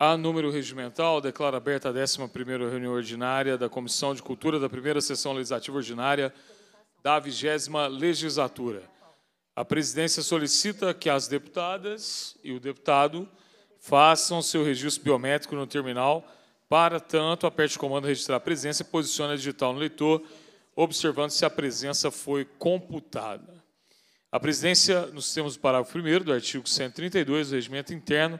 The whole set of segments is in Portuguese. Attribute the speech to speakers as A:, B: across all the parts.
A: A número regimental, declara aberta a 11ª reunião ordinária da Comissão de Cultura da primeira sessão legislativa ordinária da 20 legislatura. A presidência solicita que as deputadas e o deputado façam seu registro biométrico no terminal. Para tanto, aperte o comando registrar a presença e posicione a digital no leitor, observando se a presença foi computada. A presidência, nos termos do parágrafo 1 do artigo 132 do Regimento Interno,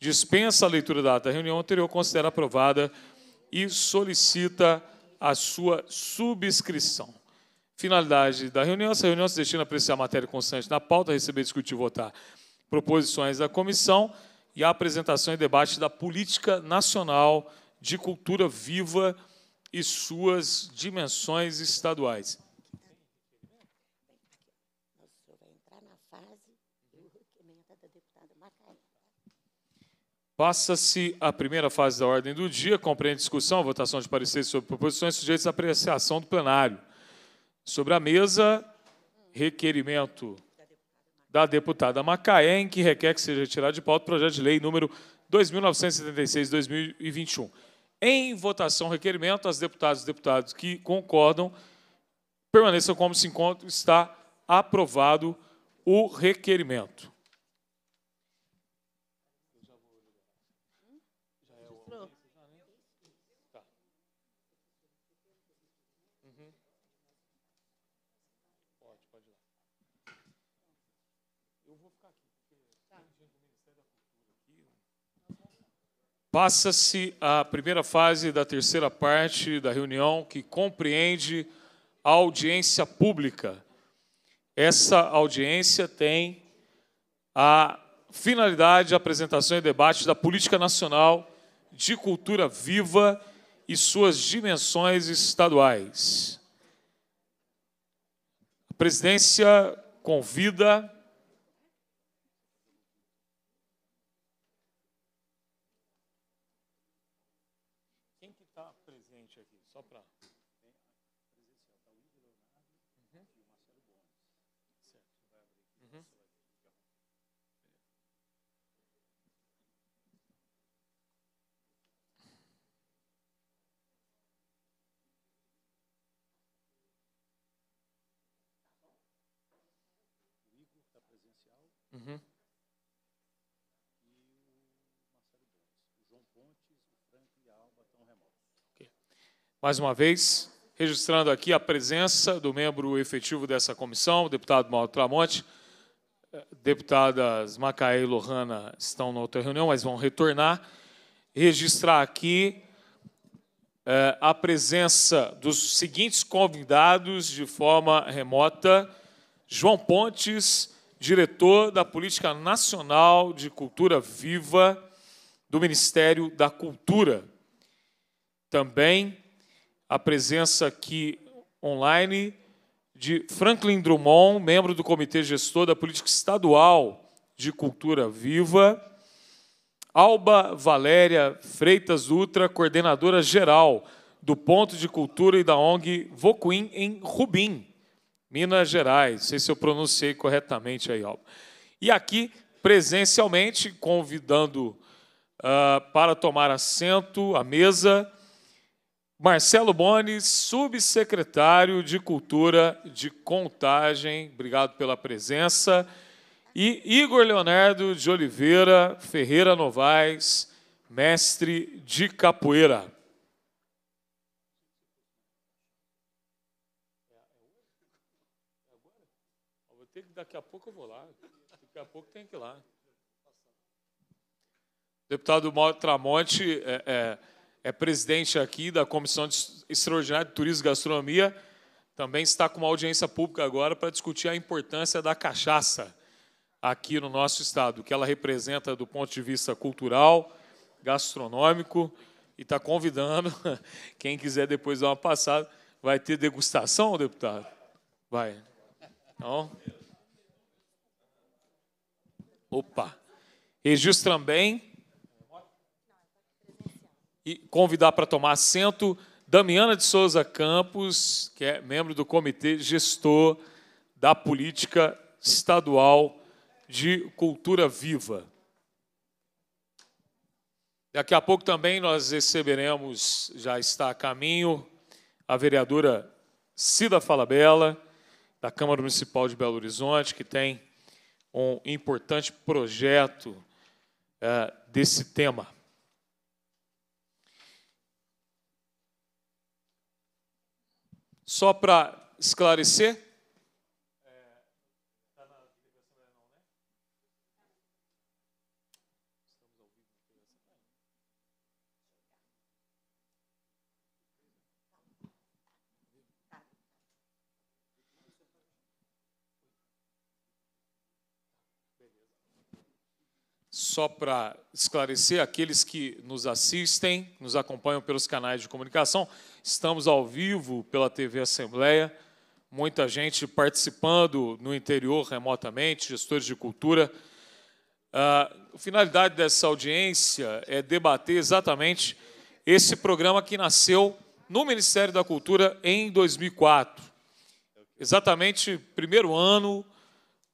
A: dispensa a leitura da ata da reunião anterior, considera aprovada e solicita a sua subscrição. Finalidade da reunião: essa reunião se destina a apreciar a matéria constante na pauta, receber, discutir e votar proposições da comissão e a apresentação e debate da política nacional de cultura viva e suas dimensões estaduais. Passa-se a primeira fase da ordem do dia, compreende discussão, votação de pareceres sobre proposições sujeitas à apreciação do plenário. Sobre a mesa, requerimento da deputada Macaé, em que requer que seja retirado de pauta o projeto de lei número 2976-2021. Em votação, requerimento, as deputadas e deputados que concordam permaneçam como se encontra, está aprovado o requerimento. Passa-se a primeira fase da terceira parte da reunião, que compreende a audiência pública. Essa audiência tem a finalidade de apresentação e debate da política nacional de cultura viva e suas dimensões estaduais. A presidência convida Uhum. Mais uma vez, registrando aqui a presença do membro efetivo dessa comissão, o deputado Mauro Tramonte. Deputadas Macaé e Lohana estão na outra reunião, mas vão retornar. Registrar aqui eh, a presença dos seguintes convidados de forma remota: João Pontes, diretor da Política Nacional de Cultura Viva do Ministério da Cultura. Também a presença aqui online de Franklin Drummond, membro do Comitê Gestor da Política Estadual de Cultura Viva. Alba Valéria Freitas Ultra, coordenadora geral do Ponto de Cultura e da ONG Vocuim em Rubim. Minas Gerais. Não sei se eu pronunciei corretamente aí, Alba. E aqui, presencialmente, convidando uh, para tomar assento à mesa, Marcelo Boni, subsecretário de Cultura de Contagem. Obrigado pela presença. E Igor Leonardo de Oliveira Ferreira Novaes, mestre de capoeira. daqui a pouco eu vou lá. Daqui a pouco tem que ir lá. O deputado Mauro Tramonte é, é, é presidente aqui da Comissão Extraordinária de Turismo e Gastronomia. Também está com uma audiência pública agora para discutir a importância da cachaça aqui no nosso estado, que ela representa do ponto de vista cultural, gastronômico, e está convidando quem quiser depois dar uma passada. Vai ter degustação, deputado? Vai. Não? Opa! Registro também. E convidar para tomar assento Damiana de Souza Campos, que é membro do Comitê Gestor da Política Estadual de Cultura Viva. Daqui a pouco também nós receberemos, já está a caminho, a vereadora Cida Falabella, da Câmara Municipal de Belo Horizonte, que tem um importante projeto uh, desse tema. Só para esclarecer, só para esclarecer aqueles que nos assistem, nos acompanham pelos canais de comunicação, estamos ao vivo pela TV Assembleia, muita gente participando no interior remotamente, gestores de cultura. Ah, a finalidade dessa audiência é debater exatamente esse programa que nasceu no Ministério da Cultura em 2004, exatamente primeiro ano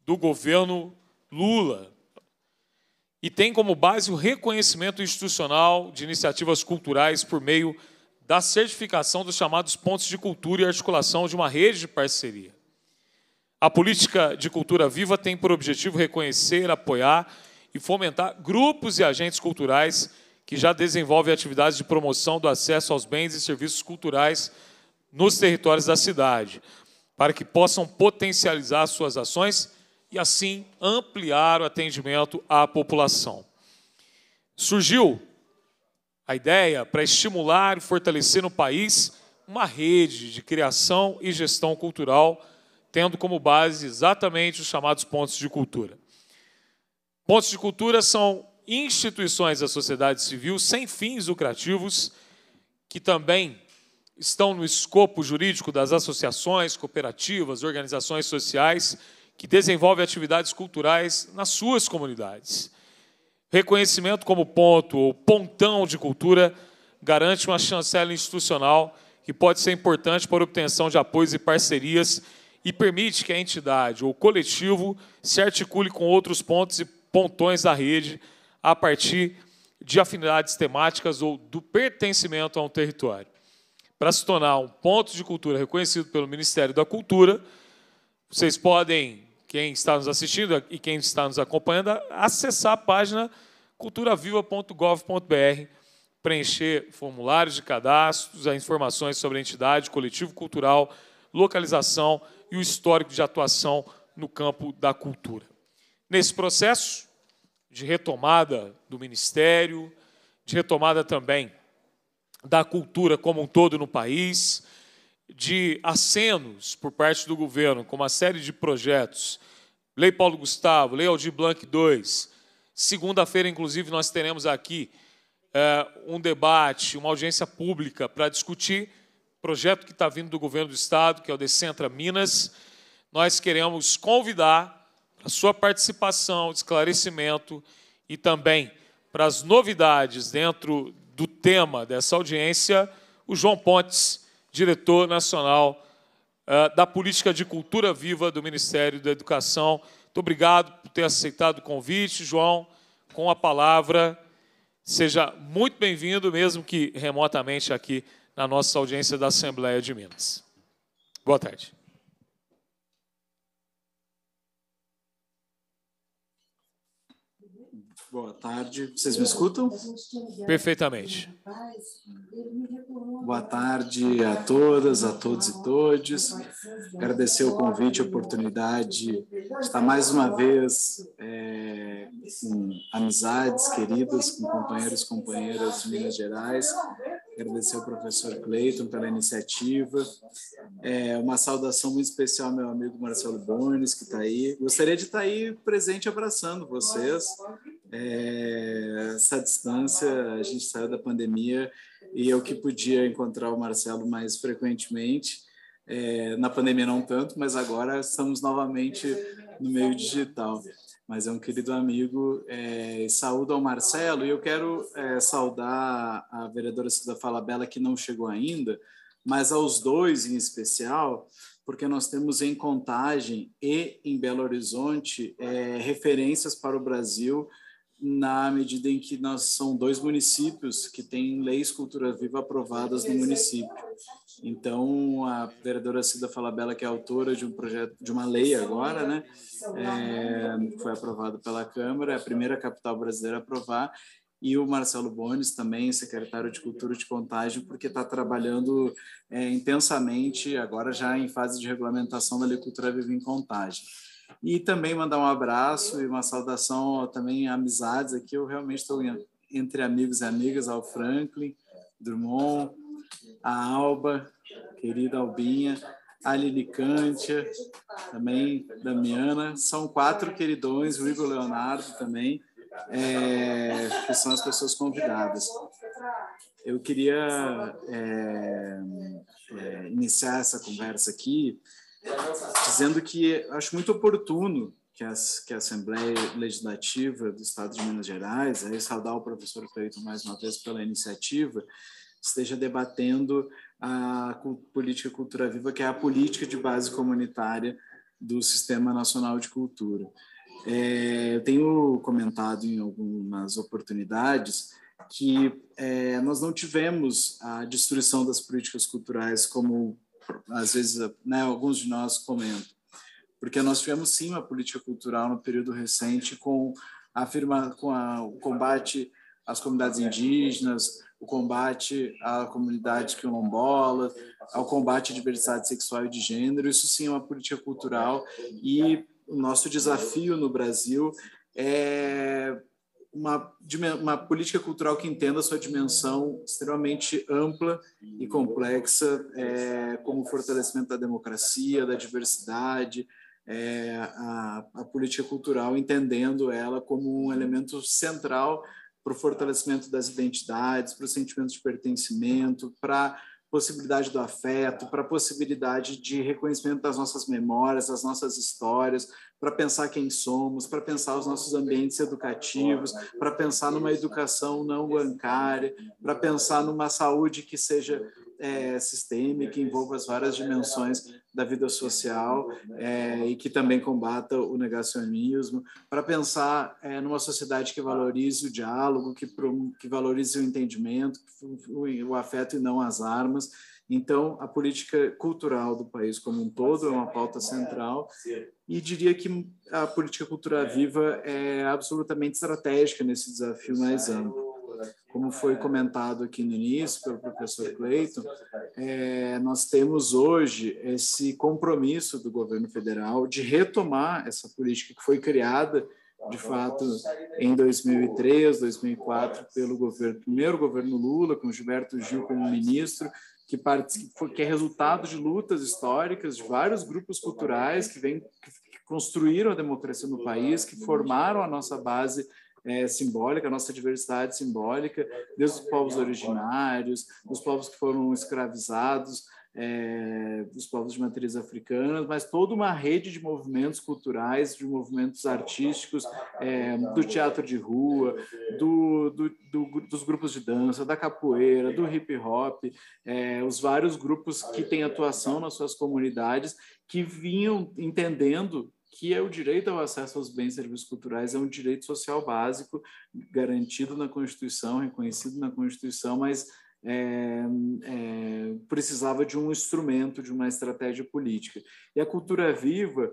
A: do governo Lula e tem como base o reconhecimento institucional de iniciativas culturais por meio da certificação dos chamados pontos de cultura e articulação de uma rede de parceria. A política de cultura viva tem por objetivo reconhecer, apoiar e fomentar grupos e agentes culturais que já desenvolvem atividades de promoção do acesso aos bens e serviços culturais nos territórios da cidade, para que possam potencializar suas ações e assim ampliar o atendimento à população. Surgiu a ideia para estimular e fortalecer no país uma rede de criação e gestão cultural, tendo como base exatamente os chamados pontos de cultura. Pontos de cultura são instituições da sociedade civil sem fins lucrativos que também estão no escopo jurídico das associações, cooperativas, organizações sociais que desenvolve atividades culturais nas suas comunidades. Reconhecimento como ponto ou pontão de cultura garante uma chancela institucional que pode ser importante para a obtenção de apoios e parcerias e permite que a entidade ou coletivo se articule com outros pontos e pontões da rede a partir de afinidades temáticas ou do pertencimento a um território. Para se tornar um ponto de cultura reconhecido pelo Ministério da Cultura, vocês podem quem está nos assistindo e quem está nos acompanhando a acessar a página culturaviva.gov.br, preencher formulários de cadastros, as informações sobre a entidade, coletivo cultural, localização e o histórico de atuação no campo da cultura. Nesse processo de retomada do Ministério, de retomada também da cultura como um todo no país, de acenos por parte do governo, com uma série de projetos, Lei Paulo Gustavo, Lei Aldir Blanc II. Segunda-feira, inclusive, nós teremos aqui é, um debate, uma audiência pública para discutir projeto que está vindo do governo do Estado, que é o Decentra Minas. Nós queremos convidar a sua participação, esclarecimento e também para as novidades dentro do tema dessa audiência, o João Pontes, diretor nacional eh, da Política de Cultura Viva do Ministério da Educação. Muito obrigado por ter aceitado o convite, João. Com a palavra, seja muito bem-vindo, mesmo que remotamente aqui na nossa audiência da Assembleia de Minas. Boa tarde.
B: Boa tarde. Vocês me escutam?
C: Perfeitamente.
B: Boa tarde a todas, a todos e todes. Agradecer o convite, a oportunidade de
D: estar mais uma
B: vez é, com amizades queridas, com companheiros e companheiras de Minas Gerais. Agradecer ao professor Cleiton pela iniciativa. É, uma saudação muito especial ao meu amigo Marcelo Bones, que está aí. Gostaria de estar tá aí presente abraçando vocês. É, essa distância, a gente saiu da pandemia e eu que podia encontrar o Marcelo mais frequentemente. É, na pandemia não tanto, mas agora estamos novamente no meio digital. Mas é um querido amigo. É, saúdo ao Marcelo e eu quero é, saudar a vereadora Cida Falabella, que não chegou ainda, mas aos dois em especial, porque nós temos em Contagem e em Belo Horizonte é, referências para o Brasil na medida em que nós são dois municípios que têm leis cultura viva aprovadas no município. Então, a vereadora Cida Falabella, que é autora de um projeto, de uma lei agora, né,
E: é, foi
B: aprovado pela Câmara, é a primeira capital brasileira a aprovar, e o Marcelo Bones também, secretário de Cultura de Contagem, porque está trabalhando é, intensamente, agora já em fase de regulamentação da Lei Cultura Viva em Contagem. E também mandar um abraço e uma saudação também amizades aqui. Eu realmente estou entre amigos e amigas, ao Franklin, Drummond, a Alba, querida Albinha, Lili Cântia, também Damiana. São quatro queridões, o Igor Leonardo também, é, que são as pessoas convidadas. Eu queria é, é, iniciar essa conversa aqui dizendo que acho muito oportuno que, as, que a Assembleia Legislativa do Estado de Minas Gerais, aí saudar o professor Cleiton mais uma vez pela iniciativa, esteja debatendo a política Cultura Viva, que é a política de base comunitária do Sistema Nacional de Cultura. É, eu tenho comentado em algumas oportunidades que é, nós não tivemos a destruição das políticas culturais como às vezes, né, alguns de nós comentam. Porque nós tivemos sim uma política cultural no período recente com a firma, com a, o combate às comunidades indígenas, o combate à comunidade quilombola, ao combate à diversidade sexual e de gênero. Isso sim é uma política cultural e o nosso desafio no Brasil é uma, uma política cultural que entenda a sua dimensão extremamente ampla e complexa, é, como o fortalecimento da democracia, da diversidade, é, a, a política cultural, entendendo ela como um elemento central para o fortalecimento das identidades, para o sentimento de pertencimento, para possibilidade do afeto, para a possibilidade de reconhecimento das nossas memórias, das nossas histórias, para pensar quem somos, para pensar os nossos ambientes educativos, para pensar numa educação não bancária, para pensar numa saúde que seja é, sistêmica, envolva as várias dimensões da vida social é, e que também combata o negacionismo, para pensar é, numa sociedade que valorize o diálogo, que, que valorize o entendimento, o, o afeto e não as armas. Então, a política cultural do país como um todo é uma pauta central e diria que a política cultural viva é absolutamente estratégica nesse desafio mais amplo como foi comentado aqui no início pelo professor Cleiton, é, nós temos hoje esse compromisso do governo federal de retomar essa política que foi criada de fato em 2003, 2004 pelo governo, primeiro governo Lula com Gilberto Gil como ministro, que, que é resultado de lutas históricas de vários grupos culturais que vêm que construíram a democracia no país, que formaram a nossa base é, simbólica, a nossa diversidade simbólica, desde os povos originários, os povos que foram escravizados, é, os povos de matriz africana, mas toda uma rede de movimentos culturais, de movimentos artísticos, é, do teatro de rua, do, do, do, dos grupos de dança, da capoeira, do hip hop, é, os vários grupos que têm atuação nas suas comunidades, que vinham entendendo que é o direito ao acesso aos bens e serviços culturais, é um direito social básico, garantido na Constituição, reconhecido na Constituição, mas é, é, precisava de um instrumento, de uma estratégia política. E a cultura viva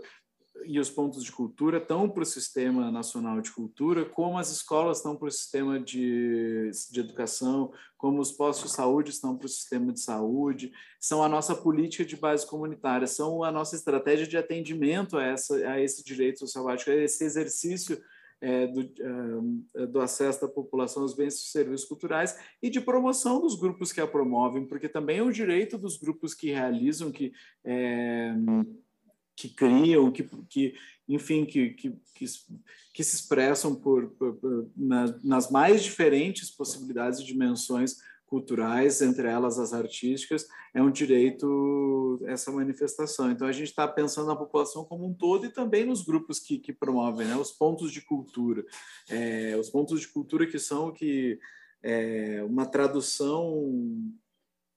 B: e os pontos de cultura estão para o Sistema Nacional de Cultura, como as escolas estão para o sistema de, de educação, como os postos de saúde estão para o sistema de saúde, são a nossa política de base comunitária, são a nossa estratégia de atendimento a, essa, a esse direito social básico, a esse exercício é, do, é, do, acesso da população aos bens e serviços culturais e de promoção dos grupos que a promovem, porque também é o direito dos grupos que realizam, que. É, que criam, que, que enfim, que, que, que, se expressam por, por, por na, nas mais diferentes possibilidades e dimensões culturais, entre elas as artísticas, é um direito essa manifestação. Então, a gente está pensando na população como um todo e também nos grupos que, que promovem, né? os pontos de cultura. É, os pontos de cultura que são que é, uma tradução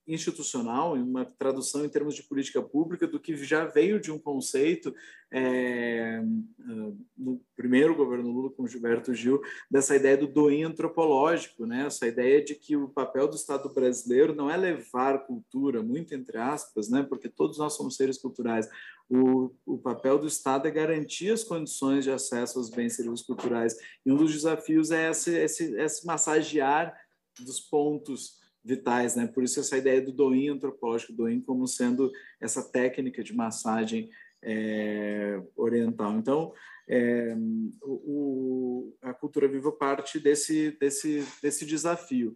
B: institucional, uma tradução em termos de política pública do que já veio de um conceito é, ah, no primeiro governo Lula com Gilberto Gil dessa ideia do doim antropológico, né? Essa ideia de que o papel do Estado brasileiro não é levar cultura, muito entre aspas, né? Porque todos nós somos seres culturais. O, o papel do Estado é garantir as condições de acesso aos bens e serviços culturais. E um dos desafios é esse, esse, esse massagear dos pontos vitais, né? Por isso essa ideia do doin antropológico, doin como sendo essa técnica de massagem é, oriental. Então, é, o, o, a cultura viva parte desse, desse, desse desafio.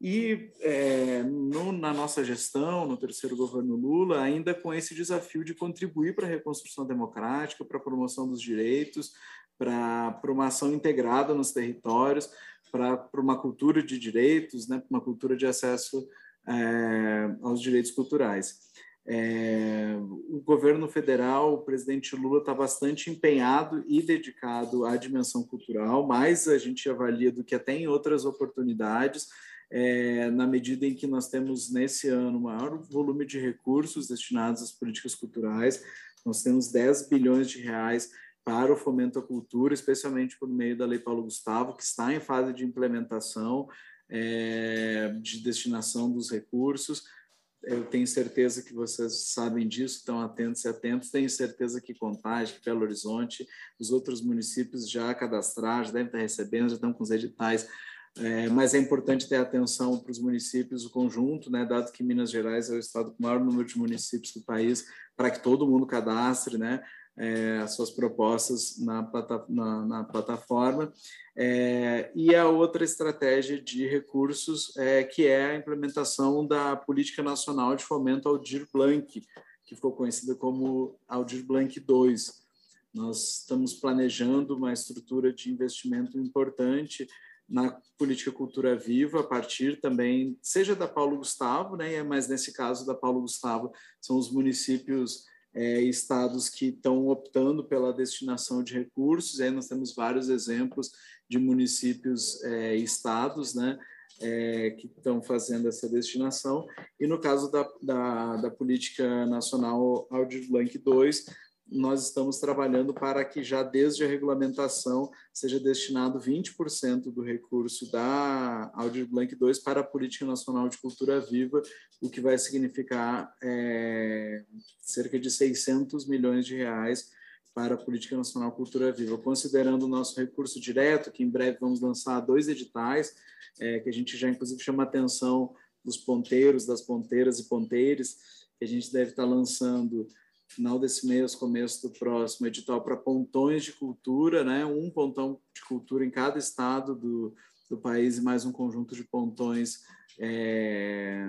B: E é, no, na nossa gestão, no terceiro governo Lula, ainda com esse desafio de contribuir para a reconstrução democrática, para a promoção dos direitos, para uma ação integrada nos territórios, para uma cultura de direitos, né, para uma cultura de acesso é, aos direitos culturais. É, o governo federal, o presidente Lula está bastante empenhado e dedicado à dimensão cultural, mas a gente avalia do que até em outras oportunidades, é, na medida em que nós temos nesse ano maior volume de recursos destinados às políticas culturais, nós temos 10 bilhões de reais para o fomento à cultura, especialmente por meio da Lei Paulo Gustavo, que está em fase de implementação, é, de destinação dos recursos. Eu tenho certeza que vocês sabem disso, estão atentos e atentos. Tenho certeza que Contagem, Belo Horizonte, os outros municípios já cadastraram, já devem estar recebendo, já estão com os editais. É, mas é importante ter atenção para os municípios, o conjunto, né, dado que Minas Gerais é o estado com o maior número de municípios do país, para que todo mundo cadastre, né, é, as suas propostas na, plata, na, na plataforma. É, e a outra estratégia de recursos, é, que é a implementação da Política Nacional de Fomento ao DIR que ficou conhecida como Aldir Blanc II. Nós estamos planejando uma estrutura de investimento importante na política cultura viva, a partir também, seja da Paulo Gustavo, né, é mas nesse caso da Paulo Gustavo, são os municípios é, estados que estão optando pela destinação de recursos. Aí nós temos vários exemplos de municípios e é, estados né, é, que estão fazendo essa destinação. E no caso da, da, da Política Nacional Audit Blank 2, nós estamos trabalhando para que já desde a regulamentação seja destinado 20% do recurso da Aldir Blanc 2 para a Política Nacional de Cultura Viva, o que vai significar é, cerca de 600 milhões de reais para a Política Nacional Cultura Viva. Considerando o nosso recurso direto, que em breve vamos lançar dois editais, é, que a gente já inclusive chama a atenção dos ponteiros, das ponteiras e ponteires que a gente deve estar lançando final desse mês, começo do próximo, edital para pontões de cultura, né? um pontão de cultura em cada estado do, do país e mais um conjunto de pontões é,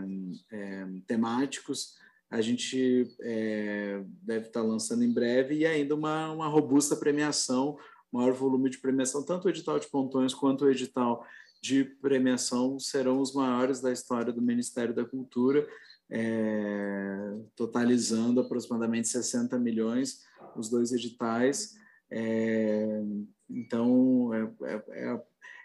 B: é, temáticos. A gente é, deve estar tá lançando em breve e ainda uma, uma robusta premiação, maior volume de premiação, tanto o edital de pontões quanto o edital de premiação serão os maiores da história do Ministério da Cultura é, totalizando aproximadamente 60 milhões os dois editais. É, então, é, é, a é,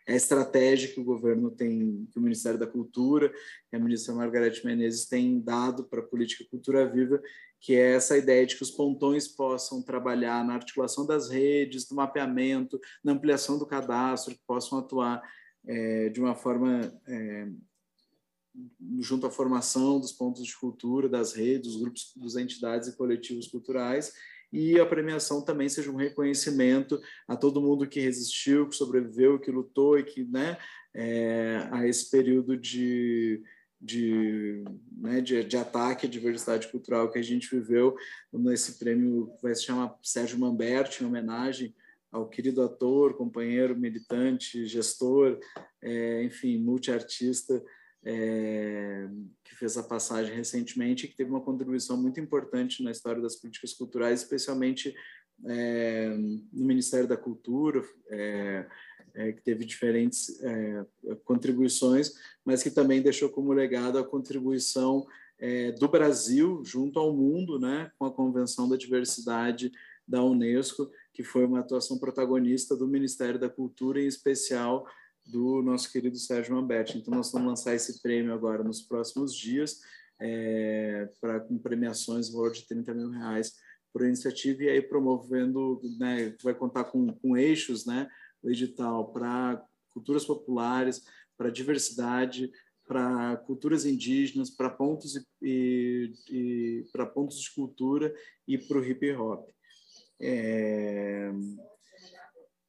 B: é estratégia que o governo tem, que o Ministério da Cultura e a ministra Margareth Menezes têm dado para a política Cultura Viva, que é essa ideia de que os pontões possam trabalhar na articulação das redes, do mapeamento, na ampliação do cadastro, que possam atuar é, de uma forma é, junto à formação dos pontos de cultura, das redes, dos grupos, das entidades e coletivos culturais, e a premiação também seja um reconhecimento a todo mundo que resistiu, que sobreviveu, que lutou e que, né, é, a esse período de, de, né, de, de, ataque à diversidade cultural que a gente viveu. nesse prêmio vai se chamar Sérgio Mamberti, em homenagem ao querido ator, companheiro, militante, gestor, é, enfim, multiartista é, que fez a passagem recentemente e que teve uma contribuição muito importante na história das políticas culturais, especialmente é, no Ministério da Cultura, é, é que teve diferentes é, contribuições, mas que também deixou como legado a contribuição é, do Brasil junto ao mundo, né, com a Convenção da Diversidade da Unesco, que foi uma atuação protagonista do Ministério da Cultura, em especial do nosso querido Sérgio Mambetti. Então, nós vamos lançar esse prêmio agora nos próximos dias, é, eh, para com premiações no valor de 30 mil reais por iniciativa, e aí promovendo, né, vai contar com, com eixos, né, o edital para culturas populares, para diversidade, para culturas indígenas, para pontos e, e, e para pontos de cultura e para o hip hop. É,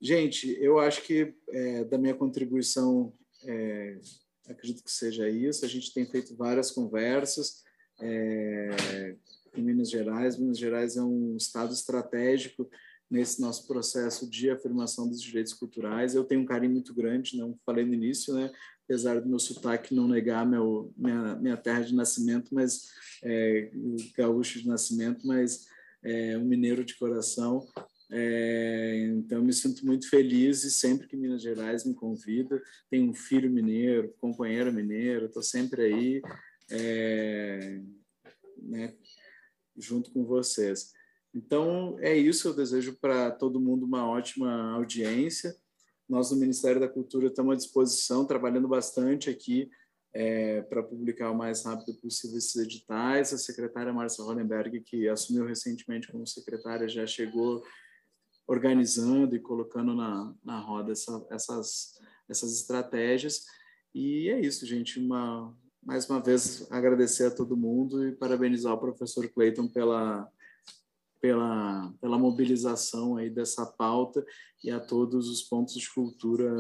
B: Gente, eu acho que é, da minha contribuição, é, acredito que seja isso. A gente tem feito várias conversas é, em Minas Gerais. Minas Gerais é um estado estratégico nesse nosso processo de afirmação dos direitos culturais. Eu tenho um carinho muito grande, não falei no início, né? apesar do meu sotaque não negar meu, minha, minha terra de nascimento, mas é, gaúcho de nascimento, mas é, um mineiro de coração é, então, me sinto muito feliz e sempre que Minas Gerais me convida, tenho um filho mineiro, companheiro mineiro, estou sempre aí, é, né, junto com vocês. Então, é isso. Eu desejo para todo mundo uma ótima audiência. Nós, do Ministério da Cultura, estamos à disposição, trabalhando bastante aqui é, para publicar o mais rápido possível esses editais. A secretária Marcia Hollenberg, que assumiu recentemente como secretária, já chegou organizando e colocando na, na roda essa, essas, essas estratégias. E é isso, gente. Uma, mais uma vez, agradecer a todo mundo e parabenizar o professor Clayton pela, pela, pela mobilização aí dessa pauta e a todos os pontos de cultura,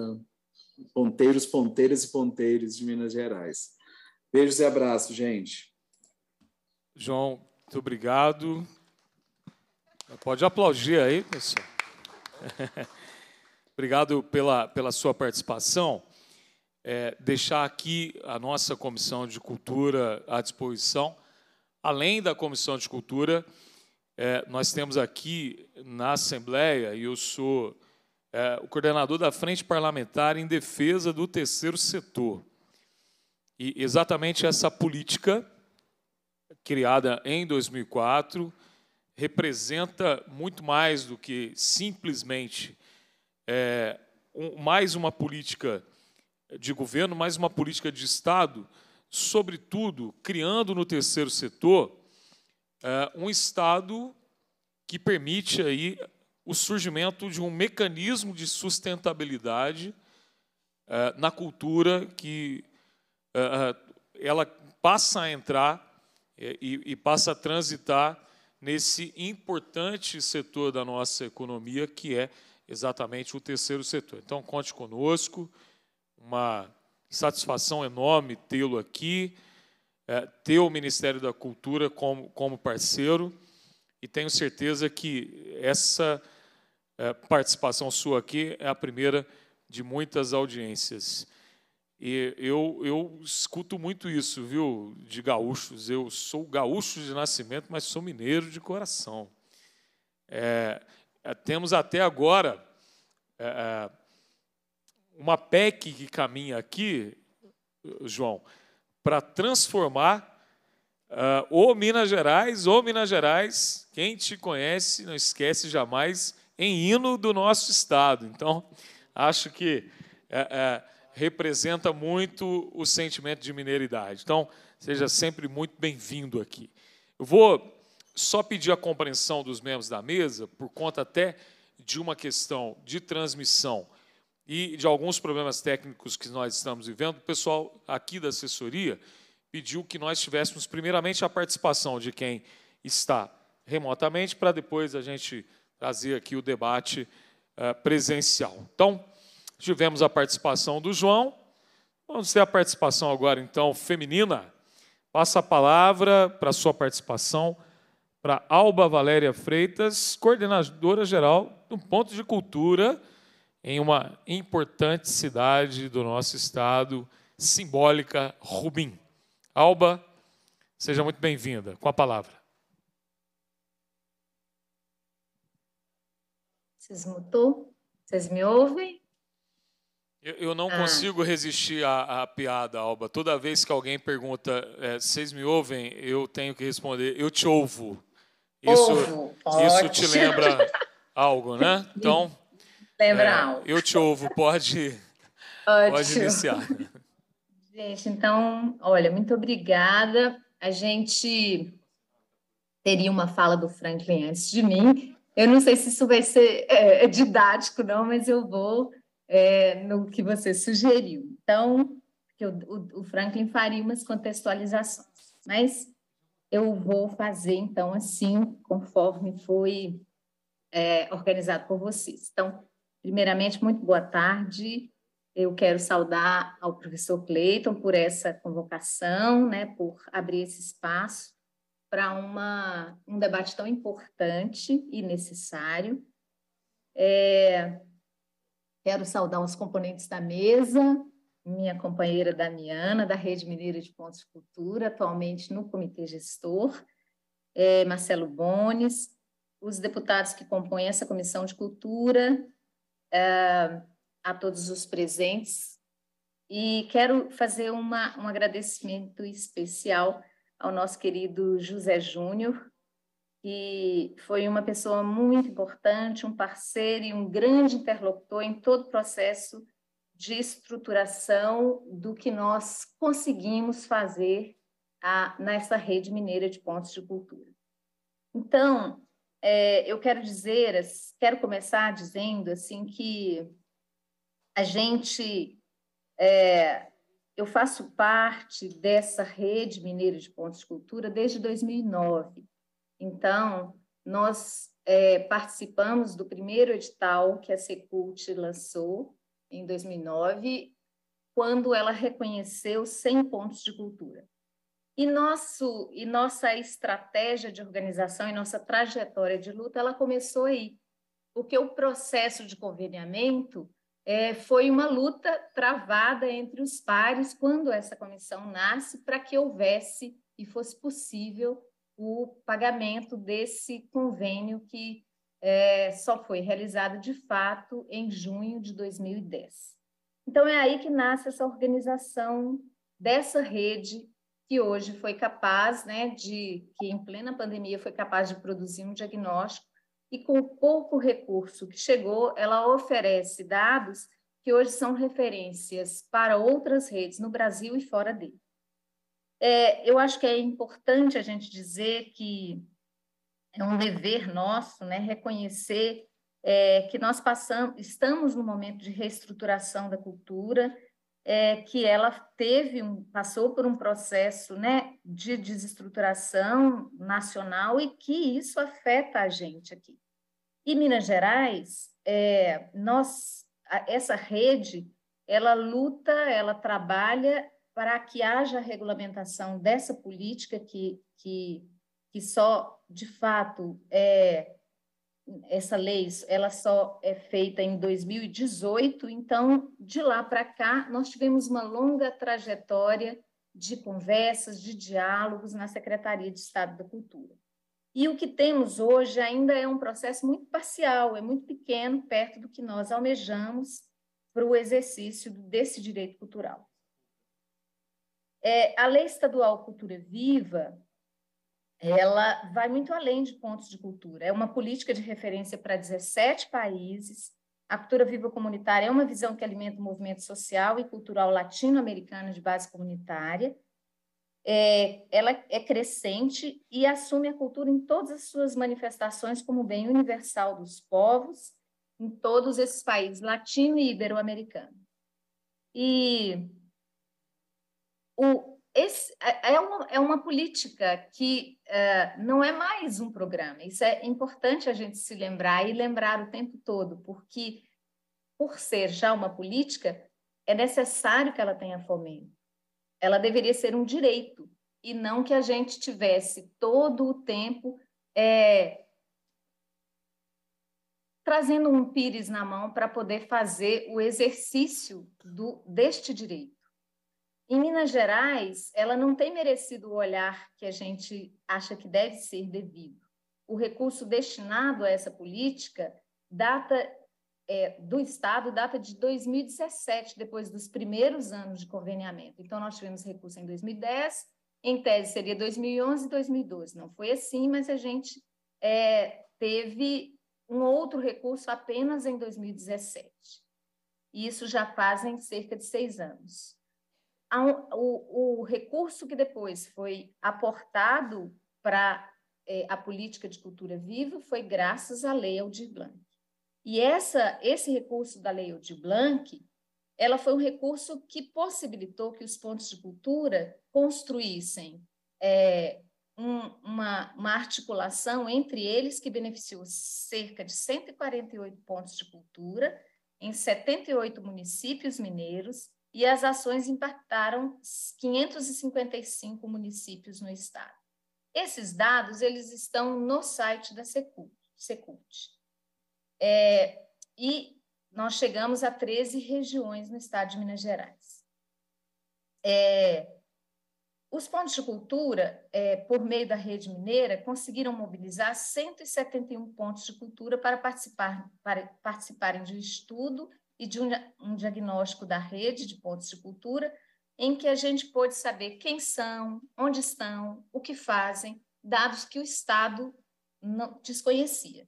B: ponteiros, ponteiras e ponteiros de Minas Gerais. Beijos e abraço, gente.
A: João, muito obrigado. Pode aplaudir aí, pessoal. Obrigado pela, pela sua participação. É, deixar aqui a nossa Comissão de Cultura à disposição. Além da Comissão de Cultura, é, nós temos aqui na Assembleia, e eu sou é, o coordenador da Frente Parlamentar em Defesa do Terceiro Setor. E exatamente essa política, criada em 2004, representa muito mais do que simplesmente é, um, mais uma política de governo, mais uma política de Estado, sobretudo criando no terceiro setor é, um Estado que permite aí o surgimento de um mecanismo de sustentabilidade é, na cultura que é, é, ela passa a entrar é, e, e passa a transitar nesse importante setor da nossa economia, que é exatamente o terceiro setor. Então, conte conosco, uma satisfação enorme tê-lo aqui, é, ter o Ministério da Cultura como, como parceiro, e tenho certeza que essa é, participação sua aqui é a primeira de muitas audiências. E eu, eu escuto muito isso, viu, de gaúchos. Eu sou gaúcho de nascimento, mas sou mineiro de coração. É, é temos até agora é, é, uma PEC que caminha aqui, João, para transformar uh, é, ou Minas Gerais, ou Minas Gerais, quem te conhece, não esquece jamais, em hino do nosso estado. Então, acho que. Uh, uh, representa muito o sentimento de mineridade. Então, seja sempre muito bem-vindo aqui. Eu vou só pedir a compreensão dos membros da mesa, por conta até de uma questão de transmissão e de alguns problemas técnicos que nós estamos vivendo, o pessoal aqui da assessoria pediu que nós tivéssemos, primeiramente, a participação de quem está remotamente, para depois a gente trazer aqui o debate eh, presencial. Então, Tivemos a participação do João. Vamos ter a participação agora, então, feminina. Passa a palavra para sua participação para Alba Valéria Freitas, coordenadora geral do Ponto de Cultura em uma importante cidade do nosso estado, simbólica Rubim. Alba, seja muito bem-vinda. Com a palavra.
F: Vocês mutou? Vocês me ouvem?
A: Eu, eu não ah. consigo resistir à, à, piada, Alba. Toda vez que alguém pergunta, é, vocês me ouvem? Eu tenho que responder, eu te ouvo. Isso, ouvo. isso te lembra algo, né? Então,
G: lembra é, algo.
A: Eu te ouvo, pode,
F: pode iniciar. Gente, então, olha, muito obrigada. A gente teria uma fala do Franklin antes de mim. Eu não sei se isso vai ser é, é didático, não, mas eu vou é, no que você sugeriu. Então, o, o Franklin faria umas contextualizações, mas eu vou fazer então assim, conforme foi é, organizado por vocês. Então, primeiramente, muito boa tarde. Eu quero saudar ao professor Cleiton por essa convocação, né, por abrir esse espaço para um debate tão importante e necessário. É, Quero saudar os componentes da mesa, minha companheira Damiana, da Rede Mineira de Pontos de Cultura, atualmente no Comitê Gestor, é, Marcelo Bones, os deputados que compõem essa Comissão de Cultura, é, a todos os presentes. E quero fazer uma, um agradecimento especial ao nosso querido José Júnior, que foi uma pessoa muito importante, um parceiro e um grande interlocutor em todo o processo de estruturação do que nós conseguimos fazer a, nessa rede mineira de pontos de cultura. Então, é, eu quero dizer, quero começar dizendo assim que a gente, é, eu faço parte dessa rede mineira de pontos de cultura desde 2009. Então, nós é, participamos do primeiro edital que a Secult lançou em 2009, quando ela reconheceu 100 pontos de cultura. E, nosso, e nossa estratégia de organização e nossa trajetória de luta, ela começou aí, porque o processo de conveniamento é, foi uma luta travada entre os pares quando essa comissão nasce para que houvesse e fosse possível o pagamento desse convênio que é, só foi realizado de fato em junho de 2010. Então, é aí que nasce essa organização dessa rede que hoje foi capaz, né, de que em plena pandemia foi capaz de produzir um diagnóstico e com pouco recurso que chegou, ela oferece dados que hoje são referências para outras redes no Brasil e fora dele. É, eu acho que é importante a gente dizer que é um dever nosso né, reconhecer é, que nós passamos, estamos num momento de reestruturação da cultura, é, que ela teve um, passou por um processo né, de desestruturação nacional e que isso afeta a gente aqui. E Minas Gerais, é, nós, essa rede, ela luta, ela trabalha para que haja regulamentação dessa política que, que, que só, de fato, é, essa lei ela só é feita em 2018, então, de lá para cá, nós tivemos uma longa trajetória de conversas, de diálogos na Secretaria de Estado da Cultura. E o que temos hoje ainda é um processo muito parcial, é muito pequeno, perto do que nós almejamos para o exercício desse direito cultural. É, a lei estadual Cultura Viva ela vai muito além de pontos de cultura. É uma política de referência para 17 países. A cultura viva comunitária é uma visão que alimenta o movimento social e cultural latino-americano de base comunitária. É, ela é crescente e assume a cultura em todas as suas manifestações como bem universal dos povos em todos esses países latino e ibero-americano. E o, esse, é, é, uma, é uma política que uh, não é mais um programa. Isso é importante a gente se lembrar e lembrar o tempo todo, porque, por ser já uma política, é necessário que ela tenha fomento. Ela deveria ser um direito e não que a gente tivesse todo o tempo é, trazendo um pires na mão para poder fazer o exercício do, deste direito. Em Minas Gerais, ela não tem merecido o olhar que a gente acha que deve ser devido. O recurso destinado a essa política data é, do Estado data de 2017, depois dos primeiros anos de conveniamento. Então, nós tivemos recurso em 2010, em tese seria 2011 e 2012. Não foi assim, mas a gente é, teve um outro recurso apenas em 2017. E isso já fazem cerca de seis anos o, o recurso que depois foi aportado para é, a política de cultura viva foi graças à Lei Aldir Blanc. E essa, esse recurso da Lei Aldir Blanc, ela foi um recurso que possibilitou que os pontos de cultura construíssem é, um, uma, uma, articulação entre eles que beneficiou cerca de 148 pontos de cultura em 78 municípios mineiros e as ações impactaram 555 municípios no estado. Esses dados eles estão no site da Secult. Secult. É, e nós chegamos a 13 regiões no estado de Minas Gerais. É, os pontos de cultura, é, por meio da rede mineira, conseguiram mobilizar 171 pontos de cultura para, participar, para participarem de estudo e de um, um diagnóstico da rede de pontos de cultura, em que a gente pôde saber quem são, onde estão, o que fazem, dados que o Estado não, desconhecia.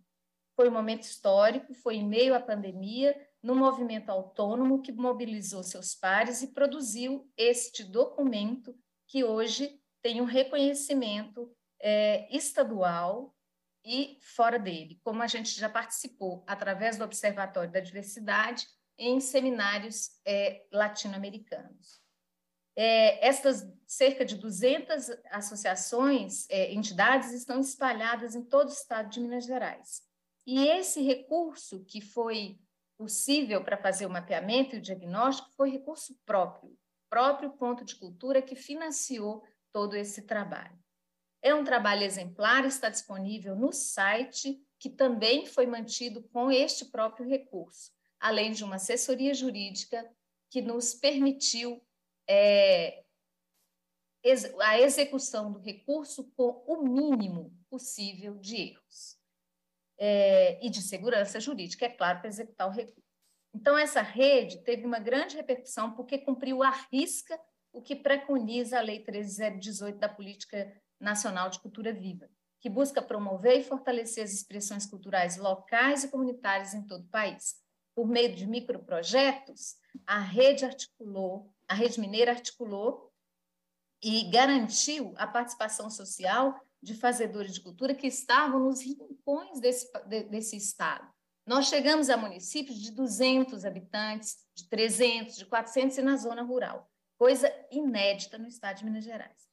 F: Foi um momento histórico, foi em meio à pandemia, no movimento autônomo que mobilizou seus pares e produziu este documento que hoje tem um reconhecimento é, estadual e fora dele, como a gente já participou através do Observatório da Diversidade em seminários é, latino-americanos. É, estas cerca de 200 associações, é, entidades, estão espalhadas em todo o estado de Minas Gerais. E esse recurso que foi possível para fazer o mapeamento e o diagnóstico foi recurso próprio, próprio ponto de cultura que financiou todo esse trabalho. É um trabalho exemplar, está disponível no site, que também foi mantido com este próprio recurso além de uma assessoria jurídica que nos permitiu é, a execução do recurso com o mínimo possível de erros é, e de segurança jurídica, é claro, para executar o recurso. Então, essa rede teve uma grande repercussão porque cumpriu à risca o que preconiza a Lei 13018 da Política Nacional de Cultura Viva, que busca promover e fortalecer as expressões culturais locais e comunitárias em todo o país por meio de microprojetos, a rede articulou, a rede mineira articulou e garantiu a participação social de fazedores de cultura que estavam nos rincões desse, desse estado. Nós chegamos a municípios de 200 habitantes, de 300, de 400 e na zona rural, coisa inédita no estado de Minas Gerais.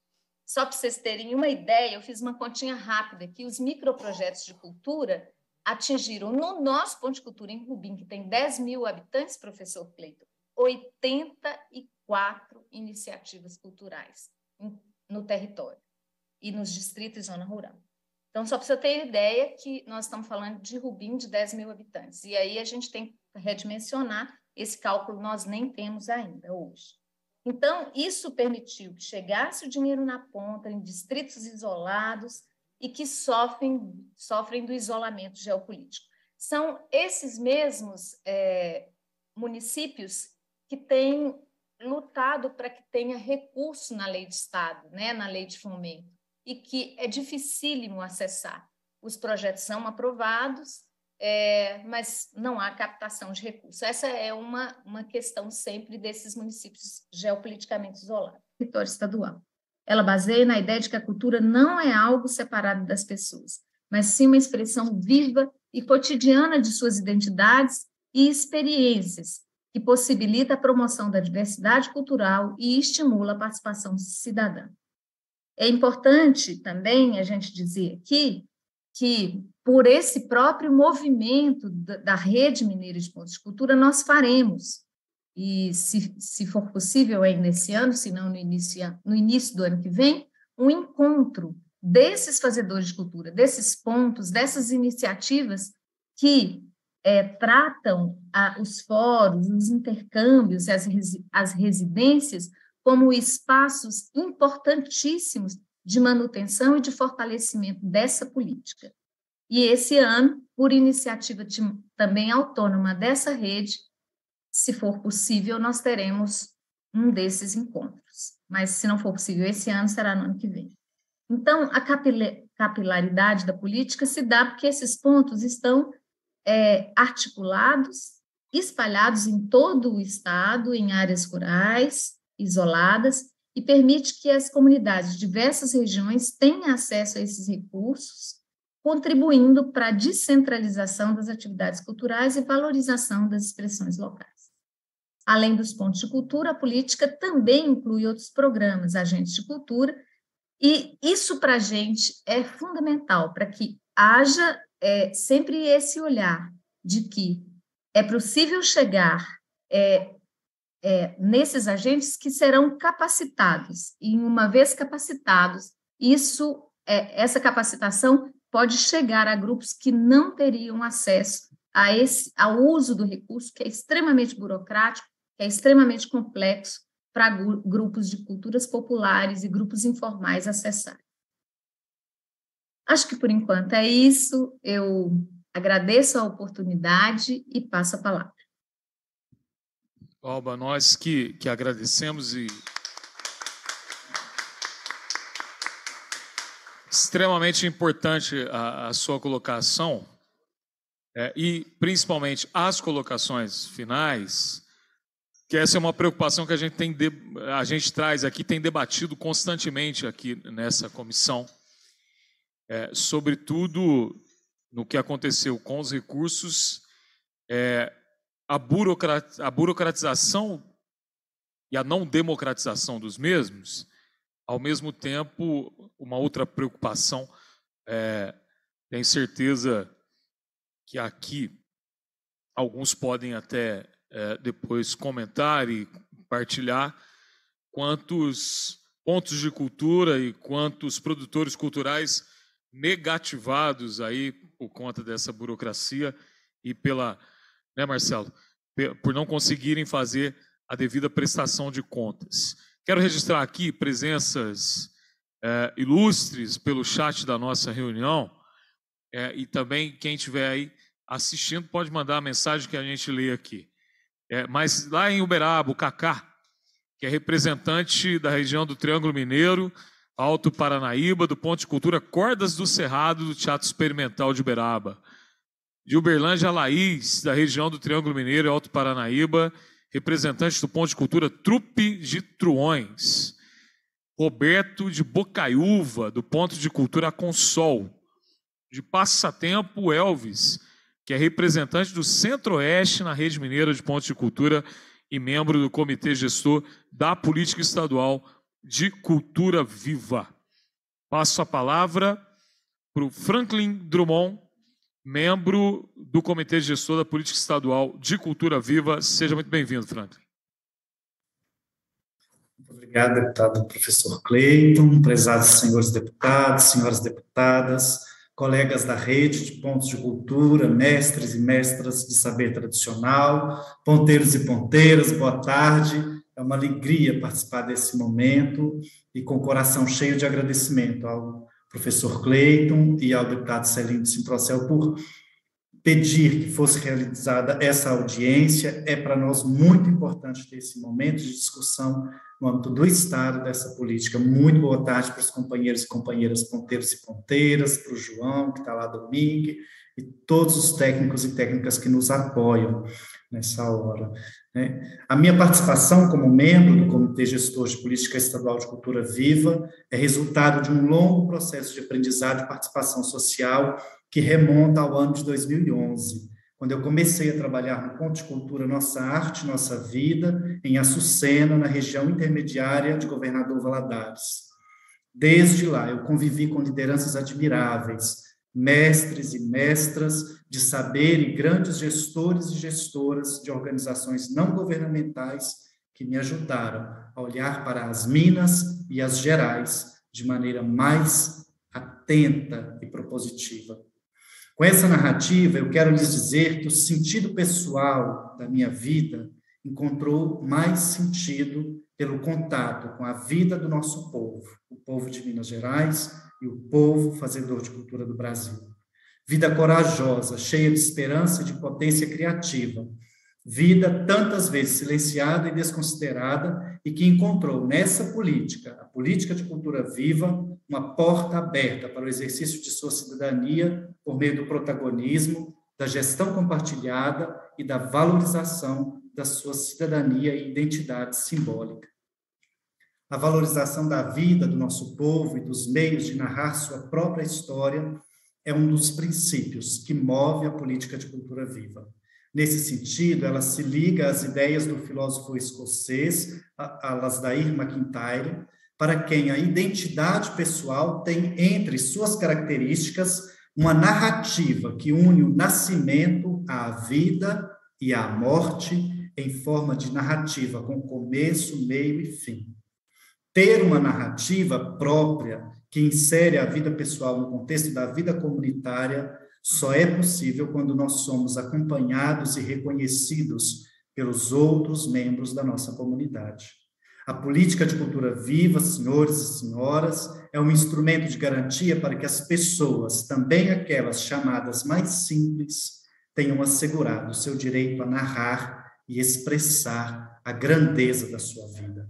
F: Só para vocês terem uma ideia, eu fiz uma continha rápida aqui, os microprojetos de cultura atingiram, no nosso ponto de cultura em Rubim, que tem 10 mil habitantes, professor Pleito 84 iniciativas culturais no território e nos distritos e zona rural. Então, só para você ter ideia que nós estamos falando de Rubim de 10 mil habitantes. E aí a gente tem que redimensionar esse cálculo, nós nem temos ainda hoje. Então, isso permitiu que chegasse o dinheiro na ponta, em distritos isolados, e que sofrem, sofrem do isolamento geopolítico. São esses mesmos é, municípios que têm lutado para que tenha recurso na lei de Estado, né, na lei de fomento, e que é dificílimo acessar. Os projetos são aprovados, é, mas não há captação de recursos. Essa é uma, uma questão sempre desses municípios geopoliticamente isolados, território estadual. Ela baseia na ideia de que a cultura não é algo separado das pessoas, mas sim uma expressão viva e cotidiana de suas identidades e experiências, que possibilita a promoção da diversidade cultural e estimula a participação cidadã. É importante também a gente dizer aqui que, por esse próprio movimento da Rede Mineira de Pontos de Cultura, nós faremos e, se, se for possível, ainda esse ano, se não no início, no início do ano que vem, um encontro desses fazedores de cultura, desses pontos, dessas iniciativas que é, tratam a, os fóruns, os intercâmbios, as, as residências como espaços importantíssimos de manutenção e de fortalecimento dessa política. E esse ano, por iniciativa de, também autônoma dessa rede, se for possível, nós teremos um desses encontros. Mas se não for possível esse ano, será no ano que vem. Então, a capilaridade da política se dá porque esses pontos estão é, articulados, espalhados em todo o estado, em áreas rurais, isoladas, e permite que as comunidades de diversas regiões tenham acesso a esses recursos, contribuindo para a descentralização das atividades culturais e valorização das expressões locais. Além dos pontos de cultura, a política também inclui outros programas, agentes de cultura, e isso para a gente é fundamental para que haja é, sempre esse olhar de que é possível chegar é, é, nesses agentes que serão capacitados, e uma vez capacitados, isso, é, essa capacitação pode chegar a grupos que não teriam acesso a esse, ao uso do recurso, que é extremamente burocrático é extremamente complexo para grupos de culturas populares e grupos informais acessar. Acho que por enquanto é isso. Eu agradeço a oportunidade e passo a palavra.
A: Alba, nós que, que agradecemos e extremamente importante a, a sua colocação é, e principalmente as colocações finais que essa é uma preocupação que a gente, tem a gente traz aqui, tem debatido constantemente aqui nessa comissão, é, sobretudo no que aconteceu com os recursos, é, a, burocrat, a burocratização e a não democratização dos mesmos, ao mesmo tempo, uma outra preocupação, é, tenho certeza que aqui alguns podem até é, depois comentar e compartilhar quantos pontos de cultura e quantos produtores culturais negativados aí por conta dessa burocracia e pela, né, Marcelo, por não conseguirem fazer a devida prestação de contas. Quero registrar aqui presenças é, ilustres pelo chat da nossa reunião é, e também quem estiver aí assistindo pode mandar a mensagem que a gente lê aqui. É, mas lá em Uberaba, o Cacá, que é representante da região do Triângulo Mineiro, Alto Paranaíba, do ponto de Cultura Cordas do Cerrado, do Teatro Experimental de Uberaba. De Uberlândia, Laís, da região do Triângulo Mineiro e Alto Paranaíba, representante do ponto de Cultura Trupe de Truões. Roberto de Bocaiúva, do Ponto de Cultura Consol. De Passatempo, Elvis, que é representante do Centro-Oeste na Rede Mineira de Pontos de Cultura e membro do Comitê Gestor da Política Estadual de Cultura Viva. Passo a palavra para o Franklin Drummond, membro do Comitê Gestor da Política Estadual de Cultura Viva. Seja muito bem-vindo, Franklin.
H: Obrigado, deputado professor Cleiton, prezados senhores deputados, senhoras deputadas, colegas da rede de pontos de cultura, mestres e mestras de saber tradicional, ponteiros e ponteiras, boa tarde. É uma alegria participar desse momento e com o coração cheio de agradecimento ao professor Cleiton e ao deputado Celino Sintrocel por pedir que fosse realizada essa audiência. É para nós muito importante ter esse momento de discussão no âmbito do Estado dessa política. Muito boa tarde para os companheiros e companheiras ponteiros e ponteiras, para o João, que está lá do MIG, e todos os técnicos e técnicas que nos apoiam nessa hora. Né? A minha participação como membro do Comitê Gestor de Política Estadual de Cultura Viva é resultado de um longo processo de aprendizado e participação social que remonta ao ano de 2011 quando eu comecei a trabalhar no Pontos Cultura Nossa Arte, Nossa Vida, em Açucena, na região intermediária de Governador Valadares. Desde lá, eu convivi com lideranças admiráveis, mestres e mestras de saber e grandes gestores e gestoras de organizações não governamentais que me ajudaram a olhar para as Minas e as Gerais de maneira mais atenta e propositiva. Com essa narrativa, eu quero lhes dizer que o sentido pessoal da minha vida encontrou mais sentido pelo contato com a vida do nosso povo, o povo de Minas Gerais e o povo fazedor de cultura do Brasil. Vida corajosa, cheia de esperança e de potência criativa. Vida tantas vezes silenciada e desconsiderada e que encontrou nessa política, a política de cultura viva, uma porta aberta para o exercício de sua cidadania por meio do protagonismo, da gestão compartilhada e da valorização da sua cidadania e identidade simbólica. A valorização da vida do nosso povo e dos meios de narrar sua própria história é um dos princípios que move a política de cultura viva. Nesse sentido, ela se liga às ideias do filósofo escocês Alasdair MacIntyre, para quem a identidade pessoal tem entre suas características uma narrativa que une o nascimento à vida e à morte em forma de narrativa com começo, meio e fim. Ter uma narrativa própria que insere a vida pessoal no contexto da vida comunitária só é possível quando nós somos acompanhados e reconhecidos pelos outros membros da nossa comunidade. A política de cultura viva, senhores e senhoras, é um instrumento de garantia para que as pessoas, também aquelas chamadas mais simples, tenham assegurado o seu direito a narrar e expressar a grandeza da sua vida.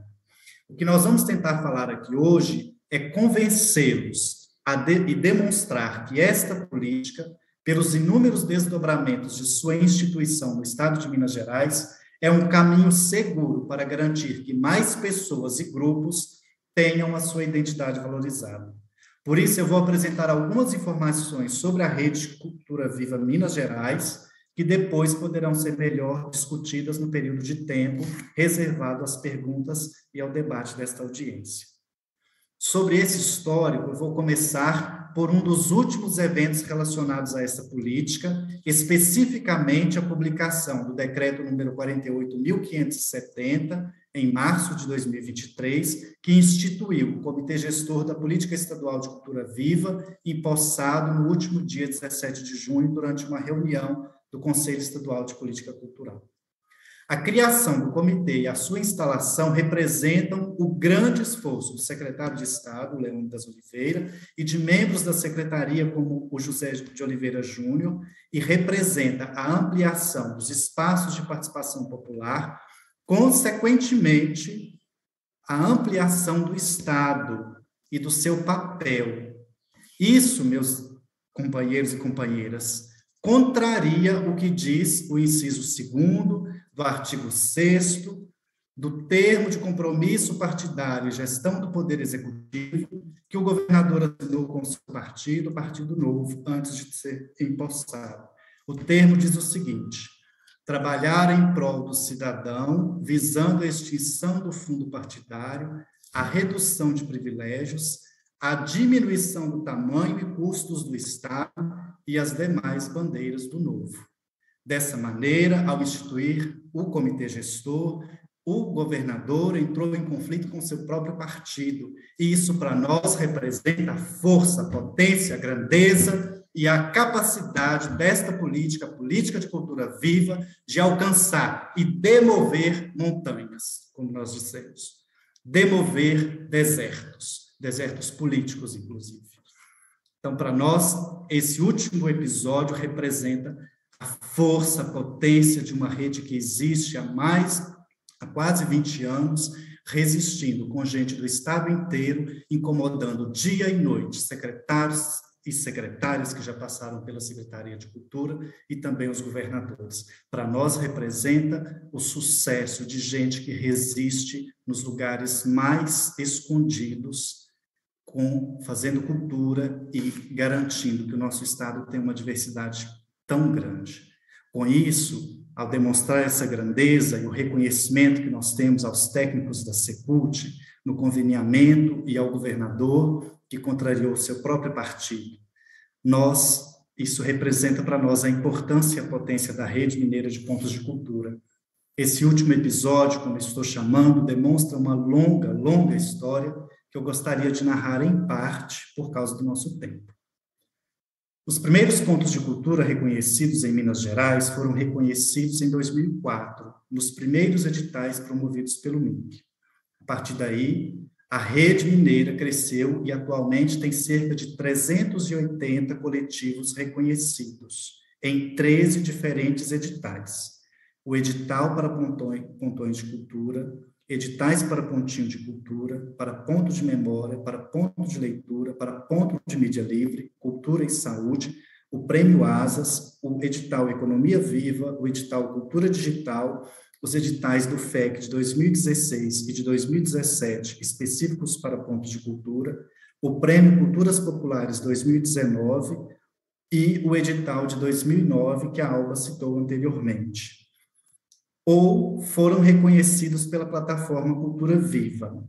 H: O que nós vamos tentar falar aqui hoje é convencê-los de, e demonstrar que esta política, pelos inúmeros desdobramentos de sua instituição no Estado de Minas Gerais, é um caminho seguro para garantir que mais pessoas e grupos tenham a sua identidade valorizada. Por isso, eu vou apresentar algumas informações sobre a Rede Cultura Viva Minas Gerais, que depois poderão ser melhor discutidas no período de tempo reservado às perguntas e ao debate desta audiência. Sobre esse histórico, eu vou começar por um dos últimos eventos relacionados a essa política, especificamente a publicação do decreto número 48570 em março de 2023, que instituiu o Comitê Gestor da Política Estadual de Cultura Viva, empossado no último dia 17 de junho durante uma reunião do Conselho Estadual de Política Cultural. A criação do comitê e a sua instalação representam o grande esforço do secretário de Estado, Leônidas Oliveira, e de membros da secretaria, como o José de Oliveira Júnior, e representa a ampliação dos espaços de participação popular, consequentemente, a ampliação do Estado e do seu papel. Isso, meus companheiros e companheiras, contraria o que diz o inciso segundo do artigo 6 do termo de compromisso partidário e gestão do poder executivo que o governador assinou com o seu partido, o Partido Novo, antes de ser empossado. O termo diz o seguinte: trabalhar em prol do cidadão, visando a extinção do fundo partidário, a redução de privilégios, a diminuição do tamanho e custos do Estado e as demais bandeiras do Novo. Dessa maneira, ao instituir o comitê gestor, o governador entrou em conflito com seu próprio partido, e isso para nós representa a força, a potência, a grandeza e a capacidade desta política, política de cultura viva, de alcançar e demover montanhas, como nós dissemos, demover desertos, desertos políticos, inclusive. Então, para nós, esse último episódio representa a força, a potência de uma rede que existe há mais, há quase 20 anos, resistindo com gente do estado inteiro, incomodando dia e noite, secretários e secretárias que já passaram pela Secretaria de Cultura e também os governadores. Para nós representa o sucesso de gente que resiste nos lugares mais escondidos com fazendo cultura e garantindo que o nosso estado tem uma diversidade tão grande. Com isso, ao demonstrar essa grandeza e o reconhecimento que nós temos aos técnicos da Secult, no conveniamento e ao governador que contrariou seu próprio partido, nós isso representa para nós a importância e a potência da rede mineira de pontos de cultura. Esse último episódio, como estou chamando, demonstra uma longa, longa história que eu gostaria de narrar em parte por causa do nosso tempo. Os primeiros pontos de cultura reconhecidos em Minas Gerais foram reconhecidos em 2004, nos primeiros editais promovidos pelo MINC. A partir daí, a rede mineira cresceu e atualmente tem cerca de 380 coletivos reconhecidos em 13 diferentes editais. O edital para pontões de cultura, editais para pontinho de cultura, para ponto de memória, para ponto de leitura, para ponto de mídia livre, Cultura e Saúde, o Prêmio Asas, o edital Economia Viva, o edital Cultura Digital, os editais do FEC de 2016 e de 2017, específicos para pontos de cultura, o Prêmio Culturas Populares 2019 e o edital de 2009, que a Alba citou anteriormente. Ou foram reconhecidos pela plataforma Cultura Viva.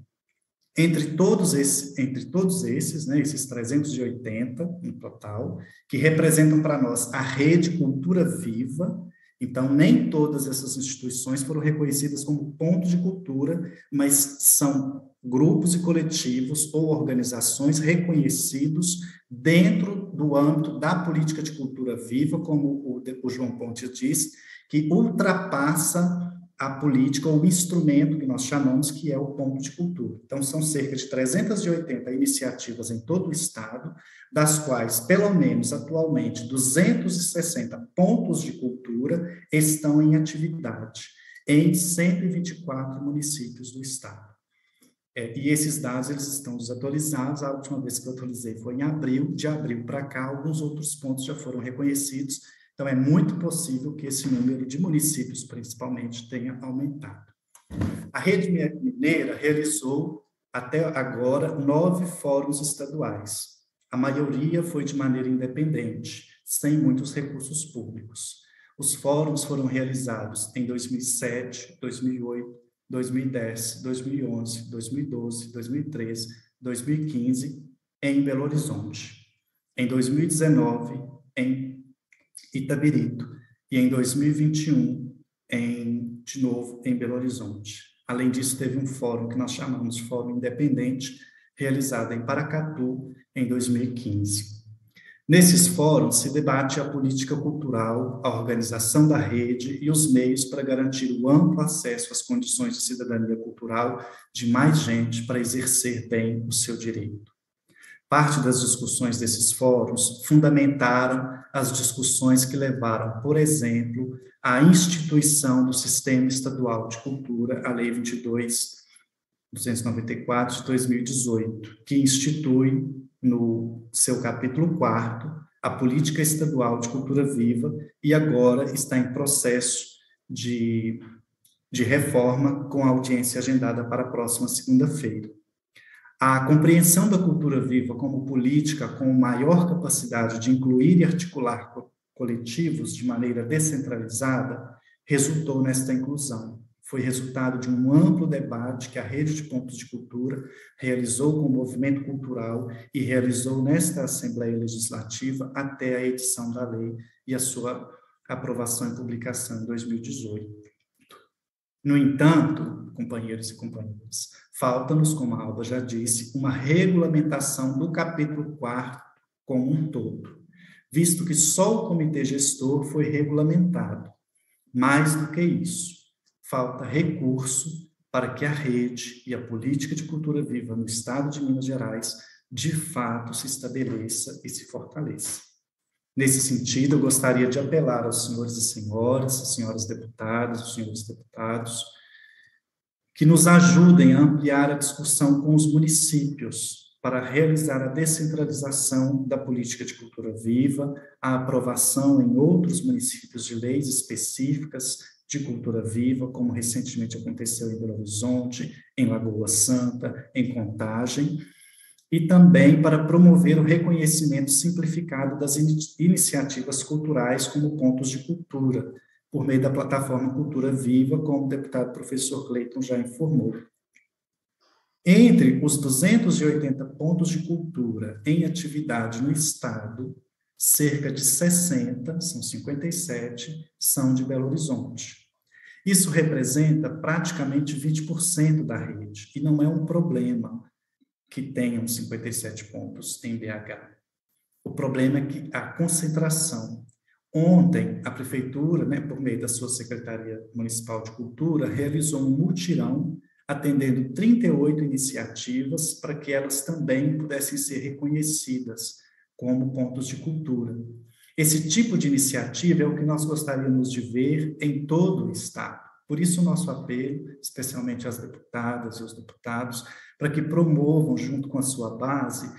H: Entre todos esses, entre todos esses, né, esses 380 em total, que representam para nós a rede Cultura Viva, então, nem todas essas instituições foram reconhecidas como ponto de cultura, mas são grupos e coletivos ou organizações reconhecidos dentro do âmbito da política de cultura viva, como o, João Ponte diz, que ultrapassa a política ou o instrumento que nós chamamos, que é o ponto de cultura. Então, são cerca de 380 iniciativas em todo o estado, das quais, pelo menos atualmente, 260 pontos de cultura estão em atividade em 124 municípios do estado. É, e esses dados eles estão desatualizados. A última vez que eu atualizei foi em abril. De abril para cá, alguns outros pontos já foram reconhecidos então, é muito possível que esse número de municípios, principalmente, tenha aumentado. A Rede Mineira realizou, até agora, nove fóruns estaduais. A maioria foi de maneira independente, sem muitos recursos públicos. Os fóruns foram realizados em 2007, 2008, 2010, 2011, 2012, 2013, 2015, em Belo Horizonte. Em 2019, em Itabirito, e em 2021, em, de novo, em Belo Horizonte. Além disso, teve um fórum que nós chamamos de Fórum Independente, realizado em Paracatu, em 2015. Nesses fóruns se debate a política cultural, a organização da rede e os meios para garantir o amplo acesso às condições de cidadania cultural de mais gente para exercer bem o seu direito. Parte das discussões desses fóruns fundamentaram as discussões que levaram, por exemplo, à instituição do Sistema Estadual de Cultura, a Lei 22 294 de 2018, que institui no seu capítulo 4 a política estadual de cultura viva e agora está em processo de, de reforma com audiência agendada para a próxima segunda-feira a compreensão da cultura viva como política com maior capacidade de incluir e articular coletivos de maneira descentralizada resultou nesta inclusão. Foi resultado de um amplo debate que a Rede de Pontos de Cultura realizou com o movimento cultural e realizou nesta Assembleia Legislativa até a edição da lei e a sua aprovação e publicação em 2018. No entanto, companheiros e companheiras, Falta-nos, como a Alba já disse, uma regulamentação do capítulo 4 como um todo, visto que só o comitê gestor foi regulamentado. Mais do que isso, falta recurso para que a rede e a política de cultura viva no estado de Minas Gerais de fato se estabeleça e se fortaleça. Nesse sentido, eu gostaria de apelar aos senhores e senhoras, senhoras deputadas, senhores deputados, que nos ajudem a ampliar a discussão com os municípios para realizar a descentralização da política de cultura viva, a aprovação em outros municípios de leis específicas de cultura viva, como recentemente aconteceu em Belo Horizonte, em Lagoa Santa, em Contagem, e também para promover o reconhecimento simplificado das in iniciativas culturais como pontos de cultura, por meio da plataforma Cultura Viva, como o deputado professor Cleiton já informou. Entre os 280 pontos de cultura em atividade no Estado, cerca de 60, são 57, são de Belo Horizonte. Isso representa praticamente 20% da rede, e não é um problema que tenham 57 pontos em BH. O problema é que a concentração Ontem, a Prefeitura, né, por meio da sua Secretaria Municipal de Cultura, realizou um mutirão atendendo 38 iniciativas para que elas também pudessem ser reconhecidas como pontos de cultura. Esse tipo de iniciativa é o que nós gostaríamos de ver em todo o Estado. Por isso, o nosso apelo, especialmente às deputadas e aos deputados, para que promovam, junto com a sua base,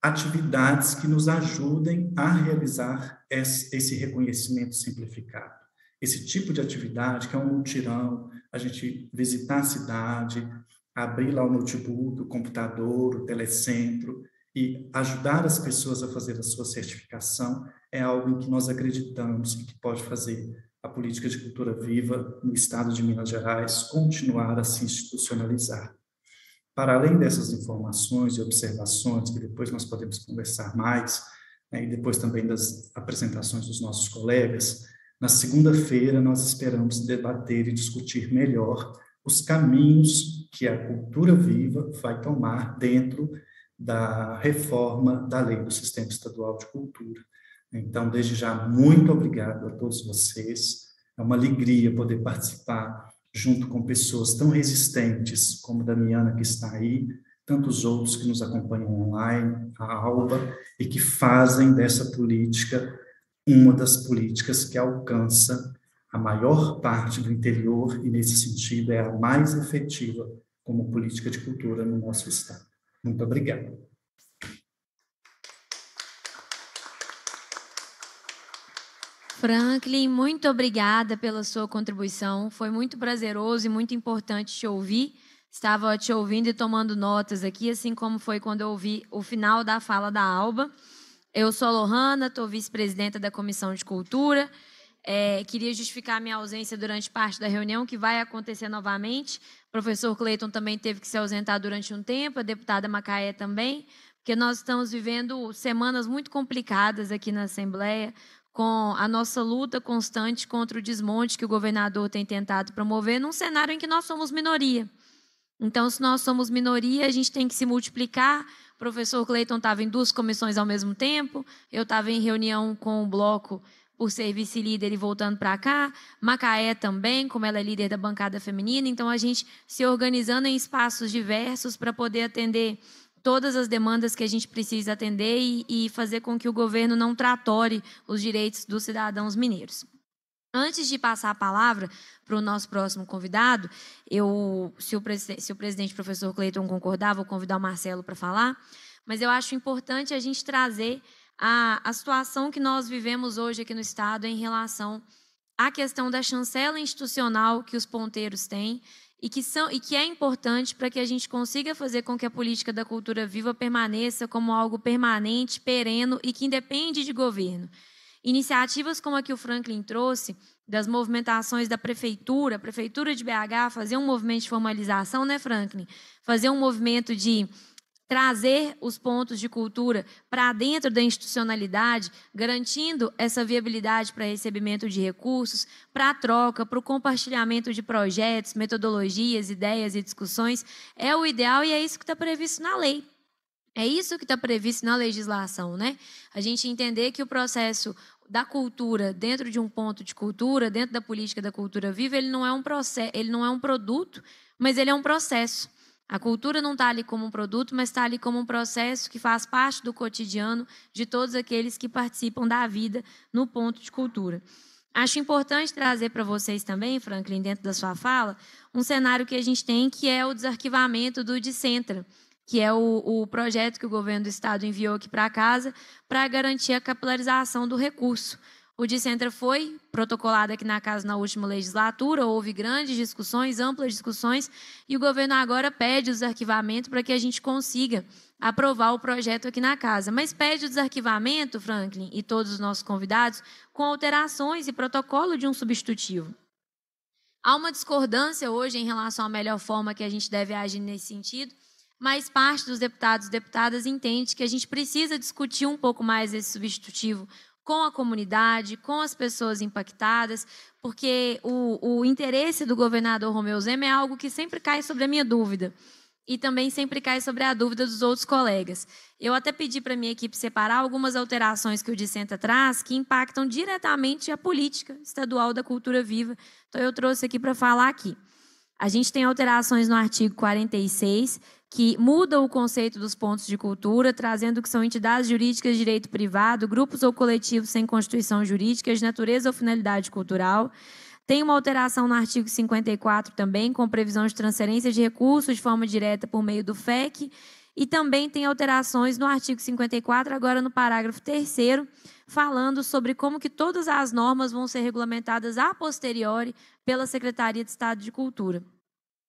H: atividades que nos ajudem a realizar esse reconhecimento simplificado. Esse tipo de atividade, que é um mutirão, a gente visitar a cidade, abrir lá o notebook, o computador, o telecentro, e ajudar as pessoas a fazer a sua certificação é algo em que nós acreditamos que pode fazer a política de cultura viva no estado de Minas Gerais continuar a se institucionalizar. Para além dessas informações e observações, que depois nós podemos conversar mais, né, e depois também das apresentações dos nossos colegas. Na segunda-feira, nós esperamos debater e discutir melhor os caminhos que a cultura viva vai tomar dentro da reforma da lei do Sistema Estadual de Cultura. Então, desde já, muito obrigado a todos vocês. É uma alegria poder participar junto com pessoas tão resistentes como Damiana, que está aí, tantos outros que nos acompanham online, a Alba, e que fazem dessa política uma das políticas que alcança a maior parte do interior e, nesse sentido, é a mais efetiva como política de cultura no nosso Estado. Muito obrigado.
I: Franklin, muito obrigada pela sua contribuição. Foi muito prazeroso e muito importante te ouvir. Estava te ouvindo e tomando notas aqui, assim como foi quando eu ouvi o final da fala da Alba. Eu sou a Lohana, estou vice-presidenta da Comissão de Cultura. É, queria justificar minha ausência durante parte da reunião, que vai acontecer novamente. O professor Cleiton também teve que se ausentar durante um tempo, a deputada Macaé também, porque nós estamos vivendo semanas muito complicadas aqui na Assembleia, com a nossa luta constante contra o desmonte que o governador tem tentado promover, num cenário em que nós somos minoria. Então, se nós somos minoria, a gente tem que se multiplicar. O professor Cleiton estava em duas comissões ao mesmo tempo, eu estava em reunião com o bloco por ser vice-líder e voltando para cá, Macaé também, como ela é líder da bancada feminina, então a gente se organizando em espaços diversos para poder atender todas as demandas que a gente precisa atender e, e, fazer com que o governo não tratore os direitos dos cidadãos mineiros. Antes de passar a palavra para o nosso próximo convidado, eu, se, o, se o presidente professor Cleiton concordar, vou convidar o Marcelo para falar, mas eu acho importante a gente trazer a, a situação que nós vivemos hoje aqui no Estado em relação à questão da chancela institucional que os ponteiros têm e que, são, e que é importante para que a gente consiga fazer com que a política da cultura viva permaneça como algo permanente, pereno e que independe de governo. Iniciativas como a que o Franklin trouxe, das movimentações da prefeitura, a prefeitura de BH fazer um movimento de formalização, né, Franklin? Fazer um movimento de trazer os pontos de cultura para dentro da institucionalidade, garantindo essa viabilidade para recebimento de recursos, para a troca, para o compartilhamento de projetos, metodologias, ideias e discussões, é o ideal e é isso que está previsto na lei. É isso que está previsto na legislação, né? A gente entender que o processo da cultura dentro de um ponto de cultura, dentro da política da cultura viva, ele não é um processo, ele não é um produto, mas ele é um processo. A cultura não está ali como um produto, mas está ali como um processo que faz parte do cotidiano de todos aqueles que participam da vida no ponto de cultura. Acho importante trazer para vocês também, Franklin, dentro da sua fala, um cenário que a gente tem que é o desarquivamento do Dicentra, que é o, o projeto que o governo do estado enviou aqui para casa para garantir a capilarização do recurso. O Dicentra foi protocolado aqui na casa na última legislatura, houve grandes discussões, amplas discussões, e o governo agora pede o desarquivamento para que a gente consiga aprovar o projeto aqui na casa. Mas pede o desarquivamento, Franklin, e todos os nossos convidados, com alterações e protocolo de um substitutivo. Há uma discordância hoje em relação à melhor forma que a gente deve agir nesse sentido mas parte dos deputados e deputadas entende que a gente precisa discutir um pouco mais esse substitutivo com a comunidade, com as pessoas impactadas, porque o, o interesse do governador Romeu Zema é algo que sempre cai sobre a minha dúvida e também sempre cai sobre a dúvida dos outros colegas. Eu até pedi para minha equipe separar algumas alterações que o Dissenta traz que impactam diretamente a política estadual da cultura viva. Então eu trouxe aqui para falar aqui. A gente tem alterações no artigo 46, que muda o conceito dos pontos de cultura, trazendo que são entidades jurídicas de direito privado, grupos ou coletivos sem constituição jurídica, de natureza ou finalidade cultural. Tem uma alteração no artigo 54 também, com previsão de transferência de recursos de forma direta por meio do FEC. E também tem alterações no artigo 54, agora no parágrafo 3 falando sobre como que todas as normas vão ser regulamentadas a posteriori pela Secretaria de Estado de Cultura.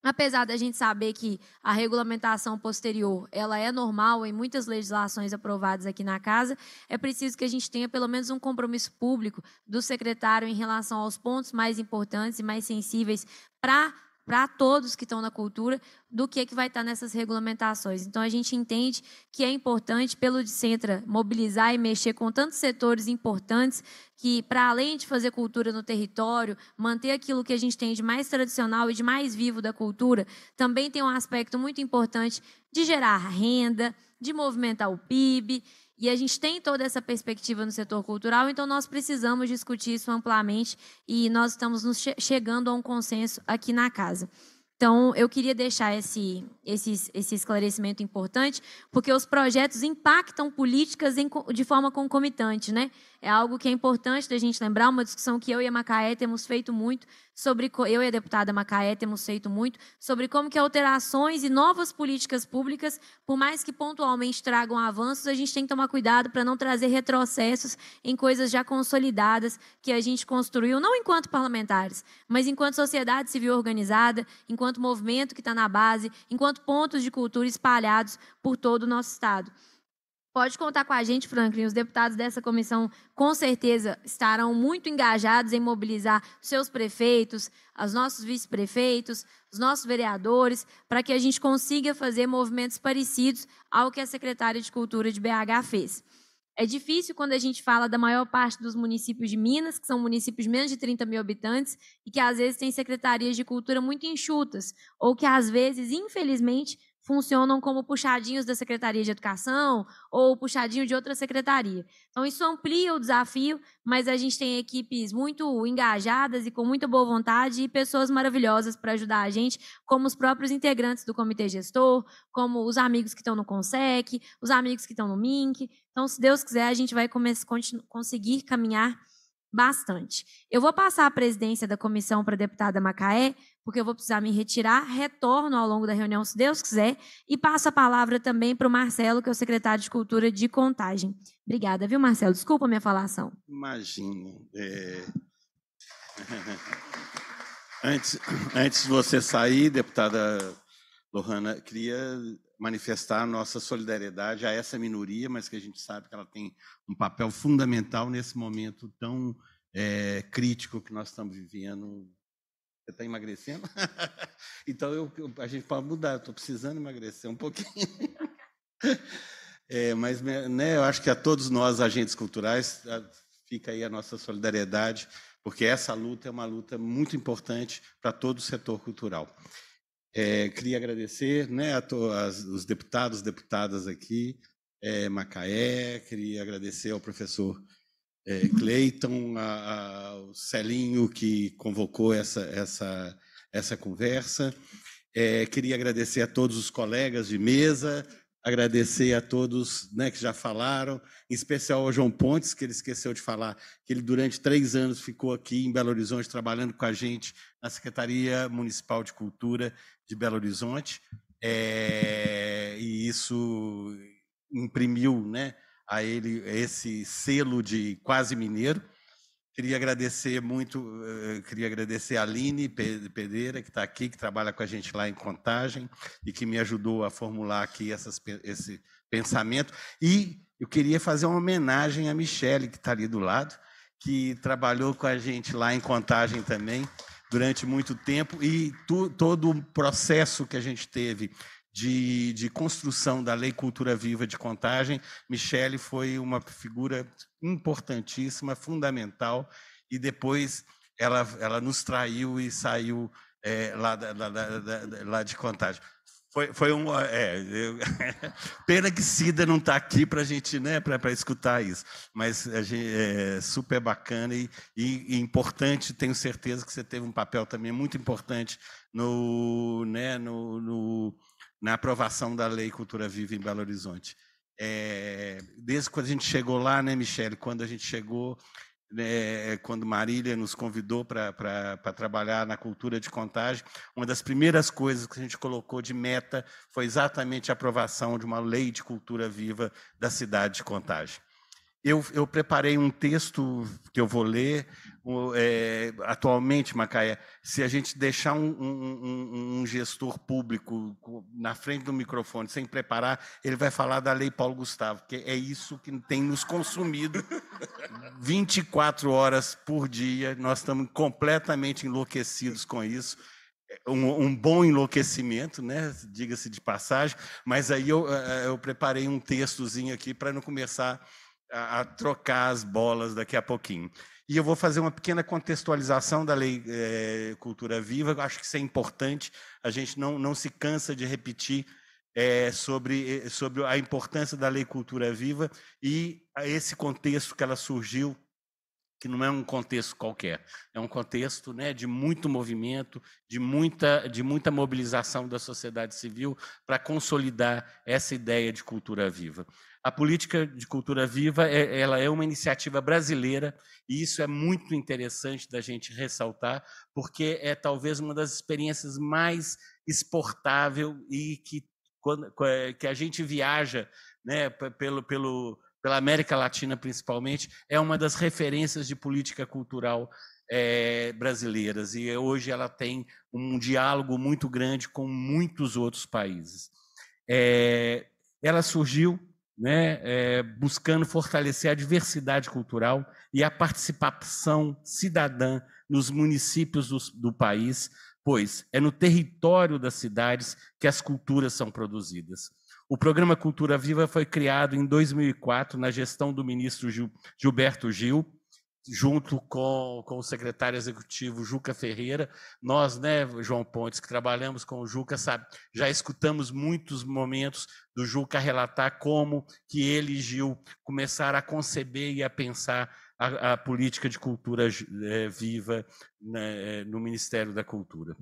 I: Apesar da gente saber que a regulamentação posterior ela é normal em muitas legislações aprovadas aqui na casa, é preciso que a gente tenha pelo menos um compromisso público do secretário em relação aos pontos mais importantes e mais sensíveis para para todos que estão na cultura do que é que vai estar tá nessas regulamentações. Então a gente entende que é importante pelo Dicentra mobilizar e mexer com tantos setores importantes que para além de fazer cultura no território, manter aquilo que a gente tem de mais tradicional e de mais vivo da cultura, também tem um aspecto muito importante de gerar renda, de movimentar o PIB e a gente tem toda essa perspectiva no setor cultural, então nós precisamos discutir isso amplamente e nós estamos che chegando a um consenso aqui na casa. Então, eu queria deixar esse, esse, esse, esclarecimento importante, porque os projetos impactam políticas em, de forma concomitante, né? É algo que é importante da gente lembrar, uma discussão que eu e a Macaé temos feito muito sobre eu e a deputada Macaé temos feito muito sobre como que alterações e novas políticas públicas, por mais que pontualmente tragam avanços, a gente tem que tomar cuidado para não trazer retrocessos em coisas já consolidadas que a gente construiu, não enquanto parlamentares, mas enquanto sociedade civil organizada, enquanto movimento que está na base, enquanto pontos de cultura espalhados por todo o nosso estado. Pode contar com a gente, Franklin. Os deputados dessa comissão com certeza estarão muito engajados em mobilizar seus prefeitos, os nossos vice-prefeitos, os nossos vereadores, para que a gente consiga fazer movimentos parecidos ao que a secretária de Cultura de BH fez. É difícil quando a gente fala da maior parte dos municípios de Minas, que são municípios de menos de 30 mil habitantes, e que às vezes têm secretarias de cultura muito enxutas, ou que às vezes, infelizmente, funcionam como puxadinhos da Secretaria de Educação ou puxadinho de outra secretaria. Então, isso amplia o desafio, mas a gente tem equipes muito engajadas e com muita boa vontade e pessoas maravilhosas para ajudar a gente, como os próprios integrantes do comitê gestor, como os amigos que estão no CONSEC, os amigos que estão no MINC. Então, se Deus quiser, a gente vai conseguir caminhar bastante. Eu vou passar a presidência da comissão para a deputada Macaé, porque eu vou precisar me retirar, retorno ao longo da reunião, se Deus quiser, e passo a palavra também para o Marcelo, que é o secretário de Cultura de Contagem. Obrigada, viu, Marcelo? Desculpa a minha falação.
J: Imagino. É... antes, antes de você sair, deputada Lohana, queria manifestar nossa solidariedade a essa minoria, mas que a gente sabe que ela tem um papel fundamental nesse momento tão é, crítico que nós estamos vivendo. Você está emagrecendo? então eu, a gente pode mudar, estou precisando emagrecer um pouquinho. é, mas né, né, eu acho que a todos nós, agentes culturais, fica aí a nossa solidariedade, porque essa luta é uma luta muito importante para todo o setor cultural. É, queria agradecer né, a to, as, os deputados e deputadas aqui, é, Macaé, queria agradecer ao professor é, Cleiton, ao Celinho, que convocou essa, essa, essa conversa. É, queria agradecer a todos os colegas de mesa, agradecer a todos né, que já falaram, em especial ao João Pontes, que ele esqueceu de falar, que ele durante três anos ficou aqui em Belo Horizonte trabalhando com a gente na Secretaria Municipal de Cultura de Belo Horizonte. É, e isso imprimiu né, a ele esse selo de quase mineiro. Queria agradecer muito, eh, queria agradecer a Aline Pereira, que está aqui, que trabalha com a gente lá em Contagem e que me ajudou a formular aqui essas, esse pensamento. E eu queria fazer uma homenagem à Michele, que está ali do lado, que trabalhou com a gente lá em Contagem também durante muito tempo e tu, todo o processo que a gente teve de, de, construção da Lei Cultura Viva de Contagem, Michele foi uma figura importantíssima, fundamental, e depois ela, ela nos traiu e saiu é, lá, da, da, da, lá de contagem. Foi, foi um. É, eu, pena que Cida não está aqui para a gente, né, para escutar isso. Mas gente, é super bacana e, e, e, importante. Tenho certeza que você teve um papel também muito importante no, né, no, no na aprovação da Lei Cultura Viva em Belo Horizonte. É, desde quando a gente chegou lá, né, Michele? Quando a gente chegou, né, quando Marília nos convidou para trabalhar na cultura de contagem, uma das primeiras coisas que a gente colocou de meta foi exatamente a aprovação de uma lei de cultura viva da cidade de Contagem. Eu, eu preparei um texto que eu vou ler é, atualmente, Macaé. Se a gente deixar um, um, um gestor público na frente do microfone sem preparar, ele vai falar da Lei Paulo Gustavo, que é isso que tem nos consumido 24 horas por dia. Nós estamos completamente enlouquecidos com isso. Um, um, bom enlouquecimento, né? diga-se de passagem, mas aí eu, é, é, eu preparei um textozinho aqui para não começar a, a, trocar as bolas daqui a pouquinho. E eu vou fazer uma pequena contextualização da Lei é, Cultura Viva, eu acho que isso é importante, a gente não, não se cansa de repetir é, sobre, eh, sobre a importância da Lei Cultura Viva e esse contexto que ela surgiu, que não é um contexto qualquer, é um contexto né, de muito movimento, de muita, de muita mobilização da sociedade civil para consolidar essa ideia de cultura viva. A política de cultura viva é, ela é uma iniciativa brasileira e isso é muito interessante da gente ressaltar, porque é talvez uma das experiências mais exportável e que quando eh, que a gente viaja, né, pelo pelo pela América Latina principalmente, é uma das referências de política cultural é, brasileiras e hoje ela tem um diálogo muito grande com muitos outros países. É, ela surgiu né, é, buscando fortalecer a diversidade cultural e a participação cidadã nos municípios do, do país, pois é no território das cidades que as culturas são produzidas. O programa Cultura Viva foi criado em 2004 na gestão do ministro Gilberto Gil junto com, com o secretário executivo Juca Ferreira. Nós, né, João Pontes, que trabalhamos com o Juca, sabe, já escutamos muitos momentos do Juca relatar como que ele e Gil começaram a conceber e a pensar a, a política de cultura é, viva né, eh, no Ministério da Cultura.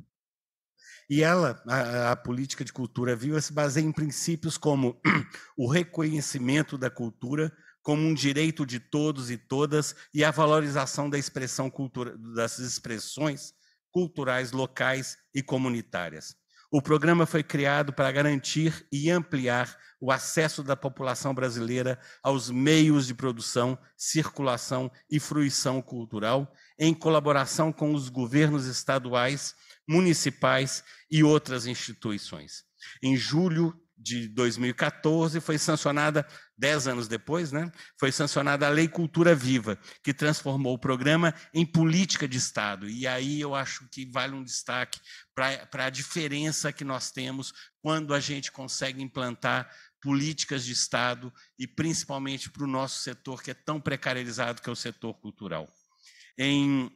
J: E ela, a, a, política de cultura viva, se baseia em princípios como o reconhecimento da cultura como um direito de todos e todas e a valorização da expressão cultura, das expressões culturais locais e comunitárias. O programa foi criado para garantir e ampliar o acesso da população brasileira aos meios de produção, circulação e fruição cultural, em colaboração com os governos estaduais, municipais e outras instituições. Em julho de 2014, foi sancionada, dez anos depois, né? foi sancionada a Lei Cultura Viva, que transformou o programa em política de Estado. E aí eu acho que vale um destaque para a diferença que nós temos quando a gente consegue implantar políticas de Estado e principalmente para o nosso setor que é tão precarizado, que é o setor cultural. Em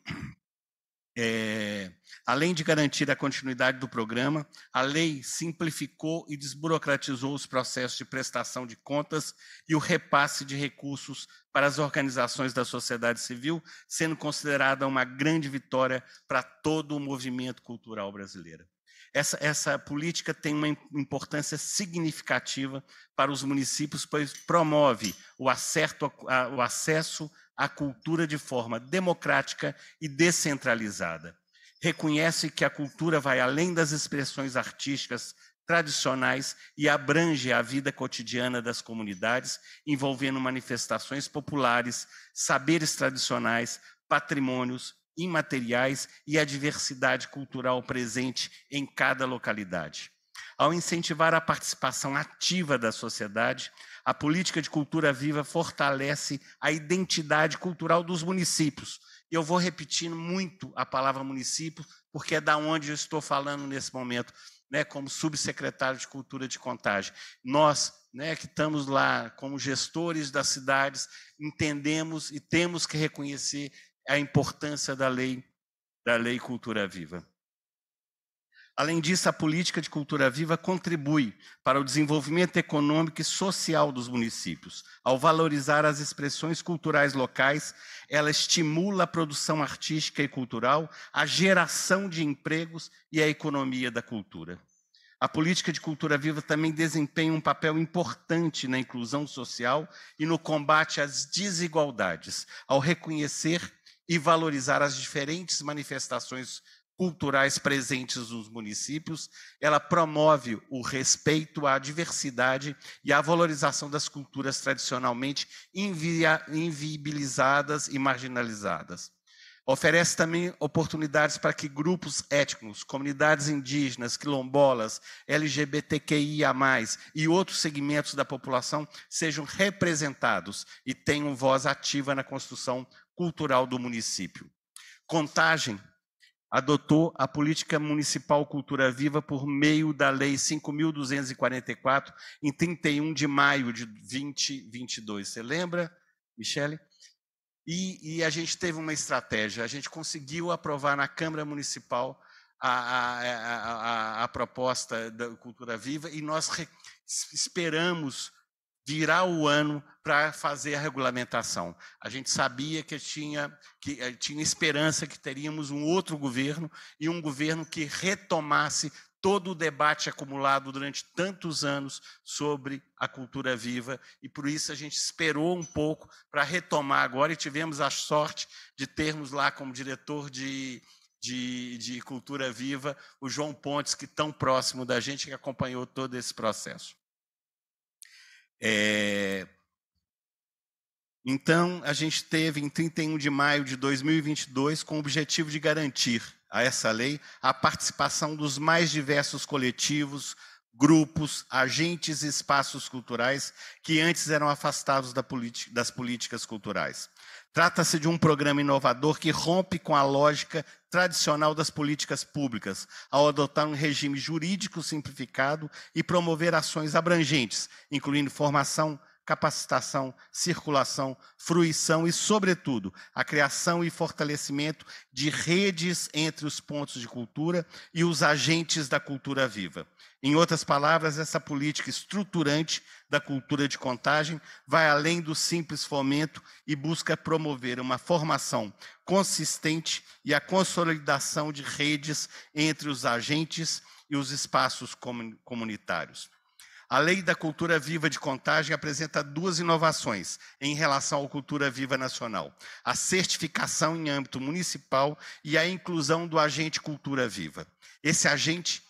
J: é, além de garantir a continuidade do programa, a lei simplificou e desburocratizou os processos de prestação de contas e o repasse de recursos para as organizações da sociedade civil, sendo considerada uma grande vitória para todo o movimento cultural brasileiro. Essa, essa política tem uma importância significativa para os municípios, pois promove o, acerto, o acesso a cultura de forma democrática e descentralizada. Reconhece que a cultura vai além das expressões artísticas tradicionais e abrange a vida cotidiana das comunidades, envolvendo manifestações populares, saberes tradicionais, patrimônios imateriais e a diversidade cultural presente em cada localidade. Ao incentivar a participação ativa da sociedade, a política de cultura viva fortalece a identidade cultural dos municípios. Eu vou repetindo muito a palavra município, porque é da onde eu estou falando nesse momento, né, como subsecretário de Cultura de Contagem. Nós, né, que estamos lá como gestores das cidades, entendemos e temos que reconhecer a importância da lei da lei Cultura Viva. Além disso, a política de cultura viva contribui para o desenvolvimento econômico e social dos municípios. Ao valorizar as expressões culturais locais, ela estimula a produção artística e cultural, a geração de empregos e a economia da cultura. A política de cultura viva também desempenha um papel importante na inclusão social e no combate às desigualdades, ao reconhecer e valorizar as diferentes manifestações culturais presentes nos municípios, ela promove o respeito à diversidade e à valorização das culturas tradicionalmente inviabilizadas e marginalizadas. Oferece também oportunidades para que grupos étnicos, comunidades indígenas, quilombolas, LGBTQIA, e outros segmentos da população sejam representados e tenham voz ativa na construção cultural do município. Contagem adotou a política municipal Cultura Viva por meio da Lei 5.244, em 31 de maio de 2022. Você lembra, Michele? E, e, a gente teve uma estratégia, a gente conseguiu aprovar na Câmara Municipal a, a, a, a proposta da Cultura Viva e nós re, esperamos virar o ano para fazer a regulamentação. A gente sabia que tinha, que eh, tinha esperança que teríamos um outro governo e um governo que retomasse todo o debate acumulado durante tantos anos sobre a cultura viva e por isso a gente esperou um pouco para retomar agora e tivemos a sorte de termos lá como diretor de de, de cultura viva, o João Pontes, que tão próximo da gente, que acompanhou todo esse processo. É... Então, a gente teve em 31 de maio de 2022 com o objetivo de garantir a essa lei a participação dos mais diversos coletivos, grupos, agentes e espaços culturais que antes eram afastados das políticas culturais. Trata-se de um programa inovador que rompe com a lógica tradicional das políticas públicas, ao adotar um regime jurídico simplificado e promover ações abrangentes, incluindo formação, capacitação, circulação, fruição e, sobretudo, a criação e fortalecimento de redes entre os pontos de cultura e os agentes da cultura viva. Em outras palavras, essa política estruturante da cultura de contagem vai além do simples fomento e busca promover uma formação consistente e a consolidação de redes entre os agentes e os espaços comunitários. A Lei da Cultura Viva de Contagem apresenta duas inovações em relação à cultura viva nacional: a certificação em âmbito municipal e a inclusão do agente cultura viva. Esse agente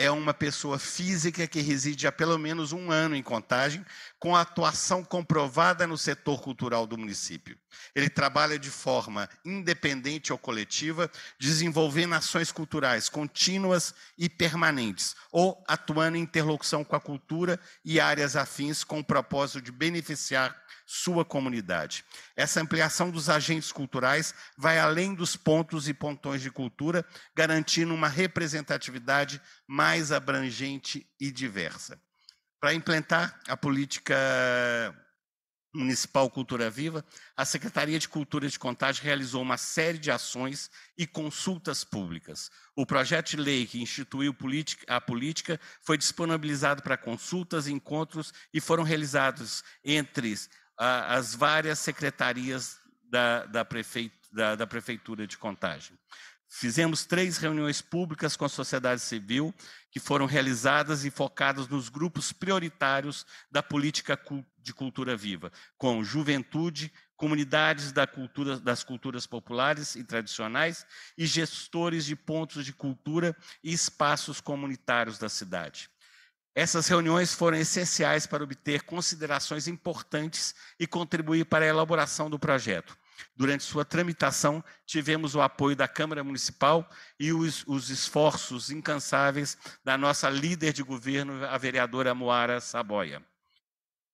J: é uma pessoa física que reside há pelo menos um ano em Contagem, com atuação comprovada no setor cultural do município. Ele trabalha de forma independente ou coletiva, desenvolvendo ações culturais contínuas e permanentes, ou atuando em interlocução com a cultura e áreas afins com o propósito de beneficiar sua comunidade. Essa ampliação dos agentes culturais vai além dos pontos e pontões de cultura, garantindo uma representatividade mais abrangente e diversa. Para implantar a política Municipal Cultura Viva, a Secretaria de Cultura de Contagem realizou uma série de ações e consultas públicas. O projeto de lei que instituiu a política foi disponibilizado para consultas, encontros e foram realizados entre as várias secretarias da, da, da, da Prefeitura de Contagem. Fizemos três reuniões públicas com a sociedade civil, que foram realizadas e focadas nos grupos prioritários da política de cultura viva, com juventude, comunidades da cultura, das culturas populares e tradicionais e gestores de pontos de cultura e espaços comunitários da cidade. Essas reuniões foram essenciais para obter considerações importantes e contribuir para a elaboração do projeto. Durante sua tramitação, tivemos o apoio da Câmara Municipal e os, os, esforços incansáveis da nossa líder de governo, a vereadora Moara Saboia.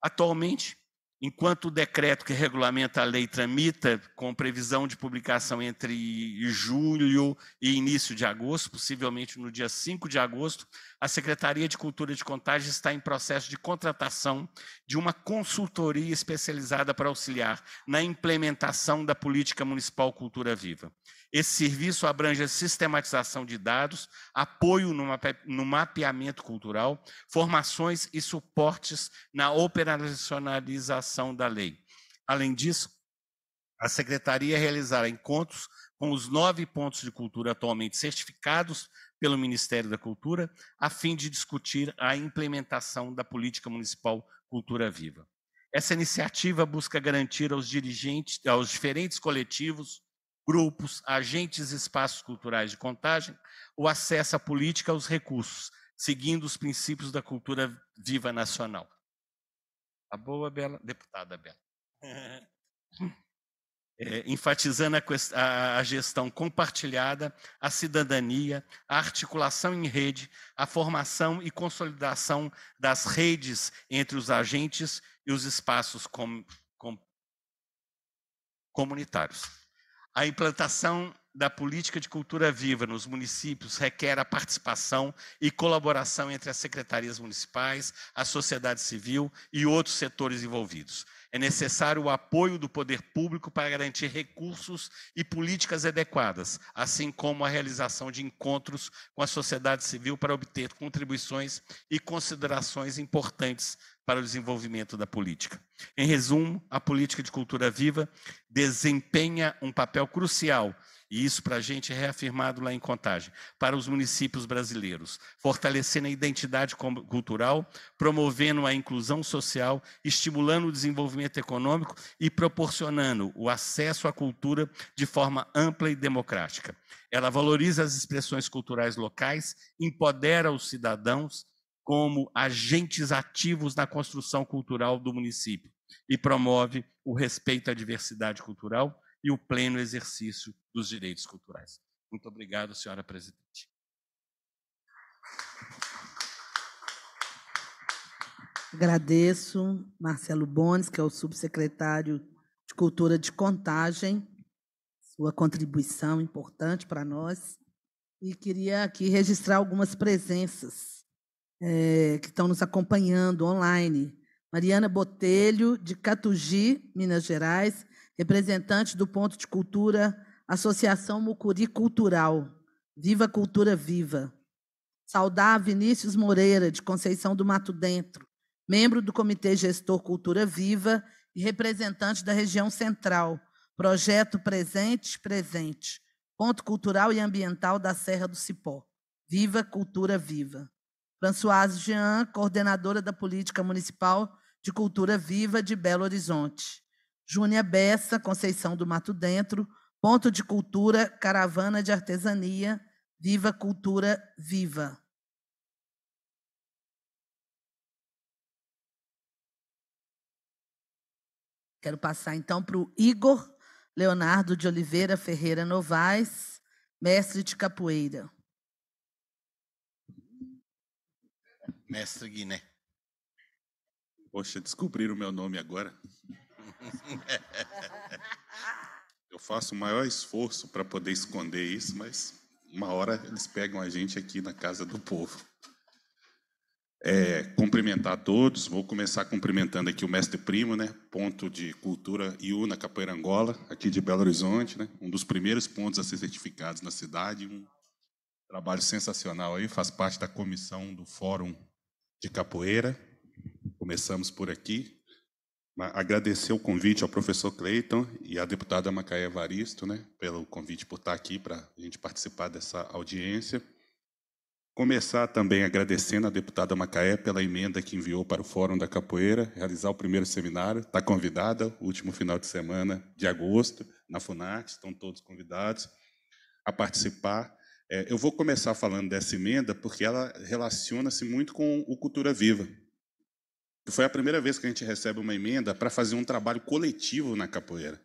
J: Atualmente, Enquanto o decreto que regulamenta a lei tramita, com previsão de publicação entre julho e início de agosto, possivelmente no dia 5 de agosto, a Secretaria de Cultura de Contagem está em processo de contratação de uma consultoria especializada para auxiliar na implementação da política municipal Cultura Viva. Esse serviço abrange a sistematização de dados, apoio no mapeamento cultural, formações e suportes na operacionalização da lei. Além disso, a secretaria realizará encontros com os nove pontos de cultura atualmente certificados pelo Ministério da Cultura, a fim de discutir a implementação da política municipal Cultura Viva. Essa iniciativa busca garantir aos dirigentes, aos diferentes coletivos grupos, agentes e espaços culturais de contagem, o acesso à política aos recursos, seguindo os princípios da cultura viva nacional. A boa, Bela? Deputada Bela. É, enfatizando a, a, gestão compartilhada, a cidadania, a articulação em rede, a formação e consolidação das redes entre os agentes e os espaços com, com, comunitários. A implantação da política de cultura viva nos municípios requer a participação e colaboração entre as secretarias municipais, a sociedade civil e outros setores envolvidos. É necessário o apoio do poder público para garantir recursos e políticas adequadas, assim como a realização de encontros com a sociedade civil para obter contribuições e considerações importantes para o desenvolvimento da política. Em resumo, a política de cultura viva desempenha um papel crucial, e isso para a gente é reafirmado lá em Contagem, para os municípios brasileiros, fortalecendo a identidade cultural, promovendo a inclusão social, estimulando o desenvolvimento econômico e proporcionando o acesso à cultura de forma ampla e democrática. Ela valoriza as expressões culturais locais, empodera os cidadãos como agentes ativos na construção cultural do município e promove o respeito à diversidade cultural e o pleno exercício dos direitos culturais. Muito obrigado,
A: senhora presidente.
K: Agradeço Marcelo Bones, que é o subsecretário de Cultura de Contagem, sua contribuição importante para nós. E queria aqui registrar algumas presenças é, que estão nos acompanhando online. Mariana Botelho, de Catugi, Minas Gerais, representante do Ponto de Cultura Associação Mucuri Cultural. Viva Cultura Viva. Saudar Vinícius Moreira, de Conceição do Mato Dentro, membro do Comitê Gestor Cultura Viva e representante da região central, projeto Presente Presente, ponto cultural e ambiental da Serra do Cipó. Viva Cultura Viva. Françoise Jean, coordenadora da Política Municipal de Cultura Viva de Belo Horizonte. Júnia Bessa, Conceição do Mato Dentro, Ponto de Cultura, Caravana de Artesania, Viva Cultura Viva. Quero passar então para o Igor Leonardo de Oliveira Ferreira Novaes, mestre de capoeira.
J: Mestre Guiné.
D: Poxa, descobriram o meu nome agora. Eu faço o maior esforço para poder esconder isso, mas uma hora eles pegam a gente aqui na casa do povo. É, cumprimentar todos, vou começar cumprimentando aqui o mestre primo, né? Ponto de cultura IU na Capoeira Angola, aqui de Belo Horizonte, né? Um dos primeiros pontos a ser certificados na cidade, um trabalho sensacional aí, faz parte da comissão do Fórum de capoeira. Começamos por aqui. Agradecer o convite ao professor Cleiton e à deputada Macaé Varisto, né, pelo convite por estar aqui para a gente participar dessa audiência. Começar também agradecendo à deputada Macaé pela emenda que enviou para o Fórum da Capoeira, realizar o primeiro seminário. Está convidada, último final de semana de agosto, na FUNAT. Estão todos convidados a participar. É, eu vou começar falando dessa emenda porque ela relaciona-se muito com o Cultura Viva. Foi a primeira vez que a gente recebe uma emenda para fazer um trabalho coletivo na capoeira.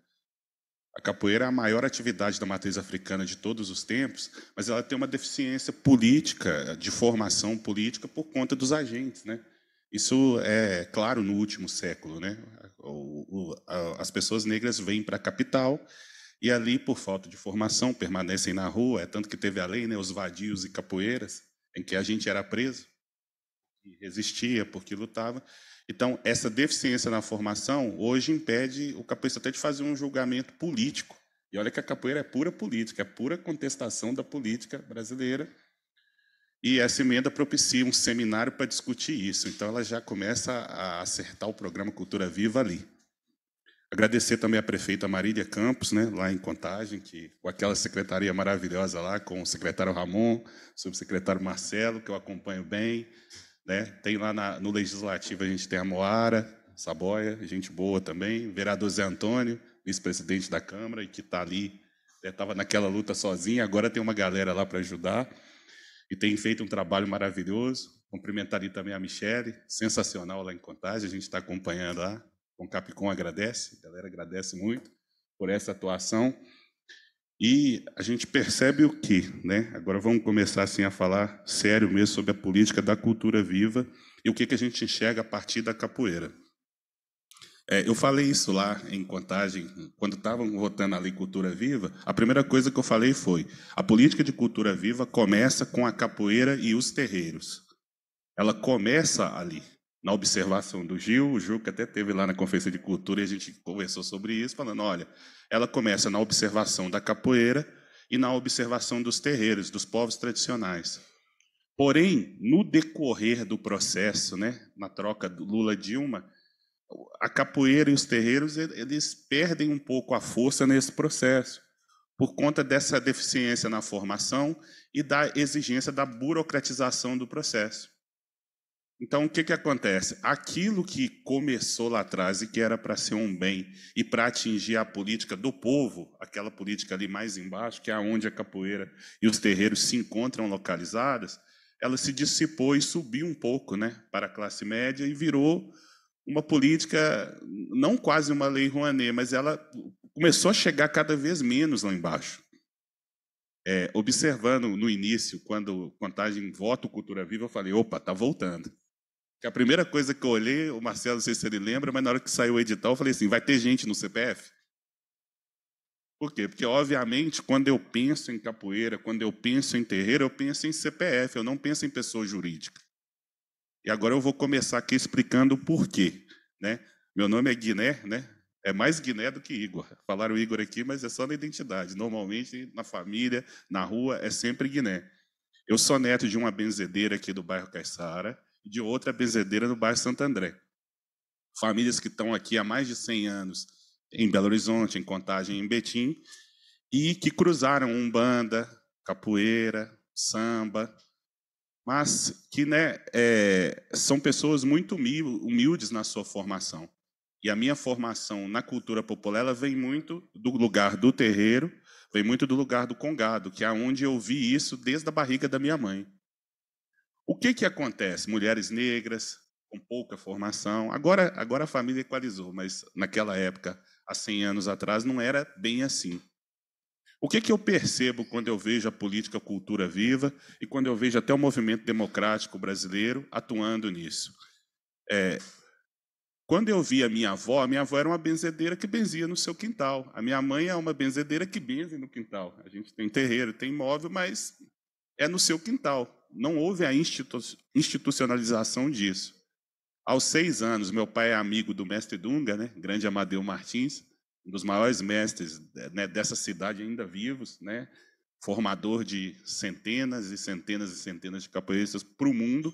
D: A capoeira é a maior atividade da matriz africana de todos os tempos, mas ela tem uma deficiência política, de formação política, por conta dos agentes. Né? Isso é claro no último século. Né? as pessoas negras vêm para a capital e ali, por falta de formação, permanecem na rua. É tanto que teve a lei, né, os vadios e capoeiras, em que a gente era preso, e resistia porque lutava. Então, essa deficiência na formação hoje impede o capoeira até de fazer um julgamento político. E olha que a capoeira é pura política, é pura contestação da política brasileira. E essa emenda propicia um seminário para discutir isso. Então, ela já começa a acertar o programa Cultura Viva ali. Agradecer também à prefeita Marília Campos, né, lá em Contagem, que com aquela secretaria maravilhosa lá, com o secretário Ramon, subsecretário Marcelo, que eu acompanho bem. Né? Tem lá na, no Legislativo a gente tem a Moara, Saboia, gente boa também, vereador Zé Antônio, vice-presidente da Câmara, e que está ali, estava né, naquela luta sozinha, agora tem uma galera lá para ajudar, e tem feito um trabalho maravilhoso. ali também a Michele, sensacional lá em Contagem, a gente está acompanhando lá, o então, Capcom agradece, a galera agradece muito por essa atuação. E a gente percebe o que, né? Agora vamos começar assim a falar sério mesmo sobre a política da cultura viva e o que que a gente enxerga a partir da capoeira. É, eu falei isso lá em Contagem, quando estavam votando a lei Cultura Viva. A primeira coisa que eu falei foi: a política de cultura viva começa com a capoeira e os terreiros. Ela começa ali na observação do Gil, o Gil que até teve lá na conferência de cultura e a gente conversou sobre isso, falando, olha, ela começa na observação da capoeira e na observação dos terreiros, dos povos tradicionais. Porém, no decorrer do processo, né, na troca do Lula-Dilma, a capoeira e os terreiros eles perdem um pouco a força nesse processo, por conta dessa deficiência na formação e da exigência da burocratização do processo. Então, o que, que acontece? Aquilo que começou lá atrás e que era para ser um bem e para atingir a política do povo, aquela política ali mais embaixo, que é onde a capoeira e os terreiros se encontram localizadas, ela se dissipou e subiu um pouco né, para a classe média e virou uma política, não quase uma lei Rouanet, mas ela começou a chegar cada vez menos lá embaixo. É, observando no início, quando contagem voto Cultura Viva, eu falei, opa, tá voltando. Que a primeira coisa que eu olhei, o Marcelo, não sei se ele lembra, mas na hora que saiu o edital, eu falei assim: vai ter gente no CPF? Por quê? Porque, obviamente, quando eu penso em capoeira, quando eu penso em terreiro, eu penso em CPF, eu não penso em pessoa jurídica. E agora eu vou começar aqui explicando o porquê. Né? Meu nome é Guiné, né? É mais Guiné do que Igor. Falaram Igor aqui, mas é só na identidade. Normalmente, na família, na rua, é sempre Guiné. Eu sou neto de uma benzedeira aqui do bairro Caixara de outra bezedeira no bairro Santo André. Famílias que estão aqui há mais de 100 anos em Belo Horizonte, em Contagem, em Betim, e que cruzaram umbanda, capoeira, samba, mas que né, é, são pessoas muito humildes na sua formação. E a minha formação na cultura popular ela vem muito do lugar do terreiro, vem muito do lugar do congado, que é onde eu vi isso desde a barriga da minha mãe. O que, que acontece? Mulheres negras, com pouca formação. Agora, agora a família equalizou, mas naquela época, há 100 anos atrás, não era bem assim. O que, que eu percebo quando eu vejo a política cultura viva e quando eu vejo até o movimento democrático brasileiro atuando nisso? É, quando eu vi a minha avó, a minha avó era uma benzedeira que benzia no seu quintal. A minha mãe é uma benzedeira que benze no quintal. A gente tem terreiro, tem imóvel, mas é no seu quintal não houve a institu institucionalização disso. Aos seis anos, meu pai é amigo do mestre Dunga, né, grande Amadeu Martins, um dos maiores mestres eh, né, dessa cidade ainda vivos, né, formador de centenas e centenas e centenas de capoeiristas para o mundo.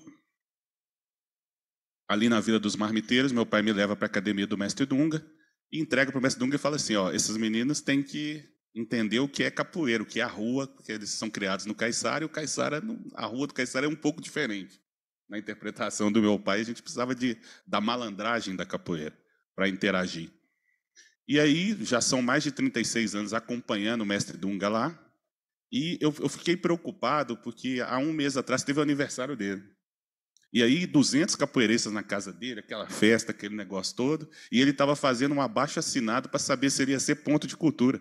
D: Ali na Vila dos Marmiteiros, meu pai me leva para a academia do mestre Dunga e entrega para o mestre Dunga e fala assim: ó, esses meninos têm que entender o que é capoeira, o que é a rua, porque eles são criados no Caiçara, e o Caixara, a rua do Caiçara é um pouco diferente. Na interpretação do meu pai, a gente precisava de, da malandragem da capoeira para interagir. E aí, já são mais de 36 anos acompanhando o mestre Dunga lá, e eu, eu fiquei preocupado porque há um mês atrás teve o aniversário dele. E aí, 200 capoeiristas na casa dele, aquela festa, aquele negócio todo, e ele estava fazendo um abaixo assinado para saber se ele ia ser ponto de cultura.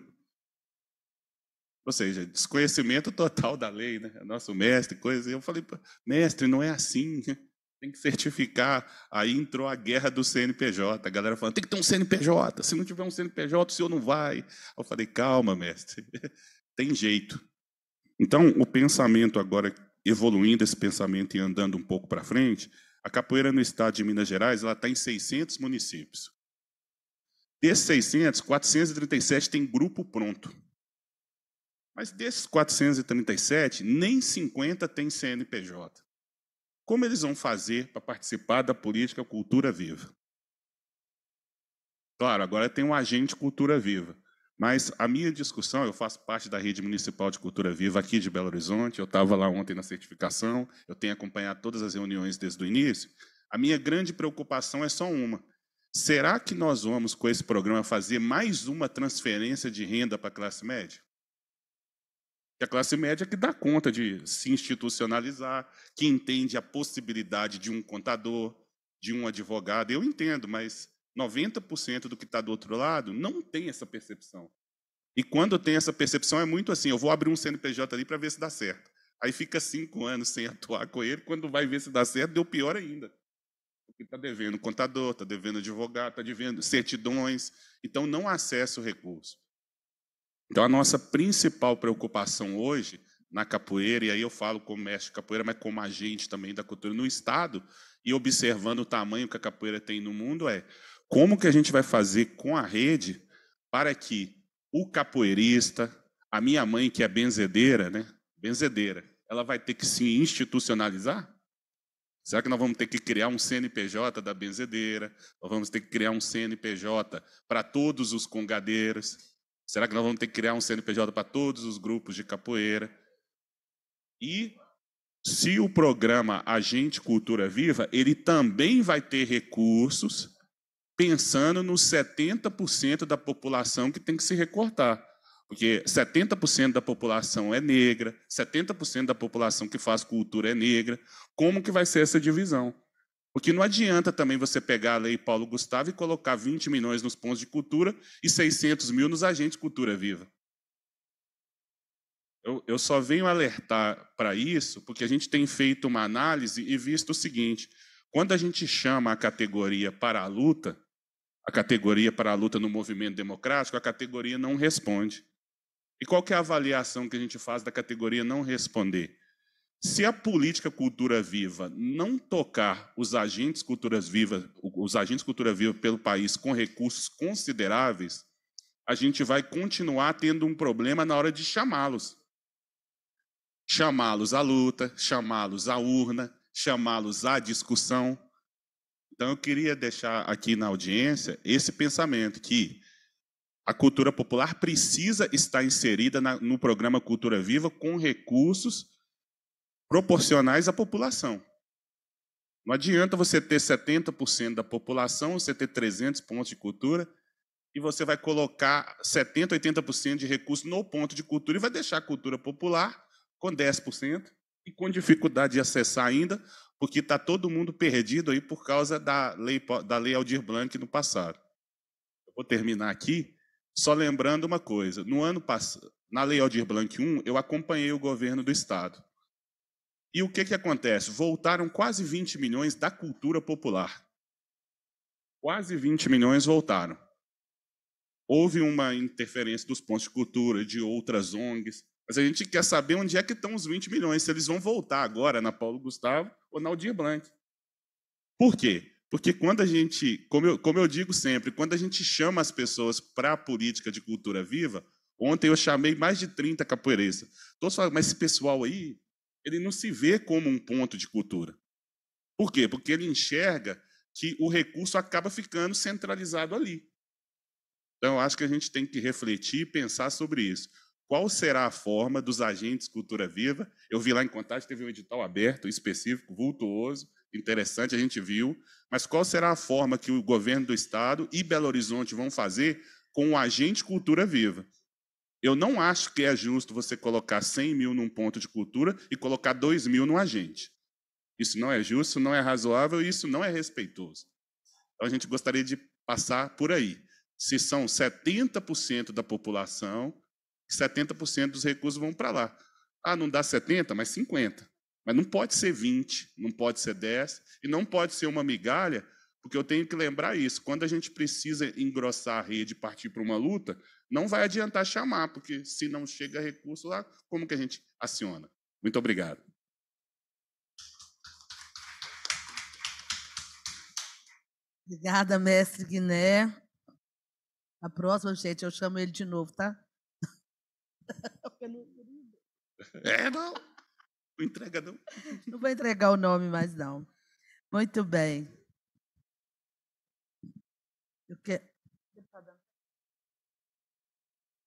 D: Ou seja, desconhecimento total da lei, né? É nosso mestre, coisa. Eu falei, mestre, não é assim. Né? Tem que certificar. Aí entrou a guerra do CNPJ. A galera falando, tem que ter um CNPJ. Se não tiver um CNPJ, o senhor não vai. Eu falei, calma, mestre. Tem jeito. Então, o pensamento agora, evoluindo esse pensamento e andando um pouco para frente, a capoeira no estado de Minas Gerais ela está em 600 municípios. Desses 600, 437 tem grupo pronto. Mas desses 437, nem 50 têm CNPJ. Como eles vão fazer para participar da política Cultura Viva? Claro, agora tem um agente Cultura Viva. Mas a minha discussão, eu faço parte da rede municipal de cultura viva aqui de Belo Horizonte, eu estava lá ontem na certificação, eu tenho acompanhado todas as reuniões desde o início. A minha grande preocupação é só uma: será que nós vamos, com esse programa, fazer mais uma transferência de renda para a classe média? que a classe média que dá conta de se institucionalizar, que entende a possibilidade de um contador, de um advogado. Eu entendo, mas 90% do que está do outro lado não tem essa percepção. E quando tem essa percepção, é muito assim: eu vou abrir um CNPJ ali para ver se dá certo. Aí fica cinco anos sem atuar com ele, quando vai ver se dá certo, deu pior ainda. Porque está devendo contador, está devendo advogado, está devendo certidões, então não acessa o recurso. Então, a nossa principal preocupação hoje na capoeira, e aí eu falo como mestre de capoeira, mas como agente também da cultura no Estado, e observando o tamanho que a capoeira tem no mundo, é como que a gente vai fazer com a rede para que o capoeirista, a minha mãe que é benzedeira, né? Benzedeira, ela vai ter que se institucionalizar? Será que nós vamos ter que criar um CNPJ da benzedeira? Nós vamos ter que criar um CNPJ para todos os congadeiros? Será que nós vamos ter que criar um CNPJ para todos os grupos de capoeira? E se o programa Agente Cultura Viva, ele também vai ter recursos pensando nos 70% da população que tem que se recortar. Porque 70% da população é negra, 70% da população que faz cultura é negra. Como que vai ser essa divisão? Porque não adianta também você pegar a lei Paulo Gustavo e colocar 20 milhões nos pontos de cultura e 600 mil nos agentes Cultura Viva. Eu, eu só venho alertar para isso porque a gente tem feito uma análise e visto o seguinte: quando a gente chama a categoria para a luta, a categoria para a luta no movimento democrático, a categoria não responde. E qual é a avaliação que a gente faz da categoria não responder? Se a política cultura viva não tocar os agentes culturas vivas, os agentes cultura viva pelo país com recursos consideráveis, a gente vai continuar tendo um problema na hora de chamá-los. Chamá-los à luta, chamá-los à urna, chamá-los à discussão. Então eu queria deixar aqui na audiência esse pensamento que a cultura popular precisa estar inserida na, no programa Cultura Viva com recursos proporcionais à população. Não adianta você ter 70% da população, você ter 300 pontos de cultura, e você vai colocar 70%, 80% de recursos no ponto de cultura e vai deixar a cultura popular com 10% e com dificuldade de acessar ainda, porque está todo mundo perdido aí por causa da lei, da lei Aldir Blanc no passado. Eu vou terminar aqui só lembrando uma coisa. No ano passado, na lei Aldir Blanc I, eu acompanhei o governo do Estado. E o que, que acontece? Voltaram quase 20 milhões da cultura popular. Quase 20 milhões voltaram. Houve uma interferência dos pontos de cultura, de outras ONGs, mas a gente quer saber onde é que estão os 20 milhões, se eles vão voltar agora na Paulo Gustavo ou na Aldir Blanc. Por quê? Porque quando a gente, como eu, como eu digo sempre, quando a gente chama as pessoas para a política de cultura viva, ontem eu chamei mais de 30 capoeiristas. Todos falam, mas esse pessoal aí ele não se vê como um ponto de cultura. Por quê? Porque ele enxerga que o recurso acaba ficando centralizado ali. Então, eu acho que a gente tem que refletir e pensar sobre isso. Qual será a forma dos agentes Cultura Viva? Eu vi lá em Contagem, teve um edital aberto, específico, vultuoso, interessante, a gente viu. Mas qual será a forma que o governo do Estado e Belo Horizonte vão fazer com o agente Cultura Viva? Eu não acho que é justo você colocar 100 mil num ponto de cultura e colocar 2 mil num agente. Isso não é justo, não é razoável e isso não é respeitoso. Então a gente gostaria de passar por aí. Se são 70% da população, 70% dos recursos vão para lá. Ah, não dá 70, mas 50. Mas não pode ser 20, não pode ser 10 e não pode ser uma migalha, porque eu tenho que lembrar isso. Quando a gente precisa engrossar a rede e partir para uma luta, não vai adiantar chamar, porque se não chega recurso lá, como que a gente aciona? Muito obrigado.
K: Obrigada, mestre Guiné. A próxima, gente, eu chamo ele de novo, tá? É, não.
D: Não entrega, não.
K: Não vou entregar o nome mais, não. Muito bem. Eu quero...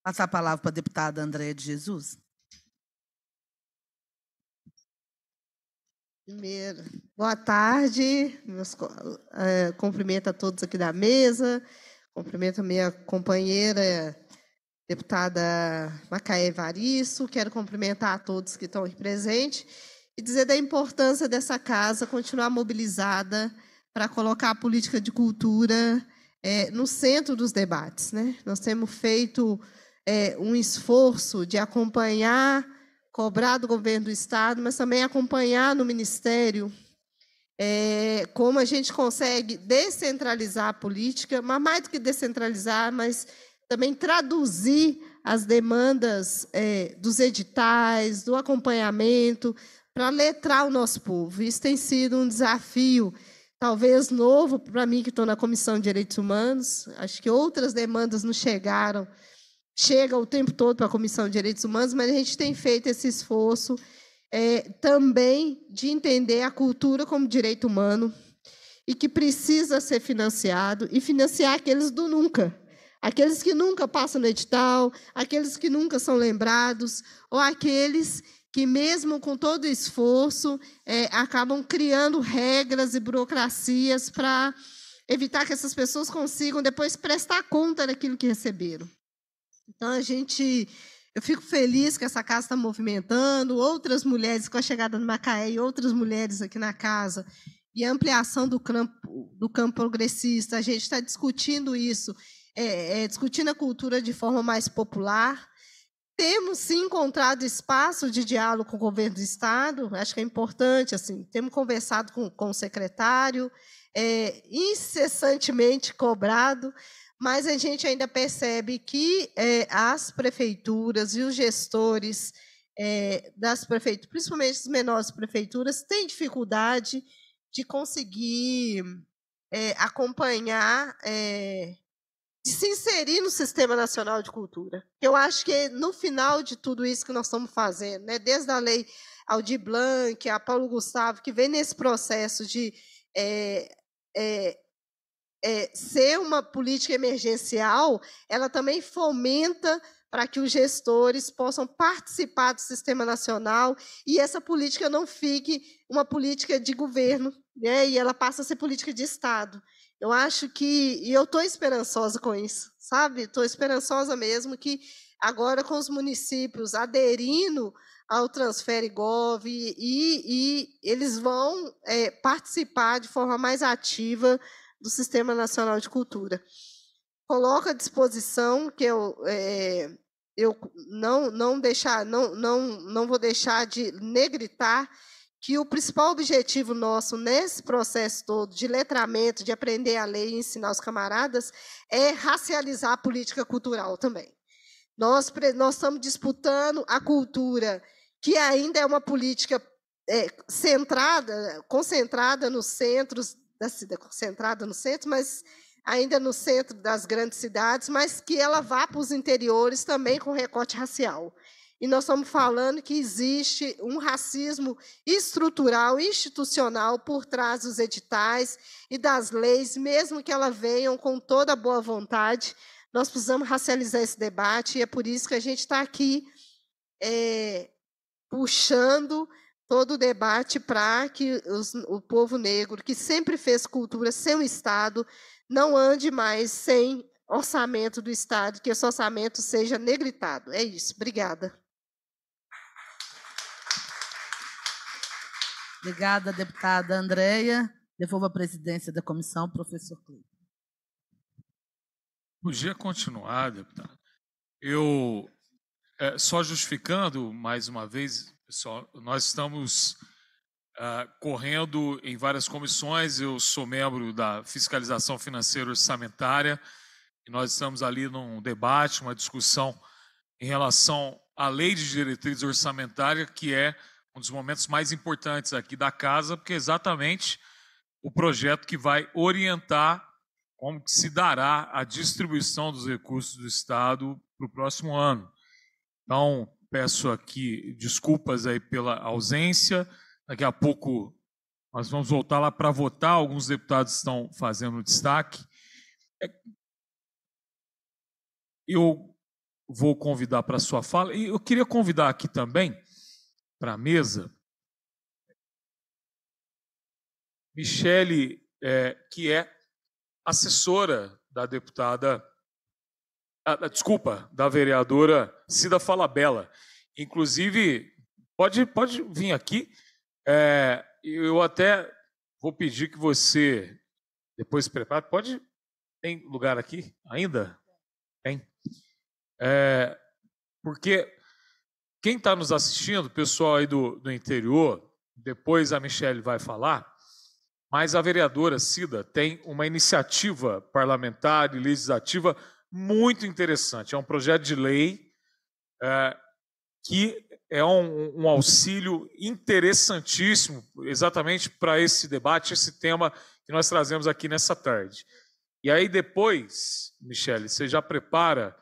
K: Passar a palavra para a deputada Andréia de Jesus.
C: Primeiro, boa tarde. Meus, é, cumprimento a todos aqui da mesa. Cumprimento a minha companheira, deputada Macaé Varisso. Quero cumprimentar a todos que estão aqui presentes e dizer da importância dessa casa continuar mobilizada para colocar a política de cultura é, no centro dos debates. Né? Nós temos feito é, um esforço de acompanhar, cobrar do governo do Estado, mas também acompanhar no Ministério é, como a gente consegue descentralizar a política, mas mais do que descentralizar, mas também traduzir as demandas é, dos editais, do acompanhamento, para letrar o nosso povo. Isso tem sido um desafio, talvez novo para mim, que estou na Comissão de Direitos Humanos. Acho que outras demandas não chegaram chega o tempo todo para a Comissão de Direitos Humanos, mas a gente tem feito esse esforço é, também de entender a cultura como direito humano e que precisa ser financiado e financiar aqueles do nunca. Aqueles que nunca passam no edital, aqueles que nunca são lembrados, ou aqueles que, mesmo com todo o esforço, é, acabam criando regras e burocracias para evitar que essas pessoas consigam depois prestar conta daquilo que receberam. Então a gente eu fico feliz que essa casa está movimentando, outras mulheres com a chegada do Macaé e outras mulheres aqui na casa, e a ampliação do campo, do campo progressista. A gente está discutindo isso, é, é, discutindo a cultura de forma mais popular. Temos sim encontrado espaço de diálogo com o governo do Estado, acho que é importante. assim Temos conversado com, com o secretário, é, incessantemente cobrado, mas a gente ainda percebe que é, as prefeituras e os gestores é, das prefeituras, principalmente as menores prefeituras, têm dificuldade de conseguir é, acompanhar, é, de se inserir no Sistema Nacional de Cultura. Eu acho que no final de tudo isso que nós estamos fazendo, né, desde a lei Aldir Blanc, a Paulo Gustavo, que vem nesse processo de é, é, é, ser uma política emergencial, ela também fomenta para que os gestores possam participar do sistema nacional e essa política não fique uma política de governo, né? E ela passa a ser política de Estado. Eu acho que e eu estou esperançosa com isso, sabe? Estou esperançosa mesmo que agora com os municípios aderindo ao TransfereGov e, e eles vão é, participar de forma mais ativa do Sistema Nacional de Cultura. Coloca à disposição que eu, é, eu não, não, deixar, não, não, não vou deixar de negritar que o principal objetivo nosso nesse processo todo de letramento, de aprender a lei e ensinar os camaradas, é racializar a política cultural também. Nós, nós estamos disputando a cultura, que ainda é uma política é, centrada, concentrada nos centros da cidade, concentrada no centro, mas ainda no centro das grandes cidades, mas que ela vá para os interiores também com recorte racial. E nós estamos falando que existe um racismo estrutural, institucional, por trás dos editais e das leis, mesmo que elas venham com toda a boa vontade. Nós precisamos racializar esse debate e é por isso que a gente está aqui é, puxando todo o debate para que os, o povo negro, que sempre fez cultura sem o Estado, não ande mais sem orçamento do Estado, que esse orçamento
K: seja negritado. É isso. Obrigada. Obrigada, deputada Andreia. Devolvo a presidência da comissão, professor Cleiton.
A: Podia continuar, deputado. Eu, é, só justificando mais uma vez Pessoal, nós estamos uh, correndo em várias comissões. Eu sou membro da Fiscalização Financeira Orçamentária e nós estamos ali num debate, uma discussão em relação à Lei de Diretrizes Orçamentária, que é um dos momentos mais importantes aqui da casa, porque é exatamente o projeto que vai orientar como que se dará a distribuição dos recursos do Estado para o próximo ano. Então, peço aqui desculpas aí pela ausência. Daqui a pouco nós vamos voltar lá para votar. Alguns deputados estão fazendo destaque. É, eu vou convidar para a sua fala. E eu queria convidar aqui também para a mesa Michele, é, que é assessora da deputada, ah, desculpa, da vereadora Cida Falabella. Inclusive, pode, pode vir aqui. É, eu até vou pedir que você depois se prepare. Pode? Tem lugar aqui ainda? Tem. É, porque quem está nos assistindo, pessoal aí do, do interior, depois a Michelle vai falar, mas a vereadora Cida tem uma iniciativa parlamentar e legislativa muito interessante. É um projeto de lei é, que é um, um auxílio interessantíssimo exatamente para esse debate, esse tema que nós trazemos aqui nessa tarde. E aí depois, Michele, você já prepara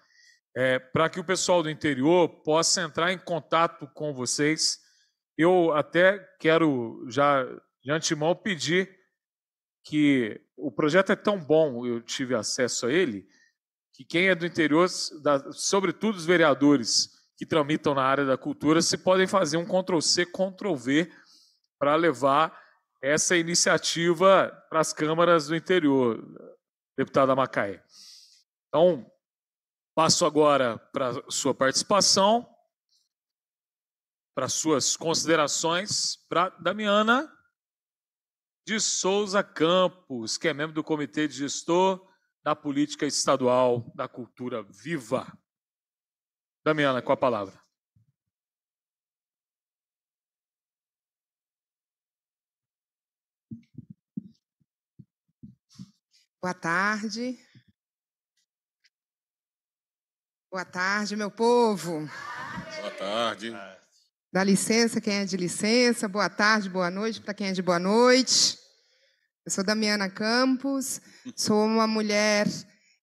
A: é, para que o pessoal do interior possa entrar em contato com vocês. Eu até quero já de antemão pedir que o projeto é tão bom, eu tive acesso a ele, que quem é do interior, da, sobretudo os vereadores que tramitam na área da cultura, se podem fazer um Ctrl-C, Ctrl-V para levar essa iniciativa para as câmaras do interior, deputada Macaé. Então, passo agora para a sua participação, para suas considerações, para Damiana de Souza Campos, que é membro do Comitê de Gestor da política estadual da cultura viva. Damiana, com a palavra.
E: Boa tarde. Boa tarde, meu povo.
D: Boa tarde.
E: Dá licença, quem é de licença. Boa tarde, boa noite para quem é de boa noite. Eu sou Damiana Campos, sou uma mulher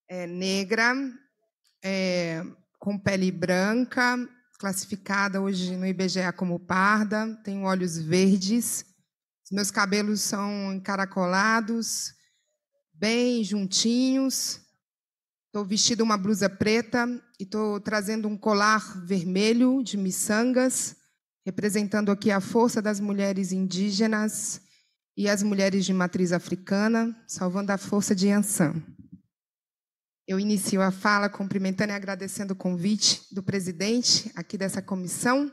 E: é, negra, é, com pele branca, classificada hoje no IBGE como parda, tenho olhos verdes, meus cabelos são encaracolados, bem juntinhos, estou vestida uma blusa preta e estou trazendo um colar vermelho de miçangas, representando aqui a força das mulheres indígenas e as mulheres de matriz africana, salvando a força de Ansan. Eu inicio a fala cumprimentando e agradecendo o convite do presidente aqui dessa comissão,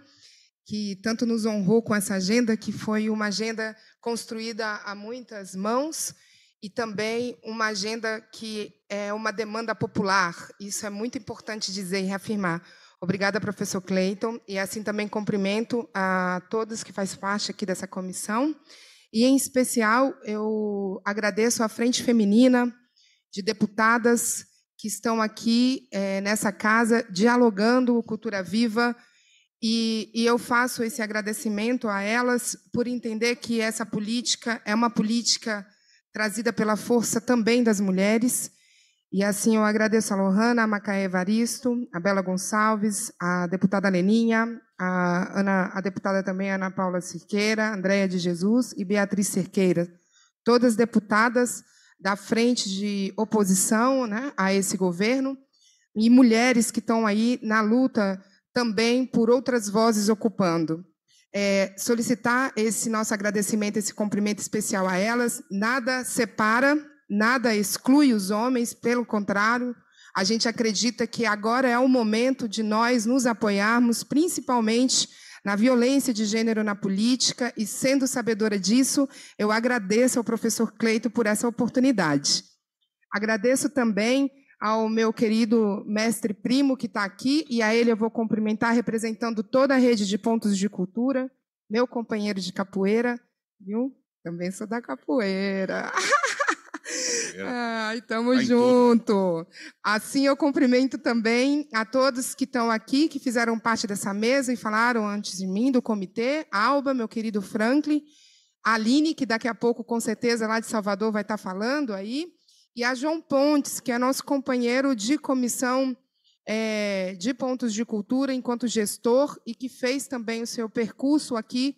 E: que tanto nos honrou com essa agenda, que foi uma agenda construída a muitas mãos e também uma agenda que é uma demanda popular. Isso é muito importante dizer e reafirmar. Obrigada, professor Clayton, e assim também cumprimento a todos que fazem parte aqui dessa comissão. E, em especial, eu agradeço à Frente Feminina de deputadas que estão aqui é, nessa casa dialogando o Cultura Viva. E, e eu faço esse agradecimento a elas por entender que essa política é uma política trazida pela força também das mulheres. E assim eu agradeço a Lohana, a Macaé Evaristo, a Bela Gonçalves, a deputada Leninha, a, Ana, a deputada também, Ana Paula Cerqueira, Andréia de Jesus e Beatriz Cerqueira, todas deputadas da frente de oposição né, a esse governo, e mulheres que estão aí na luta também por outras vozes ocupando. É, solicitar esse nosso agradecimento, esse cumprimento especial a elas. Nada separa, nada exclui os homens, pelo contrário, a gente acredita que agora é o momento de nós nos apoiarmos, principalmente na violência de gênero na política, e sendo sabedora disso, eu agradeço ao professor Cleito por essa oportunidade. Agradeço também ao meu querido mestre primo que está aqui, e a ele eu vou cumprimentar representando toda a rede de pontos de cultura, meu companheiro de capoeira, viu? Também sou da capoeira. Ai, tamo junto. Assim eu cumprimento também a todos que estão aqui, que fizeram parte dessa mesa e falaram antes de mim, do comitê. Alba, meu querido Franklin, Aline, que daqui a pouco, com certeza, lá de Salvador vai estar tá falando aí, e a João Pontes, que é nosso companheiro de comissão é, de pontos de cultura enquanto gestor e que fez também o seu percurso aqui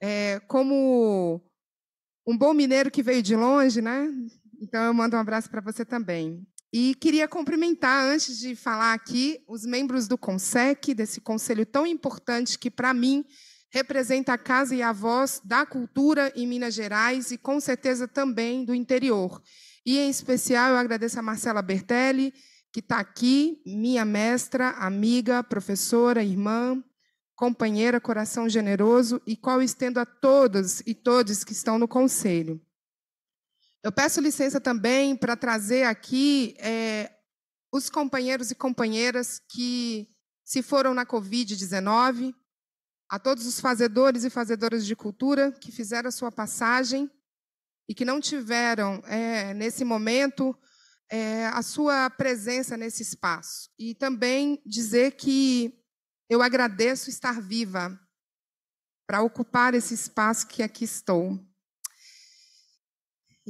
E: é, como um bom mineiro que veio de longe, né? Então eu mando um abraço para você também. E queria cumprimentar, antes de falar aqui, os membros do CONSEC, desse conselho tão importante que, para mim, representa a casa e a voz da cultura em Minas Gerais e, com certeza, também do interior. E, em especial, eu agradeço a Marcela Bertelli, que está aqui, minha mestra, amiga, professora, irmã, companheira, coração generoso, e qual estendo a todas e todos que estão no conselho. Eu peço licença também para trazer aqui é, os companheiros e companheiras que se foram na Covid-19, a todos os fazedores e fazedoras de cultura que fizeram a sua passagem e que não tiveram, é, nesse momento, é, a sua presença nesse espaço. E também dizer que eu agradeço estar viva para ocupar esse espaço que aqui estou.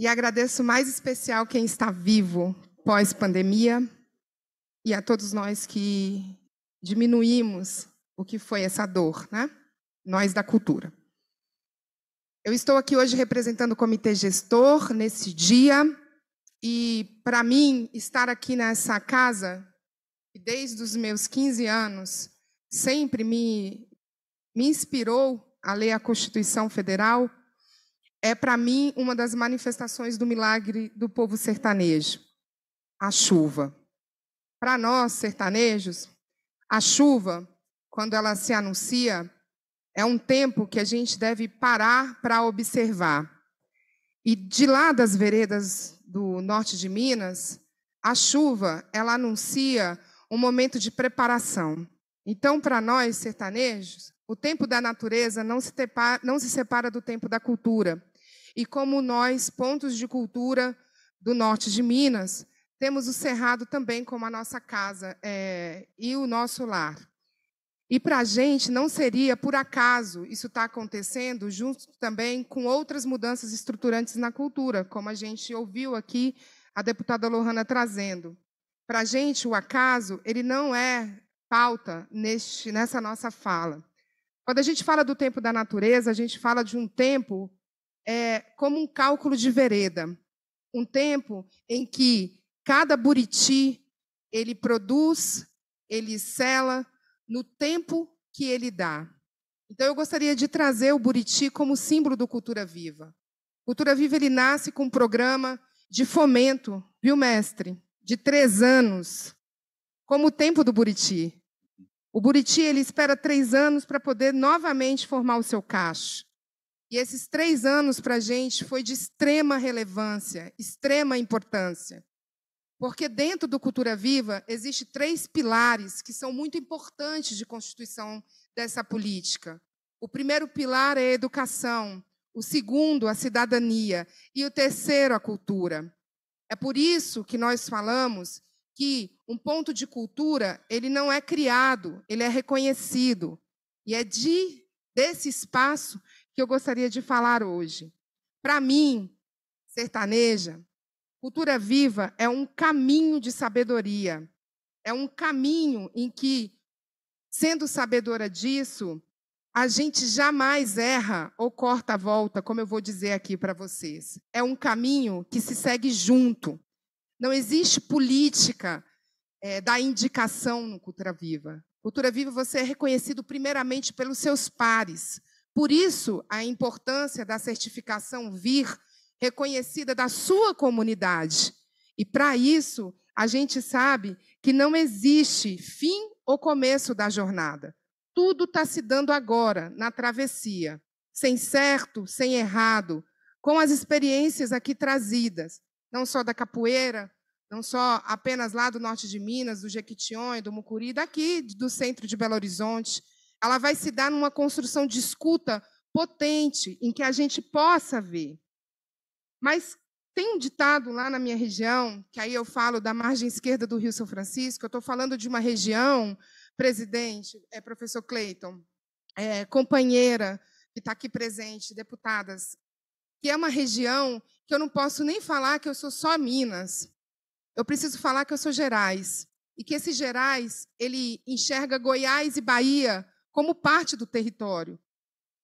E: E agradeço mais especial quem está vivo pós-pandemia e a todos nós que diminuímos o que foi essa dor, né? Nós da cultura. Eu estou aqui hoje representando o comitê gestor nesse dia e para mim estar aqui nessa casa desde os meus 15 anos sempre me me inspirou a ler a Constituição Federal é para mim uma das manifestações do milagre do povo sertanejo, a chuva. Para nós sertanejos, a chuva, quando ela se anuncia, é um tempo que a gente deve parar para observar. E de lá das veredas do norte de Minas, a chuva, ela anuncia um momento de preparação. Então, para nós sertanejos, o tempo da natureza não se, separa, não se separa do tempo da cultura e como nós, pontos de cultura do norte de Minas, temos o Cerrado também como a nossa casa é, e o nosso lar. E para a gente não seria por acaso isso está acontecendo, junto também com outras mudanças estruturantes na cultura, como a gente ouviu aqui a deputada Lohana trazendo. Para a gente, o acaso ele não é pauta neste, nessa nossa fala. Quando a gente fala do tempo da natureza, a gente fala de um tempo é, como um cálculo de vereda, um tempo em que cada buriti ele produz, ele sela no tempo que ele dá. Então eu gostaria de trazer o buriti como símbolo do Cultura Viva. Cultura Viva ele nasce com um programa de fomento, viu, mestre, de três anos, como o tempo do buriti. O buriti ele espera três anos para poder novamente formar o seu cacho. E esses três anos para a gente foi de extrema relevância, extrema importância. Porque dentro do Cultura Viva existe três pilares que são muito importantes de constituição dessa política. O primeiro pilar é a educação, o segundo, a cidadania, e o terceiro, a cultura. É por isso que nós falamos que um ponto de cultura, ele não é criado, ele é reconhecido. E é de desse espaço que eu gostaria de falar hoje. Para mim, sertaneja, cultura viva é um caminho de sabedoria. É um caminho em que, sendo sabedora disso, a gente jamais erra ou corta a volta, como eu vou dizer aqui para vocês. É um caminho que se segue junto. Não existe política é, da indicação no Cultura Viva. Cultura Viva você é reconhecido primeiramente pelos seus pares, por isso, a importância da certificação vir reconhecida da sua comunidade. E para isso, a gente sabe que não existe fim ou começo da jornada. Tudo está se dando agora, na travessia, sem certo, sem errado, com as experiências aqui trazidas, não só da capoeira, não só apenas lá do norte de Minas, do Jequitinhonha, do Mucuri, daqui do centro de Belo Horizonte, ela vai se dar numa construção de escuta potente, em que a gente possa ver. Mas tem um ditado lá na minha região, que aí eu falo da margem esquerda do Rio São Francisco, eu estou falando de uma região, presidente, é, professor Clayton, é, companheira que está aqui presente, deputadas, que é uma região que eu não posso nem falar que eu sou só Minas. Eu preciso falar que eu sou Gerais. E que esse Gerais, ele enxerga Goiás e Bahia como parte do território.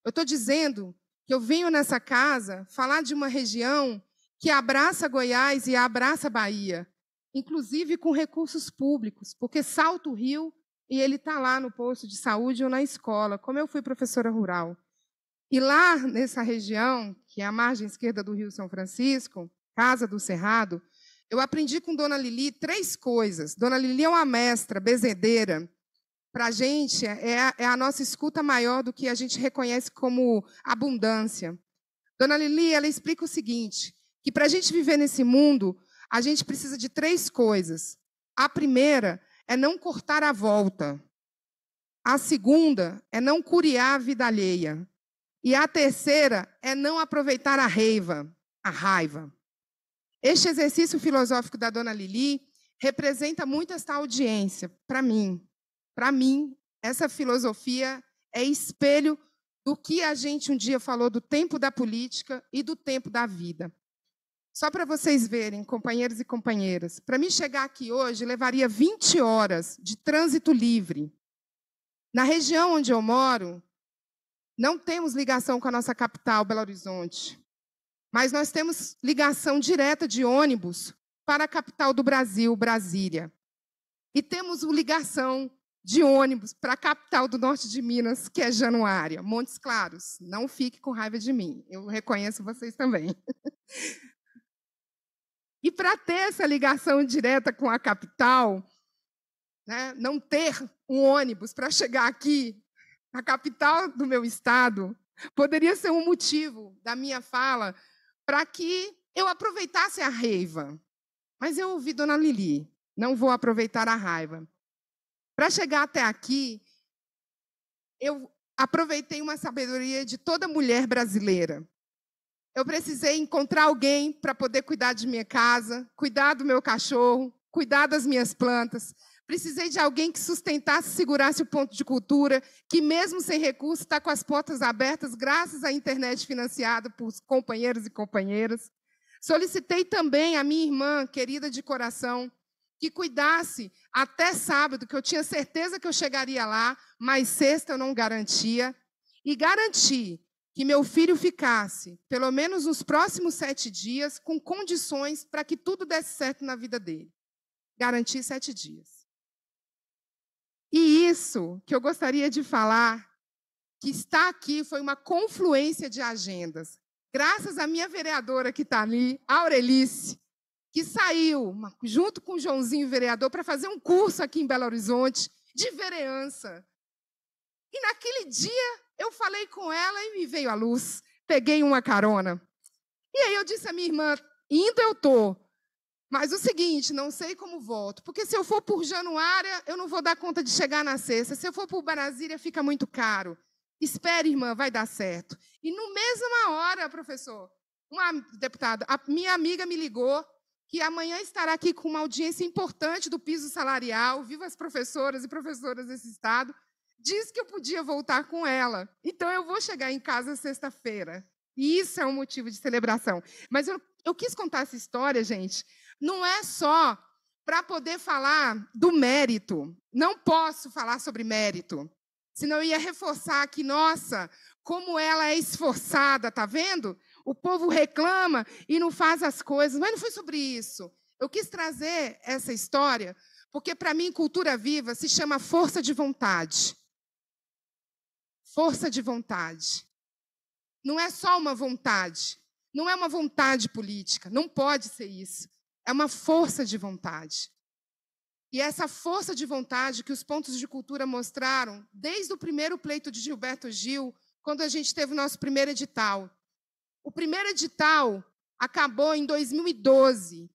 E: Eu estou dizendo que eu venho nessa casa falar de uma região que abraça Goiás e abraça Bahia, inclusive com recursos públicos, porque salta o rio e ele está lá no posto de saúde ou na escola, como eu fui professora rural. E lá nessa região, que é a margem esquerda do Rio São Francisco, Casa do Cerrado, eu aprendi com Dona Lili três coisas. Dona Lili é uma mestra, bezedeira, para a gente é, é, a nossa escuta maior do que a gente reconhece como abundância. Dona Lili, ela explica o seguinte, que para a gente viver nesse mundo, a gente precisa de três coisas. A primeira é não cortar a volta. A segunda é não curiar a vida alheia. E a terceira é não aproveitar a raiva, a raiva. Este exercício filosófico da Dona Lili representa muito esta audiência para mim, para mim, essa filosofia é espelho do que a gente um dia falou do tempo da política e do tempo da vida. Só para vocês verem, companheiros e companheiras, para mim chegar aqui hoje levaria 20 horas de trânsito livre. Na região onde eu moro, não temos ligação com a nossa capital, Belo Horizonte, mas nós temos ligação direta de ônibus para a capital do Brasil, Brasília. E temos ligação de ônibus para a capital do norte de Minas, que é Januária, Montes Claros. Não fique com raiva de mim, eu reconheço vocês também. e para ter essa ligação direta com a capital, né, não ter um ônibus para chegar aqui, na capital do meu estado, poderia ser um motivo da minha fala para que eu aproveitasse a raiva. Mas eu ouvi Dona Lili, não vou aproveitar a raiva. Para chegar até aqui, eu aproveitei uma sabedoria de toda mulher brasileira. Eu precisei encontrar alguém para poder cuidar de minha casa, cuidar do meu cachorro, cuidar das minhas plantas. Precisei de alguém que sustentasse, segurasse o ponto de cultura, que mesmo sem recurso está com as portas abertas graças à internet financiada por companheiros e companheiras. Solicitei também a minha irmã, querida de coração, que cuidasse até sábado, que eu tinha certeza que eu chegaria lá, mas sexta eu não garantia, e garanti que meu filho ficasse, pelo menos nos próximos sete dias, com condições para que tudo desse certo na vida dele. Garanti sete dias. E isso que eu gostaria de falar, que está aqui, foi uma confluência de agendas. Graças à minha vereadora que está ali, Aurelice, que saiu junto com o Joãozinho vereador para fazer um curso aqui em Belo Horizonte de vereança. E naquele dia eu falei com ela e me veio a luz. Peguei uma carona. E aí eu disse à minha irmã: indo eu tô, mas o seguinte, não sei como volto, porque se eu for por Januária, eu não vou dar conta de chegar na sexta. Se eu for por Brasília, fica muito caro. Espere, irmã, vai dar certo. E no mesma hora, professor, uma deputada, a minha amiga me ligou que amanhã estará aqui com uma audiência importante do piso salarial, viva as professoras e professoras desse estado, disse que eu podia voltar com ela. Então eu vou chegar em casa sexta-feira. E isso é um motivo de celebração. Mas eu, eu quis contar essa história, gente, não é só para poder falar do mérito. Não posso falar sobre mérito. Senão eu ia reforçar que, nossa, como ela é esforçada, tá vendo? O povo reclama e não faz as coisas. Mas não foi sobre isso. Eu quis trazer essa história porque, para mim, cultura viva se chama força de vontade. Força de vontade. Não é só uma vontade. Não é uma vontade política. Não pode ser isso. É uma força de vontade. E essa força de vontade que os pontos de cultura mostraram desde o primeiro pleito de Gilberto Gil, quando a gente teve o nosso primeiro edital, o primeiro edital acabou em 2012.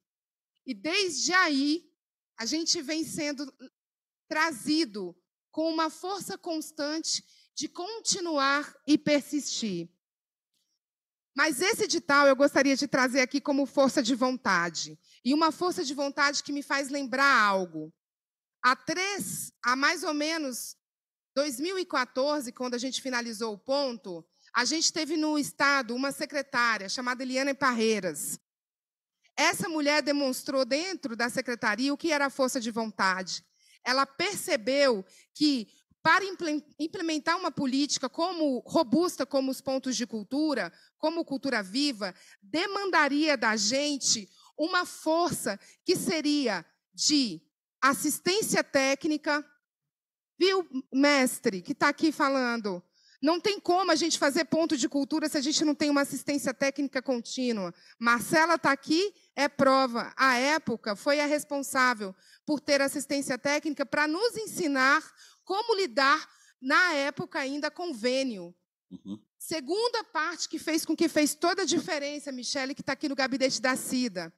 E: E desde aí, a gente vem sendo trazido com uma força constante de continuar e persistir. Mas esse edital eu gostaria de trazer aqui como força de vontade. E uma força de vontade que me faz lembrar algo. Há três, há mais ou menos 2014, quando a gente finalizou o ponto, a gente teve no Estado uma secretária chamada Eliana Parreiras. Essa mulher demonstrou dentro da secretaria o que era a força de vontade. Ela percebeu que, para implementar uma política como robusta como os pontos de cultura, como cultura viva, demandaria da gente uma força que seria de assistência técnica, viu, mestre, que está aqui falando, não tem como a gente fazer ponto de cultura se a gente não tem uma assistência técnica contínua. Marcela está aqui, é prova. A época foi a responsável por ter assistência técnica para nos ensinar como lidar, na época ainda, convênio. Uhum. Segunda parte que fez com que fez toda a diferença, Michele, que está aqui no gabinete da CIDA.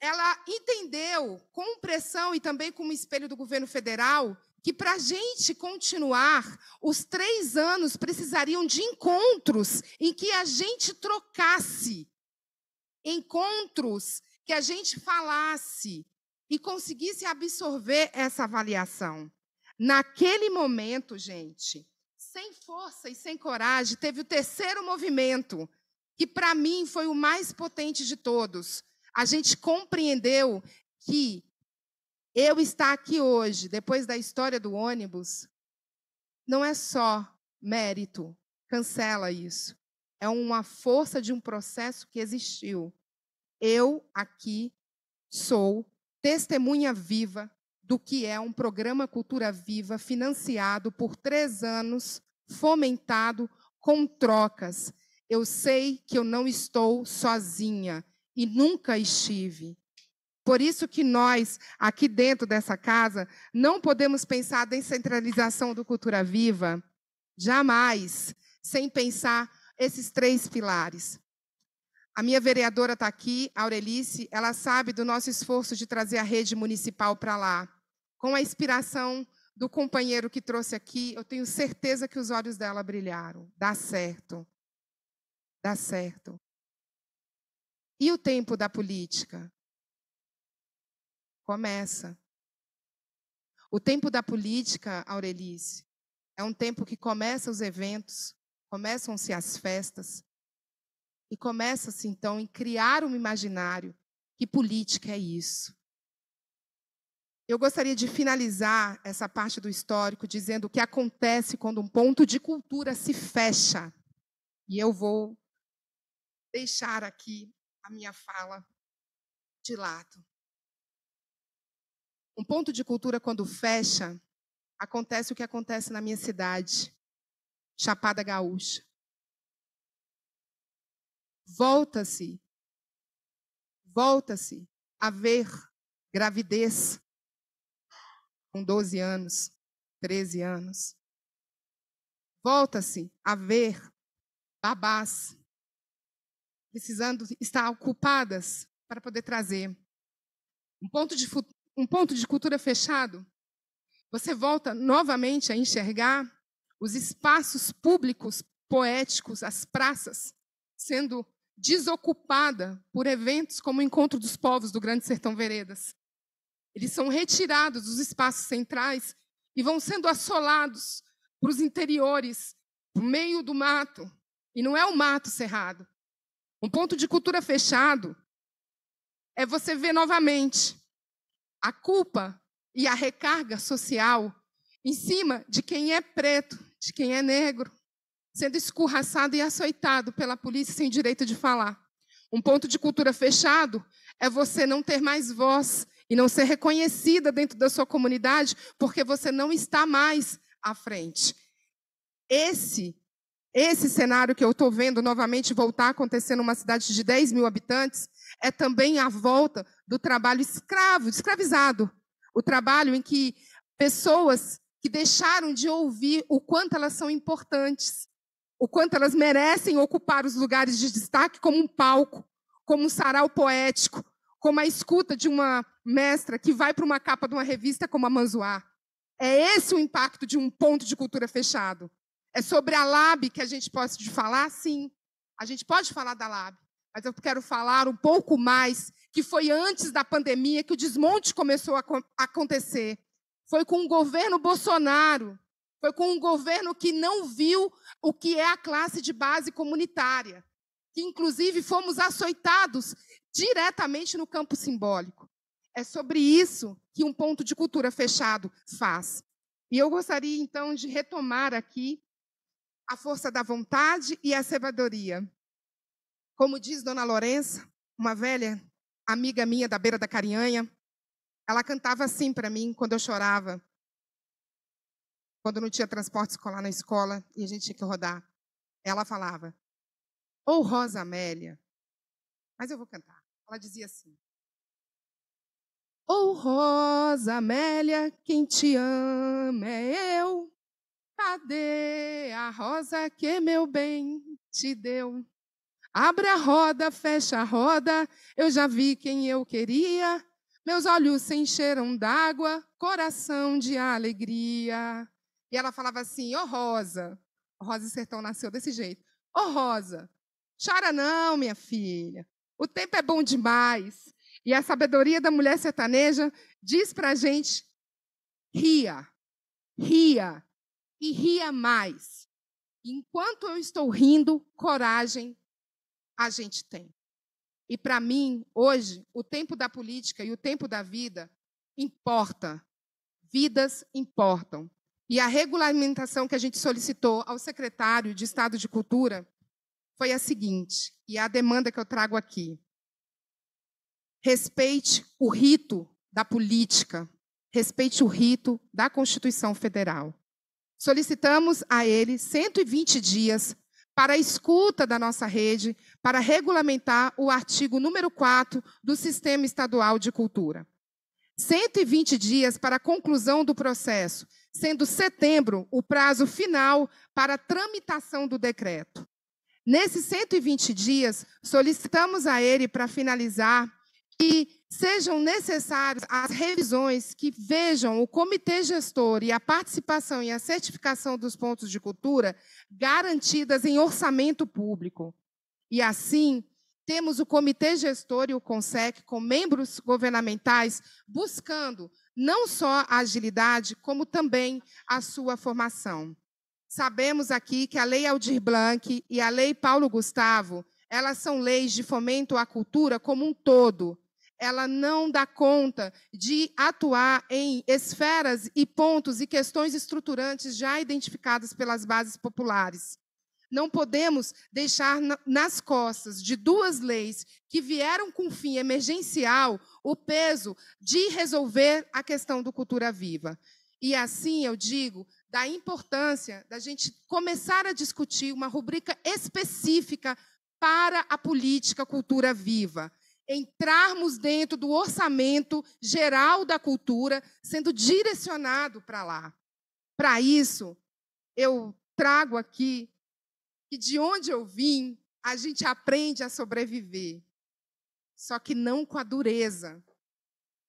E: Ela entendeu, com pressão e também como espelho do governo federal, que para a gente continuar, os três anos precisariam de encontros em que a gente trocasse, encontros que a gente falasse e conseguisse absorver essa avaliação. Naquele momento, gente, sem força e sem coragem, teve o terceiro movimento, que para mim foi o mais potente de todos. A gente compreendeu que eu estar aqui hoje, depois da história do ônibus, não é só mérito, cancela isso. É uma força de um processo que existiu. Eu aqui sou testemunha viva do que é um programa Cultura Viva financiado por três anos, fomentado com trocas. Eu sei que eu não estou sozinha e nunca estive. Por isso que nós, aqui dentro dessa casa, não podemos pensar a descentralização do Cultura Viva jamais sem pensar esses três pilares. A minha vereadora está aqui, a Aurelice, ela sabe do nosso esforço de trazer a rede municipal para lá. Com a inspiração do companheiro que trouxe aqui, eu tenho certeza que os olhos dela brilharam. Dá certo. Dá certo. E o tempo da política? Começa. O tempo da política, Aurelice, é um tempo que começa os eventos, começam-se as festas, e começa-se então em criar um imaginário que política é isso. Eu gostaria de finalizar essa parte do histórico dizendo o que acontece quando um ponto de cultura se fecha. E eu vou deixar aqui a minha fala de lado. Um ponto de cultura, quando fecha, acontece o que acontece na minha cidade, Chapada Gaúcha. Volta-se, volta-se a ver gravidez com 12 anos, 13 anos. Volta-se a ver babás precisando estar ocupadas para poder trazer. Um ponto de um ponto de cultura fechado, você volta novamente a enxergar os espaços públicos poéticos, as praças, sendo desocupada por eventos como o Encontro dos Povos do Grande Sertão Veredas. Eles são retirados dos espaços centrais e vão sendo assolados para os interiores, para o meio do mato. E não é o mato cerrado. Um ponto de cultura fechado é você ver novamente a culpa e a recarga social em cima de quem é preto, de quem é negro, sendo escorraçado e açoitado pela polícia sem direito de falar. Um ponto de cultura fechado é você não ter mais voz e não ser reconhecida dentro da sua comunidade porque você não está mais à frente. Esse esse cenário que eu estou vendo novamente voltar a acontecer numa cidade de 10 mil habitantes é também a volta do trabalho escravo, escravizado. O trabalho em que pessoas que deixaram de ouvir o quanto elas são importantes, o quanto elas merecem ocupar os lugares de destaque como um palco, como um sarau poético, como a escuta de uma mestra que vai para uma capa de uma revista como a Manzoar. É esse o impacto de um ponto de cultura fechado. É sobre a LAB que a gente pode falar? Sim, a gente pode falar da LAB, mas eu quero falar um pouco mais, que foi antes da pandemia que o desmonte começou a acontecer. Foi com o governo Bolsonaro, foi com um governo que não viu o que é a classe de base comunitária, que inclusive fomos açoitados diretamente no campo simbólico. É sobre isso que um ponto de cultura fechado faz. E eu gostaria, então, de retomar aqui a força da vontade e a sabedoria. Como diz Dona Lourença, uma velha amiga minha da beira da Carinhanha, ela cantava assim para mim quando eu chorava, quando não tinha transporte escolar na escola e a gente tinha que rodar. Ela falava, ou oh, Rosa Amélia, mas eu vou cantar. Ela dizia assim: Ou oh, Rosa Amélia, quem te ama é eu. Cadê a rosa que meu bem te deu? Abre a roda, fecha a roda, eu já vi quem eu queria. Meus olhos se encheram d'água, coração de alegria. E ela falava assim: Ô oh, Rosa, Rosa Sertão nasceu desse jeito. Ô oh, Rosa, chora não, minha filha. O tempo é bom demais. E a sabedoria da mulher sertaneja diz para a gente: ria, ria, e ria mais. Enquanto eu estou rindo, coragem a gente tem. E para mim, hoje, o tempo da política e o tempo da vida importa. Vidas importam. E a regulamentação que a gente solicitou ao secretário de Estado de Cultura foi a seguinte, e é a demanda que eu trago aqui. Respeite o rito da política, respeite o rito da Constituição Federal. Solicitamos a ele 120 dias para a escuta da nossa rede, para regulamentar o artigo número 4 do Sistema Estadual de Cultura. 120 dias para a conclusão do processo, sendo setembro o prazo final para a tramitação do decreto. Nesses 120 dias, solicitamos a ele para finalizar que sejam necessárias as revisões que vejam o comitê gestor e a participação e a certificação dos pontos de cultura garantidas em orçamento público. E assim, temos o comitê gestor e o CONSEC com membros governamentais buscando não só a agilidade, como também a sua formação. Sabemos aqui que a Lei Aldir Blanc e a Lei Paulo Gustavo, elas são leis de fomento à cultura como um todo, ela não dá conta de atuar em esferas e pontos e questões estruturantes já identificadas pelas bases populares. Não podemos deixar nas costas de duas leis que vieram com fim emergencial o peso de resolver a questão do cultura viva. E assim eu digo da importância da gente começar a discutir uma rubrica específica para a política cultura viva entrarmos dentro do orçamento geral da cultura, sendo direcionado para lá. Para isso, eu trago aqui que de onde eu vim, a gente aprende a sobreviver, só que não com a dureza.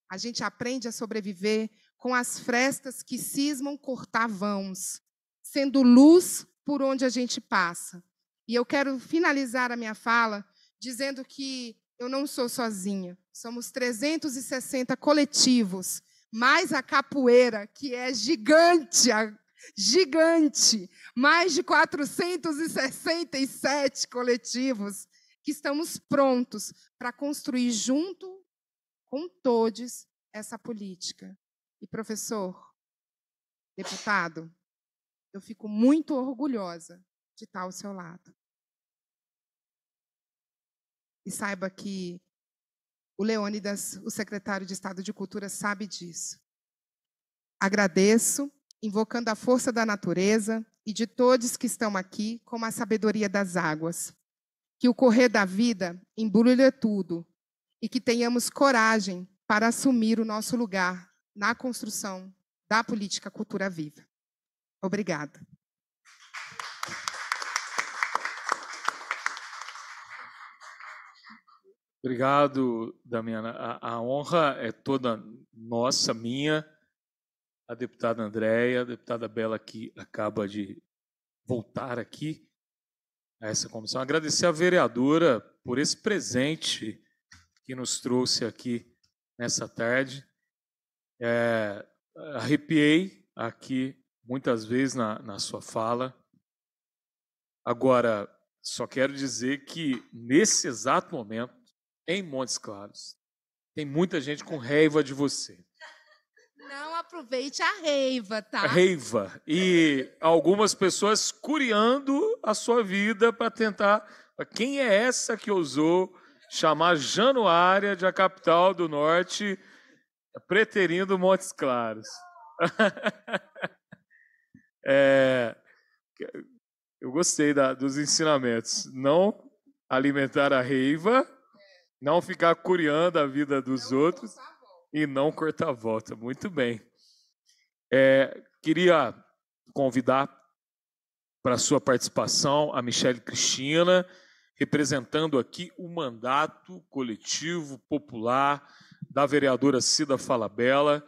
E: A gente aprende a sobreviver com as frestas que cismam cortar vãos, sendo luz por onde a gente passa. E eu quero finalizar a minha fala dizendo que eu não sou sozinha. Somos 360 coletivos, mais a capoeira, que é gigante, gigante. Mais de 467 coletivos que estamos prontos para construir junto com todos essa política. E professor, deputado, eu fico muito orgulhosa de estar ao seu lado. E saiba que o Leônidas, o secretário de Estado de Cultura, sabe disso. Agradeço, invocando a força da natureza e de todos que estão aqui, como a sabedoria das águas. Que o correr da vida embrulhe tudo e que tenhamos coragem para assumir o nosso lugar na construção da política cultura viva. Obrigada.
A: Obrigado, Damiana. A, a honra é toda nossa, minha, a deputada Andréia, a deputada Bela, que acaba de voltar aqui a essa comissão. Agradecer à vereadora por esse presente que nos trouxe aqui nessa tarde. É, arrepiei aqui muitas vezes na, na sua fala. Agora, só quero dizer que, nesse exato momento, em Montes Claros. Tem muita gente com raiva de você.
E: Não aproveite a raiva, tá?
A: A raiva. E algumas pessoas curiando a sua vida para tentar. Quem é essa que ousou chamar Januária de a capital do norte, preterindo Montes Claros? é, eu gostei da, dos ensinamentos. Não alimentar a raiva não ficar curiando a vida dos não outros e não cortar a volta. Muito bem. É, queria convidar para sua participação a Michelle Cristina, representando aqui o mandato coletivo popular da vereadora Cida Falabella.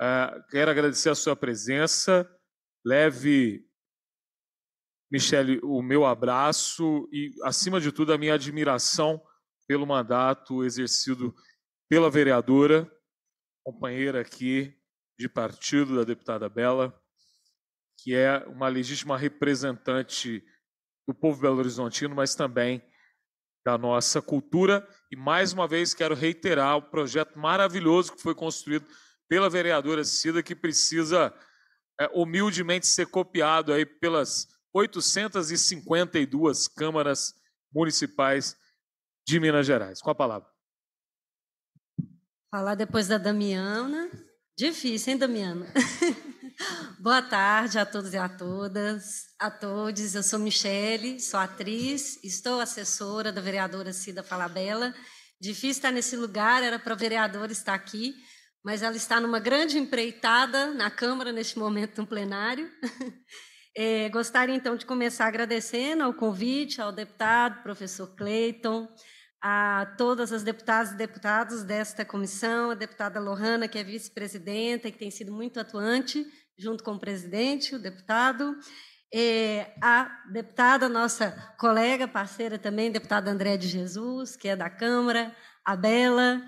A: É, quero agradecer a sua presença. Leve, Michele, o meu abraço e, acima de tudo, a minha admiração pelo mandato exercido pela vereadora, companheira aqui de partido da deputada Bela, que é uma legítima representante do povo belo-horizontino, mas também da nossa cultura. E mais uma vez quero reiterar o projeto maravilhoso que foi construído pela vereadora Cida, que precisa é, humildemente ser copiado aí pelas 852 câmaras municipais de Minas Gerais. Com a palavra.
G: Falar depois da Damiana. Difícil, hein, Damiana? Boa tarde a todos e a todas, a todos. Eu sou Michele, sou atriz, estou assessora da vereadora Cida Falabella. Difícil estar nesse lugar, era para a vereadora estar aqui, mas ela está numa grande empreitada na Câmara neste momento no plenário. É, gostaria então de começar agradecendo ao convite ao deputado professor Cleiton, a todas as deputadas e deputados desta comissão, a deputada Lohana, que é vice-presidenta e que tem sido muito atuante, junto com o presidente, o deputado, a deputada, nossa colega, parceira também, deputada André de Jesus, que é da Câmara, a Bela,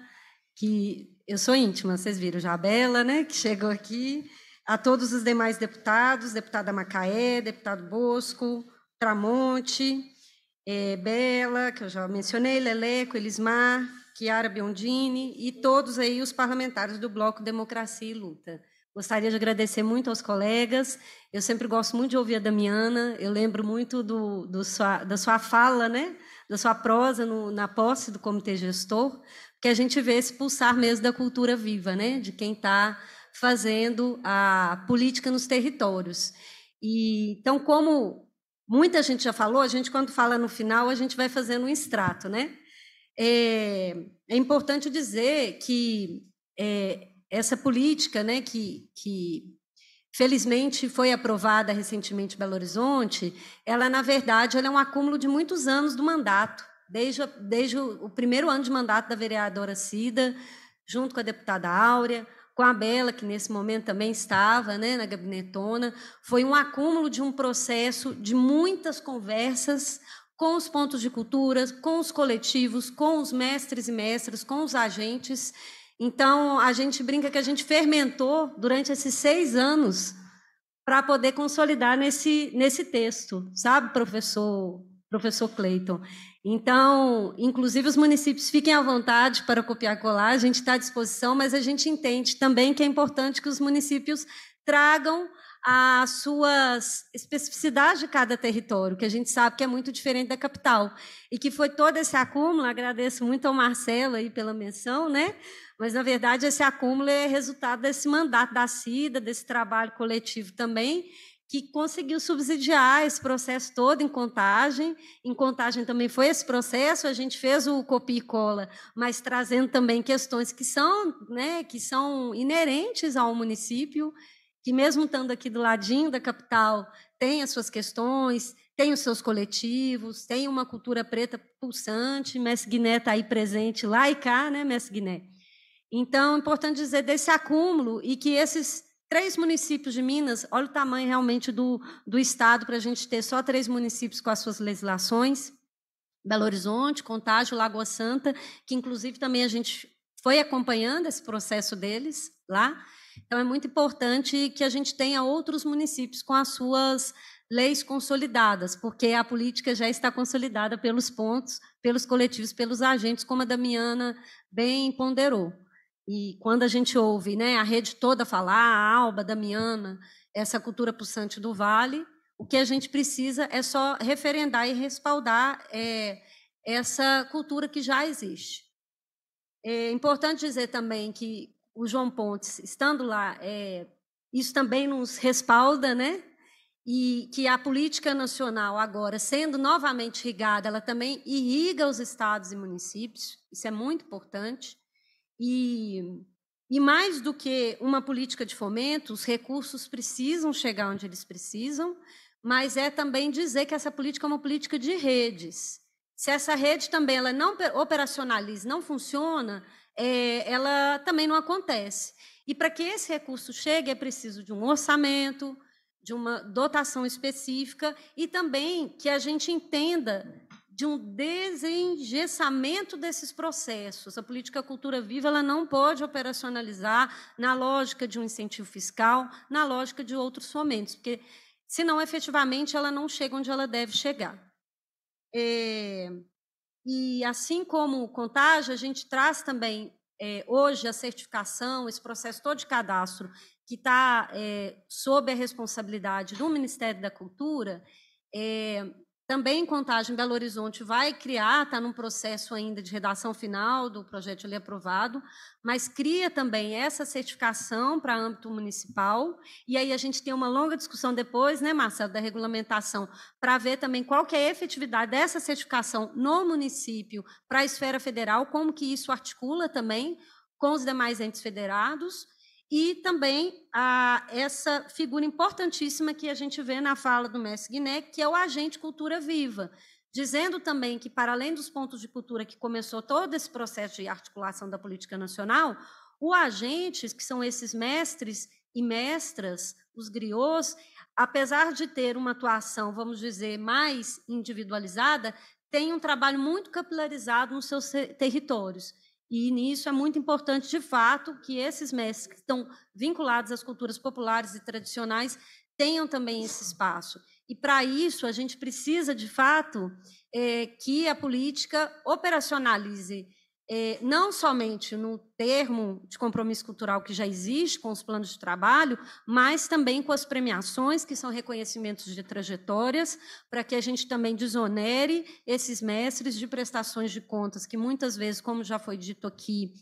G: que eu sou íntima, vocês viram já a Bela, né, que chegou aqui, a todos os demais deputados, deputada Macaé, deputado Bosco, Tramonte, é, Bela, que eu já mencionei, Leleco, Elismar, Chiara Biondini e todos aí os parlamentares do Bloco Democracia e Luta. Gostaria de agradecer muito aos colegas. Eu sempre gosto muito de ouvir a Damiana. Eu lembro muito do, do sua, da sua fala, né? da sua prosa no, na posse do comitê gestor, que a gente vê esse pulsar mesmo da cultura viva, né? de quem está fazendo a política nos territórios. E, então, como Muita gente já falou, a gente, quando fala no final, a gente vai fazendo um extrato, né? É, é importante dizer que é, essa política, né, que, que felizmente foi aprovada recentemente em Belo Horizonte, ela, na verdade, ela é um acúmulo de muitos anos do mandato, desde, desde o primeiro ano de mandato da vereadora Cida, junto com a deputada Áurea, com a Bela, que nesse momento também estava né, na gabinetona, foi um acúmulo de um processo de muitas conversas com os pontos de cultura, com os coletivos, com os mestres e mestras, com os agentes. Então, a gente brinca que a gente fermentou durante esses seis anos para poder consolidar nesse, nesse texto, sabe, professor, professor Cleiton? Então, inclusive, os municípios fiquem à vontade para copiar colar, a gente está à disposição, mas a gente entende também que é importante que os municípios tragam as suas especificidades de cada território, que a gente sabe que é muito diferente da capital. E que foi todo esse acúmulo, agradeço muito ao Marcelo aí pela menção, né? mas, na verdade, esse acúmulo é resultado desse mandato da CIDA, desse trabalho coletivo também, que conseguiu subsidiar esse processo todo em contagem. Em contagem também foi esse processo, a gente fez o copia e cola, mas trazendo também questões que são, né, que são inerentes ao município, que mesmo estando aqui do ladinho da capital, tem as suas questões, tem os seus coletivos, tem uma cultura preta pulsante, Mestre Guiné está aí presente lá e cá, né, Mestre Guiné? Então, é importante dizer desse acúmulo e que esses Três municípios de Minas, olha o tamanho realmente do, do estado para a gente ter só três municípios com as suas legislações. Belo Horizonte, Contágio, Lagoa Santa, que inclusive também a gente foi acompanhando esse processo deles lá. Então é muito importante que a gente tenha outros municípios com as suas leis consolidadas, porque a política já está consolidada pelos pontos, pelos coletivos, pelos agentes, como a Damiana bem ponderou. E quando a gente ouve né, a rede toda falar, a Alba, a Damiana, essa cultura pulsante do Vale, o que a gente precisa é só referendar e respaldar é, essa cultura que já existe. É importante dizer também que o João Pontes, estando lá, é, isso também nos respalda, né? E que a política nacional, agora sendo novamente irrigada, ela também irriga os estados e municípios, isso é muito importante. E, e mais do que uma política de fomento, os recursos precisam chegar onde eles precisam, mas é também dizer que essa política é uma política de redes. Se essa rede também ela não operacionaliza, não funciona, é, ela também não acontece. E para que esse recurso chegue, é preciso de um orçamento, de uma dotação específica e também que a gente entenda de um desengessamento desses processos. A política cultura viva ela não pode operacionalizar na lógica de um incentivo fiscal, na lógica de outros fomentos, porque senão efetivamente ela não chega onde ela deve chegar. É, e assim como o contágio, a gente traz também é, hoje a certificação, esse processo todo de cadastro que está é, sob a responsabilidade do Ministério da Cultura. É, também em Contagem, Belo Horizonte, vai criar, está num processo ainda de redação final do projeto de lei aprovado, mas cria também essa certificação para âmbito municipal, e aí a gente tem uma longa discussão depois, né, Marcelo, da regulamentação, para ver também qual que é a efetividade dessa certificação no município para a esfera federal, como que isso articula também com os demais entes federados, e também a, essa figura importantíssima que a gente vê na fala do Mestre Guiné, que é o agente cultura viva, dizendo também que, para além dos pontos de cultura que começou todo esse processo de articulação da política nacional, o agentes, que são esses mestres e mestras, os griots, apesar de ter uma atuação, vamos dizer, mais individualizada, tem um trabalho muito capilarizado nos seus territórios. E nisso é muito importante, de fato, que esses mestres que estão vinculados às culturas populares e tradicionais tenham também esse espaço. E para isso, a gente precisa, de fato, é, que a política operacionalize é, não somente no termo de compromisso cultural que já existe com os planos de trabalho, mas também com as premiações, que são reconhecimentos de trajetórias, para que a gente também desonere esses mestres de prestações de contas, que muitas vezes, como já foi dito aqui,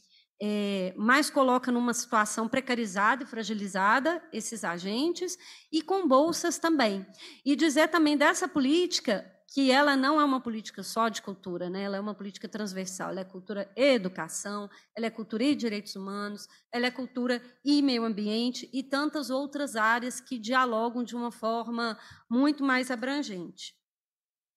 G: é, mais coloca numa situação precarizada e fragilizada esses agentes, e com bolsas também. E dizer também dessa política que ela não é uma política só de cultura, né? ela é uma política transversal. Ela é cultura e educação, ela é cultura e direitos humanos, ela é cultura e meio ambiente e tantas outras áreas que dialogam de uma forma muito mais abrangente.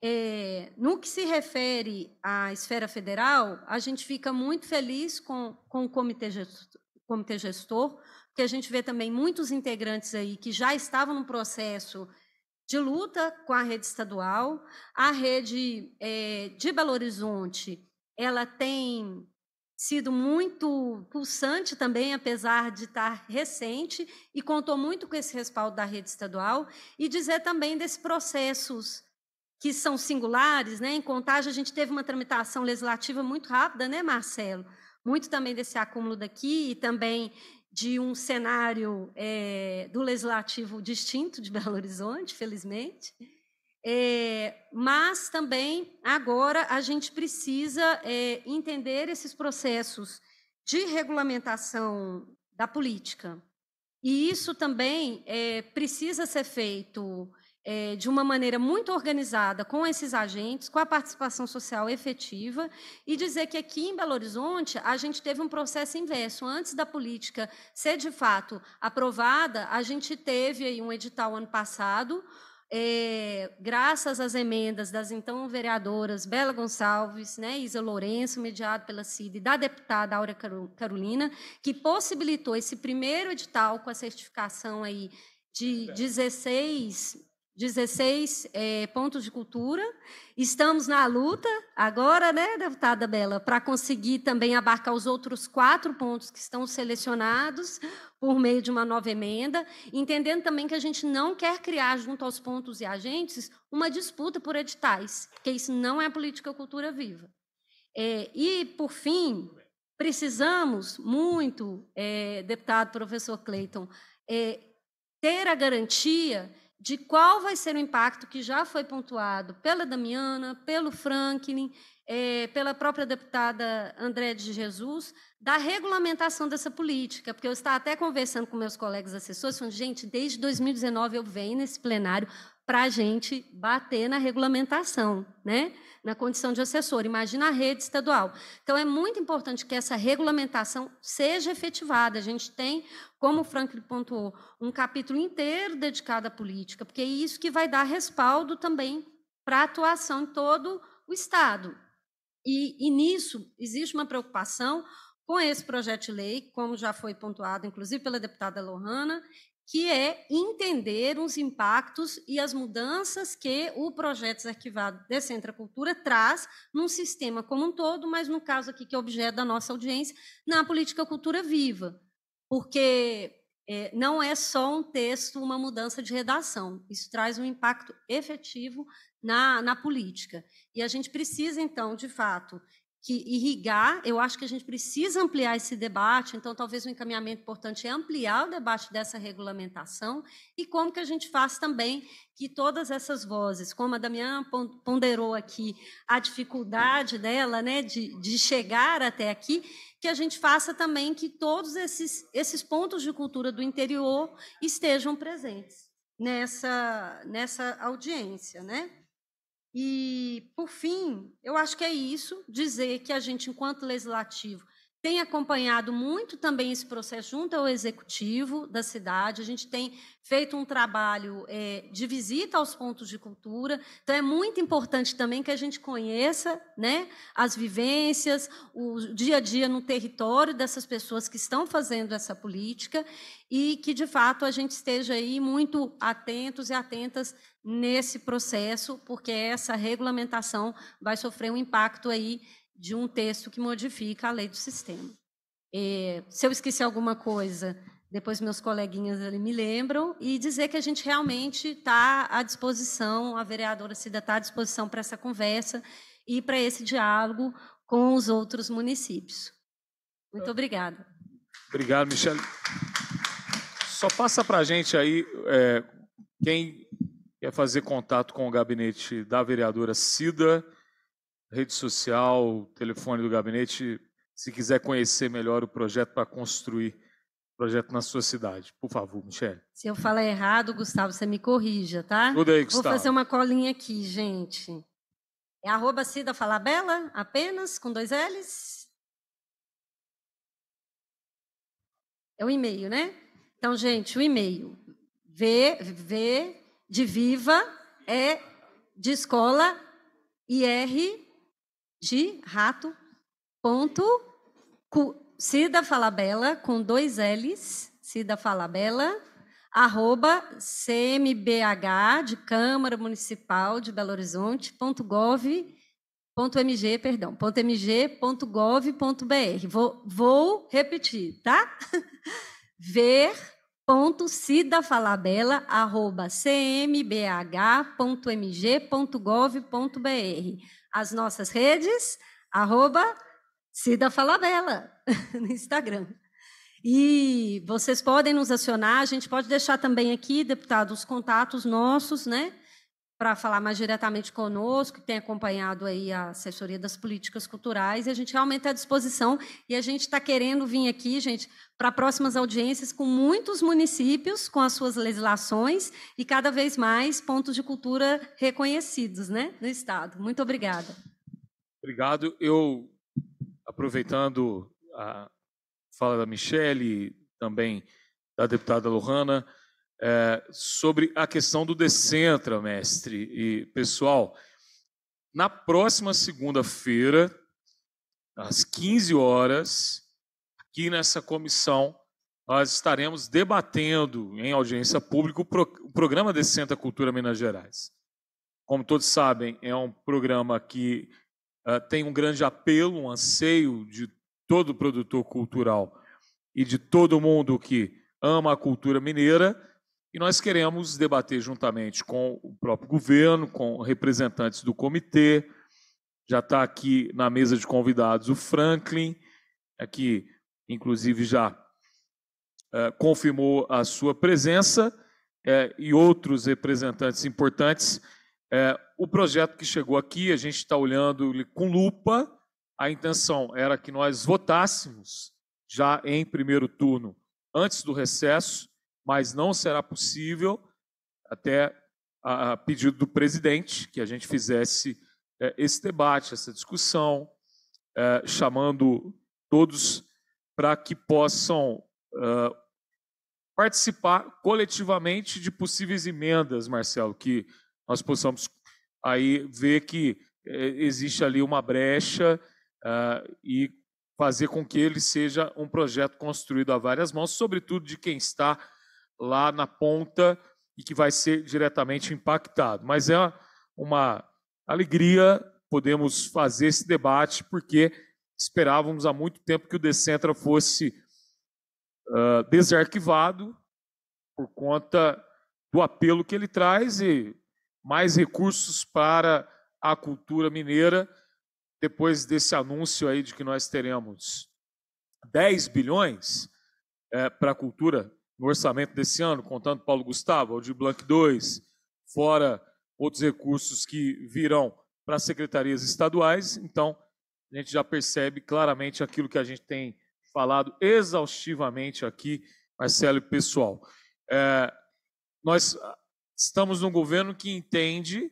G: É, no que se refere à esfera federal, a gente fica muito feliz com, com o comitê gestor, comitê gestor, porque a gente vê também muitos integrantes aí que já estavam no processo de luta com a rede estadual. A rede é, de Belo Horizonte ela tem sido muito pulsante também, apesar de estar recente, e contou muito com esse respaldo da rede estadual. E dizer também desses processos que são singulares, né? Em Contagem a gente teve uma tramitação legislativa muito rápida, né, Marcelo? Muito também desse acúmulo daqui e também de um cenário é, do legislativo distinto de Belo Horizonte, felizmente, é, mas também agora a gente precisa é, entender esses processos de regulamentação da política. E isso também precisa ser feito é, de uma maneira muito organizada com esses agentes, com a participação social efetiva, e dizer que aqui em Belo Horizonte a gente teve um processo inverso. Antes da política ser de fato aprovada, a gente teve aí um edital ano passado. É, graças às emendas das então vereadoras Bela Gonçalves, né, Isa Lourenço, mediado pela CID, e da deputada Áurea Carolina, que possibilitou esse primeiro edital com a certificação aí de 16 16 é, pontos de cultura. Estamos na luta agora, né, deputada Bela, para conseguir também abarcar os outros quatro pontos que estão selecionados por meio de uma nova emenda, entendendo também que a gente não quer criar, junto aos pontos e agentes, uma disputa por editais, porque isso não é política cultura viva. É, e, por fim, precisamos muito, é, deputado professor Cleiton, é, ter a garantia de qual vai ser o impacto que já foi pontuado pela Damiana, pelo Franklin, é, pela própria deputada André de Jesus, da regulamentação dessa política. Porque eu estava até conversando com meus colegas assessores, falando, gente, desde 2019 eu venho nesse plenário para a gente bater na regulamentação, né? na condição de assessor, imagina a rede estadual. Então, é muito importante que essa regulamentação seja efetivada. A gente tem, como o Franklin pontuou, um capítulo inteiro dedicado à política, porque é isso que vai dar respaldo também para a atuação em todo o Estado. E, e nisso existe uma preocupação com esse projeto de lei, como já foi pontuado, inclusive, pela deputada Lohana, que é entender os impactos e as mudanças que o projeto desarquivado de Centro Cultura traz num sistema como um todo, mas no caso aqui que é objeto da nossa audiência, na política cultura viva. Porque é, não é só um texto, uma mudança de redação. Isso traz um impacto efetivo na, na política. E a gente precisa, então, de fato, que irrigar, eu acho que a gente precisa ampliar esse debate, então talvez um encaminhamento importante é ampliar o debate dessa regulamentação e como que a gente faz também que todas essas vozes, como a Damiana ponderou aqui a dificuldade dela né, de, de chegar até aqui, que a gente faça também que todos esses, esses pontos de cultura do interior estejam presentes nessa, nessa audiência. Né? E, por fim, eu acho que é isso, dizer que a gente, enquanto legislativo, tem acompanhado muito também esse processo junto ao executivo da cidade. A gente tem feito um trabalho é, de visita aos pontos de cultura. Então, é muito importante também que a gente conheça né, as vivências, o dia a dia no território dessas pessoas que estão fazendo essa política e que, de fato, a gente esteja aí muito atentos e atentas nesse processo, porque essa regulamentação vai sofrer um impacto aí de um texto que modifica a lei do sistema. É, se eu esqueci alguma coisa, depois meus coleguinhas ali me lembram, e dizer que a gente realmente está à disposição, a vereadora Cida está à disposição para essa conversa e para esse diálogo com os outros municípios. Muito obrigada.
A: Obrigado, Michele. Só passa para a gente aí é, quem quer é fazer contato com o gabinete da vereadora Cida, rede social, telefone do gabinete, se quiser conhecer melhor o projeto para construir projeto na sua cidade. Por favor, Michele.
G: Se eu falar errado, Gustavo, você me corrija, tá? Tudo aí, Gustavo. Vou fazer uma colinha aqui, gente. É arroba Cida Falabella, apenas, com dois L's. É o e-mail, né? Então, gente, o e-mail. V, v de viva, E é de escola, e R de rato, ponto, Cida Falabella, com dois L's, Cida Falabella, arroba cmbh, de Câmara Municipal de Belo Horizonte, ponto gov, ponto mg, perdão, ponto mg, ponto gov, ponto br. Vou, vou repetir, tá? Ver cmbh.mg.gov.br As nossas redes, arroba Cida Falabella, no Instagram. E vocês podem nos acionar, a gente pode deixar também aqui, deputado, os contatos nossos, né? para falar mais diretamente conosco, que tem acompanhado aí a assessoria das políticas culturais, e a gente realmente está à disposição e a gente está querendo vir aqui, gente, para próximas audiências com muitos municípios, com as suas legislações e cada vez mais pontos de cultura reconhecidos né, no Estado. Muito obrigada.
A: Obrigado. Eu, aproveitando a fala da Michele, também da deputada Lohana, é, sobre a questão do Decentra, mestre e pessoal. Na próxima segunda-feira, às 15 horas, aqui nessa comissão, nós estaremos debatendo em audiência pública o, pro, o programa Decentra Cultura Minas Gerais. Como todos sabem, é um programa que uh, tem um grande apelo, um anseio de todo produtor cultural e de todo mundo que ama a cultura mineira e nós queremos debater juntamente com o próprio governo, com representantes do comitê. Já está aqui na mesa de convidados o Franklin, é que inclusive já é, confirmou a sua presença, é, e outros representantes importantes. É, o projeto que chegou aqui, a gente está olhando ele com lupa. A intenção era que nós votássemos já em primeiro turno, antes do recesso, mas não será possível, até a pedido do presidente, que a gente fizesse eh, esse debate, essa discussão, eh, chamando todos para que possam ah, participar coletivamente de possíveis emendas, Marcelo, que nós possamos aí ver que eh, existe ali uma brecha ah, e fazer com que ele seja um projeto construído a várias mãos, sobretudo de quem está lá na ponta e que vai ser diretamente impactado. Mas é uma alegria podemos fazer esse debate, porque esperávamos há muito tempo que o Decentra fosse uh, desarquivado por conta do apelo que ele traz e mais recursos para a cultura mineira. Depois desse anúncio aí de que nós teremos 10 bilhões é, para a cultura no orçamento desse ano, contando Paulo Gustavo, de Blanc 2, fora outros recursos que virão para as secretarias estaduais. Então, a gente já percebe claramente aquilo que a gente tem falado exaustivamente aqui, Marcelo e pessoal. É, nós ah, estamos num governo que entende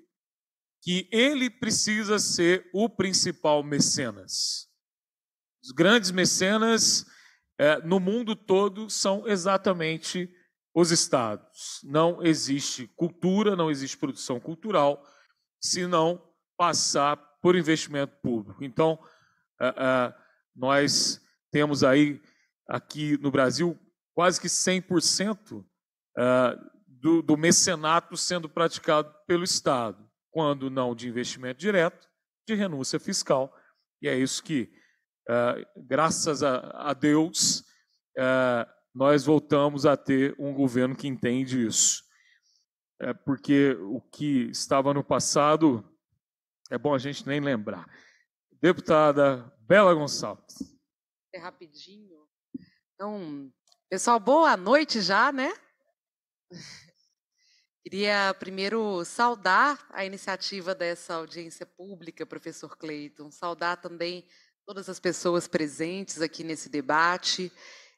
A: que ele precisa ser o principal mecenas. Os grandes mecenas é, no mundo todo são exatamente os estados. Não existe cultura, não existe produção cultural, se não passar por investimento público. Então, é, é nós temos aí, aqui no Brasil, quase que 100% é, do, do mecenato sendo praticado pelo Estado, quando não de investimento direto, de renúncia fiscal. E é isso que ah, graças a, a Deus, uh, nós voltamos a ter um governo que entende isso. É porque o que estava no passado é bom a gente nem lembrar. Deputada Bela Gonçalves.
L: É rapidinho. Então,
A: pessoal, boa noite já, né?
L: Queria primeiro saudar a iniciativa dessa audiência pública, professor Cleiton, saudar também todas as pessoas presentes aqui nesse debate.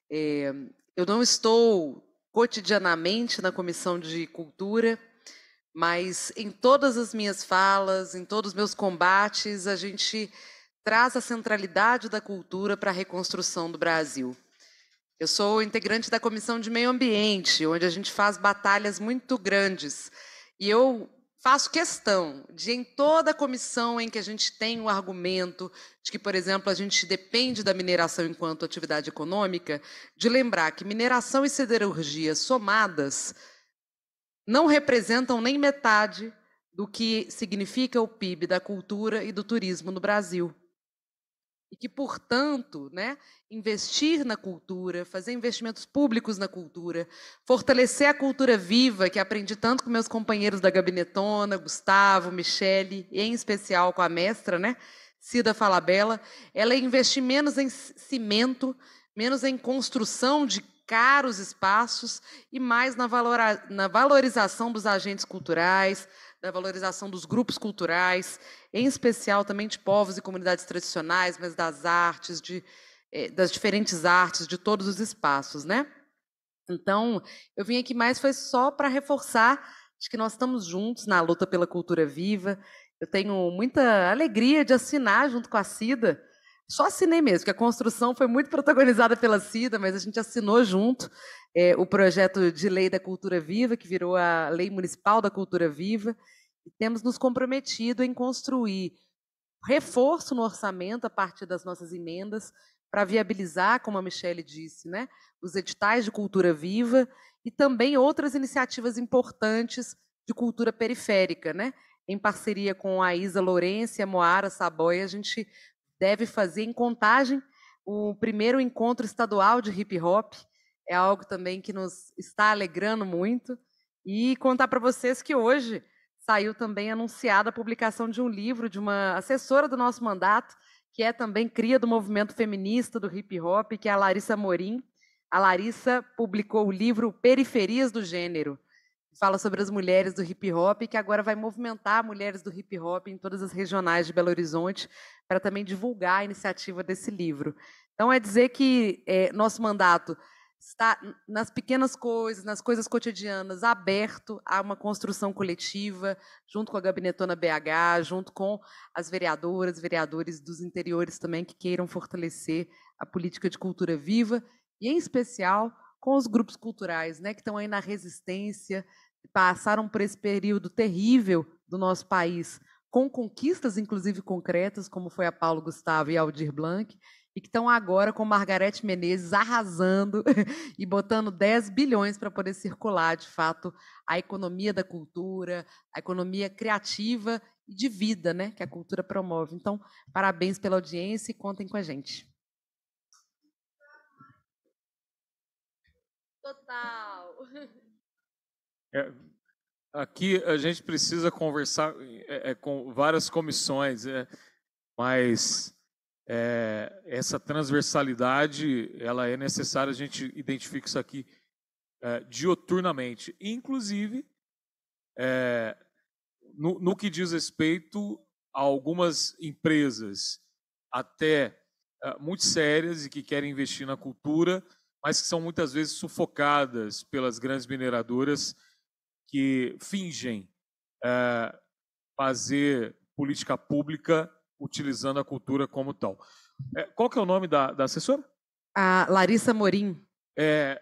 L: É, eu não estou cotidianamente na Comissão de Cultura, mas em todas as minhas falas, em todos os meus combates, a gente traz a centralidade da cultura para a reconstrução do Brasil. Eu sou integrante da Comissão de Meio Ambiente, onde a gente faz batalhas muito grandes. E eu Faço questão de, em toda comissão em que a gente tem o argumento de que, por exemplo, a gente depende da mineração enquanto atividade econômica, de lembrar que mineração e siderurgia somadas não representam nem metade do que significa o PIB da cultura e do turismo no Brasil e que, portanto, né, investir na cultura, fazer investimentos públicos na cultura, fortalecer a cultura viva, que aprendi tanto com meus companheiros da gabinetona, Gustavo, Michele, e em especial com a mestra, né, Cida Falabella, ela é investir menos em cimento, menos em construção de caros espaços e mais na, valorização dos agentes culturais, da né, valorização dos grupos culturais, em especial também de povos e comunidades tradicionais, mas das artes, de, eh, das diferentes artes, de todos os espaços, né? Então, eu vim aqui mais foi só para reforçar de que nós estamos juntos na luta pela cultura viva. Eu tenho muita alegria de assinar junto com a Cida. Só assinei mesmo, que a construção foi muito protagonizada pela Cida, mas a gente assinou junto é, o projeto de lei da cultura viva, que virou a Lei Municipal da Cultura Viva, temos nos comprometido em construir reforço no orçamento a partir das nossas emendas para viabilizar, como a Michelle disse, né, os editais de cultura viva e também outras iniciativas importantes de cultura periférica, né? Em parceria com a Isa Lourenço e a Moara Saboia, a gente deve fazer em contagem o primeiro encontro estadual de hip hop, é algo também que nos está alegrando muito. E contar para vocês que hoje saiu também anunciada a publicação de um livro de uma assessora do nosso mandato, que é também cria do movimento feminista do hip hop, que é a Larissa Morim. A Larissa publicou o livro Periferias do Gênero, que fala sobre as mulheres do hip hop, que agora vai movimentar mulheres do hip hop em todas as regionais de Belo Horizonte, para também divulgar a iniciativa desse livro. Então, é dizer que é, nosso mandato estar nas pequenas coisas, nas coisas cotidianas, aberto a uma construção coletiva, junto com a Gabinetona BH, junto com as vereadoras, vereadores dos interiores também que queiram fortalecer a política de cultura viva e em especial com os grupos culturais, né, que estão aí na resistência, passaram por esse período terrível do nosso país, com conquistas inclusive concretas, como foi a Paulo Gustavo e Aldir Blanc, e que estão agora com Margarete Menezes arrasando e botando 10 bilhões para poder circular, de fato, a economia da cultura, a economia criativa e de vida né, que a cultura promove. Então, parabéns pela audiência e contem com a gente.
F: Total.
A: É, aqui a gente precisa conversar é, é, com várias comissões, é, mas é, essa transversalidade ela é necessária, a gente identifica isso aqui é, dioturnamente. Inclusive, é, no, no, que diz respeito a algumas empresas até é, muito sérias e que querem investir na cultura, mas que são muitas vezes sufocadas pelas grandes mineradoras que fingem é, fazer política pública utilizando a cultura como tal. É, qual que é o nome da, da assessora?
L: A Larissa Morim.
A: É,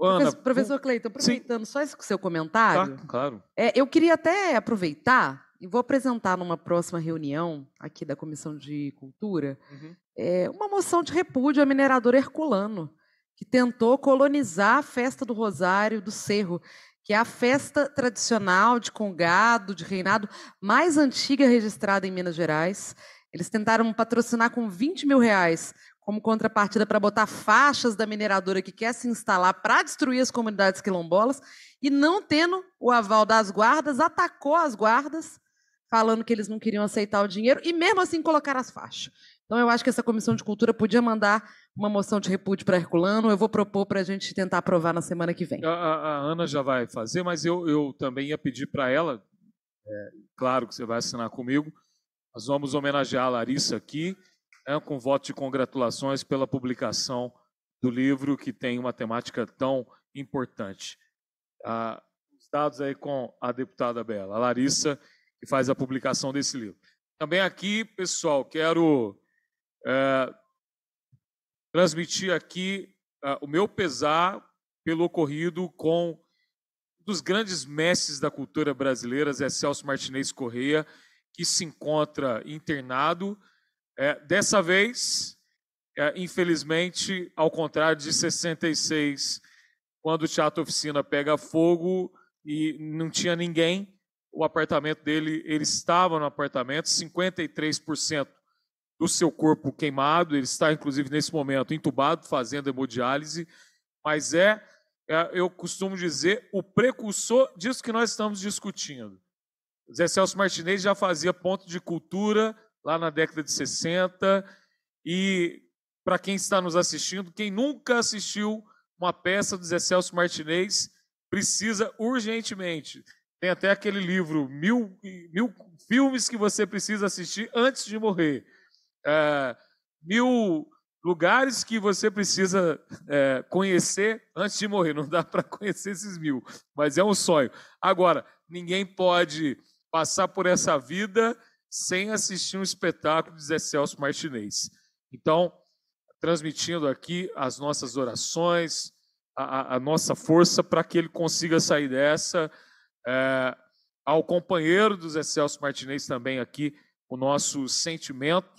A: Ana, professor, professor
L: Cleiton, aproveitando sim. só esse seu tá, comentário. Tá, claro. É, eu queria até aproveitar e vou apresentar numa próxima reunião aqui da Comissão de Cultura uhum. é, uma moção de repúdio ao minerador herculano, que tentou colonizar a festa do Rosário do Cerro que é a festa tradicional de congado, de reinado, mais antiga registrada em Minas Gerais. Eles tentaram patrocinar com 20 mil reais como contrapartida para botar faixas da mineradora que quer se instalar para destruir as comunidades quilombolas, e não tendo o aval das guardas, atacou as guardas, falando que eles não queriam aceitar o dinheiro, e mesmo assim colocar as faixas. Então, eu acho que essa comissão de cultura podia mandar uma moção de repúdio para Herculano. Eu vou propor para a gente tentar aprovar na semana que vem.
A: A, a Ana já vai fazer, mas eu, eu também ia pedir para ela, é, claro que você vai assinar comigo, nós vamos homenagear a Larissa aqui, né, com voto de congratulações pela publicação do livro que tem uma temática tão importante. Ah, os dados aí com a deputada Bela, a Larissa, que faz a publicação desse livro. Também aqui, pessoal, quero é, transmitir aqui uh, o meu pesar pelo ocorrido com um dos grandes mestres da cultura brasileira, Zé Celso Martinez Correia, que se encontra internado. É, dessa vez, é, infelizmente, ao contrário de 66, quando o Teatro Oficina pega fogo e não tinha ninguém, o apartamento dele, ele estava no apartamento, 53% do seu corpo queimado, ele está inclusive nesse momento entubado, fazendo hemodiálise, mas é, é eu costumo dizer, o precursor disso que nós estamos discutindo. Zé Celso Martinez já fazia ponto de cultura lá na década de 60 e para quem está nos assistindo, quem nunca assistiu uma peça do Zé Celso Martinez, precisa urgentemente. Tem até aquele livro, mil, mil filmes que você precisa assistir antes de morrer é, mil lugares que você precisa é, conhecer antes de morrer. Não dá para conhecer esses mil, mas é um sonho. Agora, ninguém pode passar por essa vida sem assistir um espetáculo de Zé Celso Martinez. Então, transmitindo aqui as nossas orações, a, a nossa força para que ele consiga sair dessa. É, ao companheiro do Zé Celso Martinez também aqui, o nosso sentimento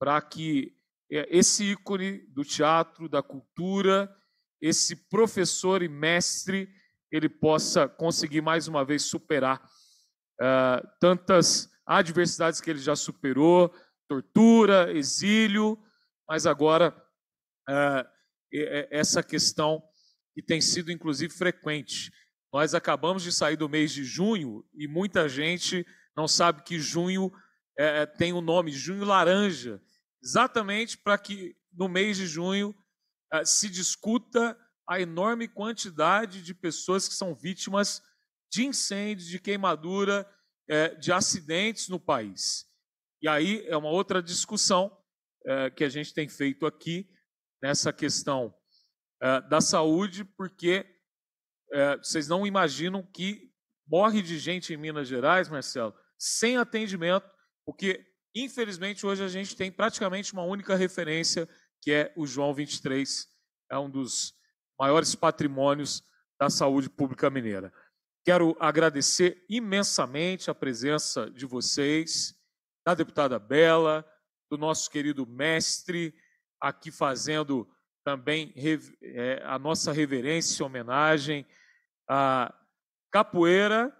A: para que é, esse ícone do teatro, da cultura, esse professor e mestre, ele possa conseguir mais uma vez superar uh, tantas adversidades que ele já superou, tortura, exílio, mas agora uh, essa questão que tem sido inclusive frequente. Nós acabamos de sair do mês de junho e muita gente não sabe que junho é, é tem o um nome, junho laranja, exatamente para que no mês de junho eh, se discuta a enorme quantidade de pessoas que são vítimas de incêndios, de queimadura, eh, de acidentes no país. E aí é uma outra discussão eh, que a gente tem feito aqui nessa questão da saúde, porque vocês não imaginam que morre de gente em Minas Gerais, Marcelo, sem atendimento, porque Infelizmente, hoje a gente tem praticamente uma única referência, que é o João 23, é um dos maiores patrimônios da saúde pública mineira. Quero agradecer imensamente a presença de vocês, da deputada Bela, do nosso querido mestre, aqui fazendo também é, a nossa reverência e homenagem à capoeira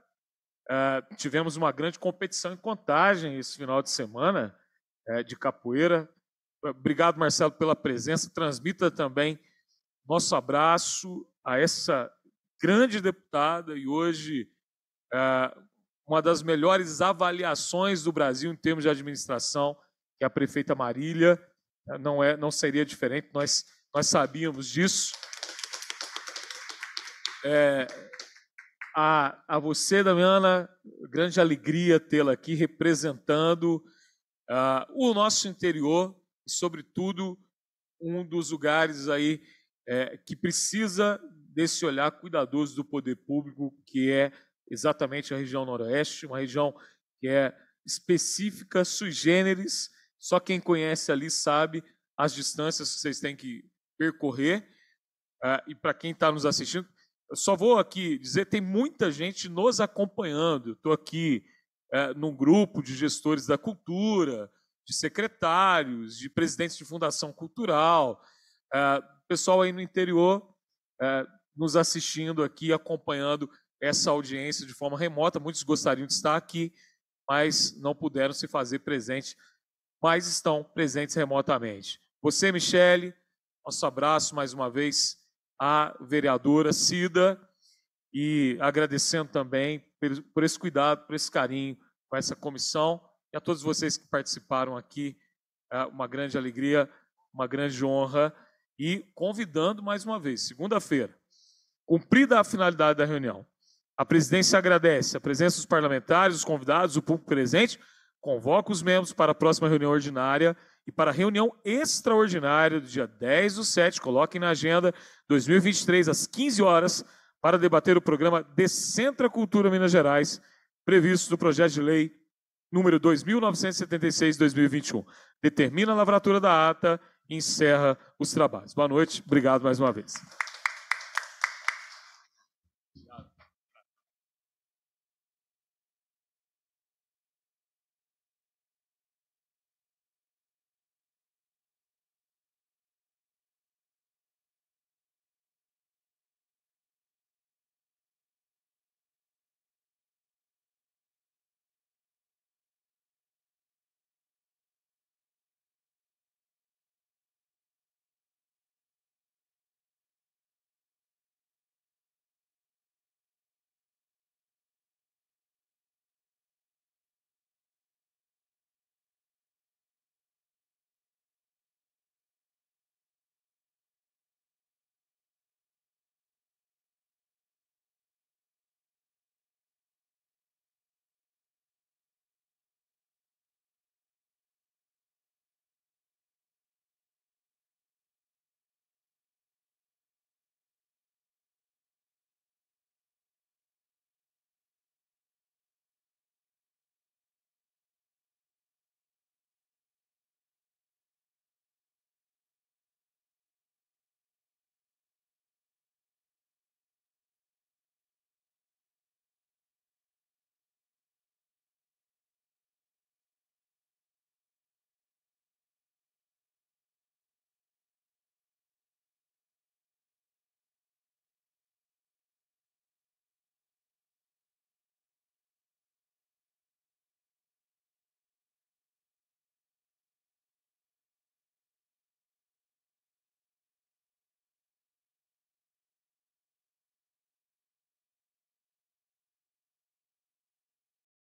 A: ah, tivemos uma grande competição em contagem esse final de semana uh, de capoeira. Obrigado, Marcelo, pela presença. Transmita também nosso abraço a essa grande deputada e hoje uh, uma das melhores avaliações do Brasil em termos de administração, que é a prefeita Marília. Ah, não, é, não seria diferente, nós, nós sabíamos disso. É, a, a você, Damiana, grande alegria tê-la aqui representando uh, o nosso interior e, sobretudo, um dos lugares aí é, que precisa desse olhar cuidadoso do poder público, que é exatamente a região noroeste, uma região que é específica, sui generis, só quem conhece ali sabe as distâncias que vocês têm que percorrer. Uh, e para quem está nos assistindo, eu só vou aqui dizer, tem muita gente nos acompanhando. Estou aqui é, num grupo de gestores da cultura, de secretários, de presidentes de fundação cultural, é, pessoal aí no interior é, nos assistindo aqui, acompanhando essa audiência de forma remota. Muitos gostariam de estar aqui, mas não puderam se fazer presente, mas estão presentes remotamente. Você, Michele, nosso abraço mais uma vez à vereadora Cida e agradecendo também por esse cuidado, por esse carinho com essa comissão e a todos vocês que participaram aqui. É uma grande alegria, uma grande honra e convidando mais uma vez, segunda-feira, cumprida a finalidade da reunião. A presidência agradece a presença dos parlamentares, os convidados, o público presente. Convoca os membros para a próxima reunião ordinária e para a reunião extraordinária do dia 10 do 7, coloquem na agenda 2023, às 15 horas, para debater o programa Decentra Cultura Minas Gerais, previsto no projeto de lei número 2976-2021. Determina a lavratura da ata e encerra os trabalhos. Boa noite, obrigado mais uma vez.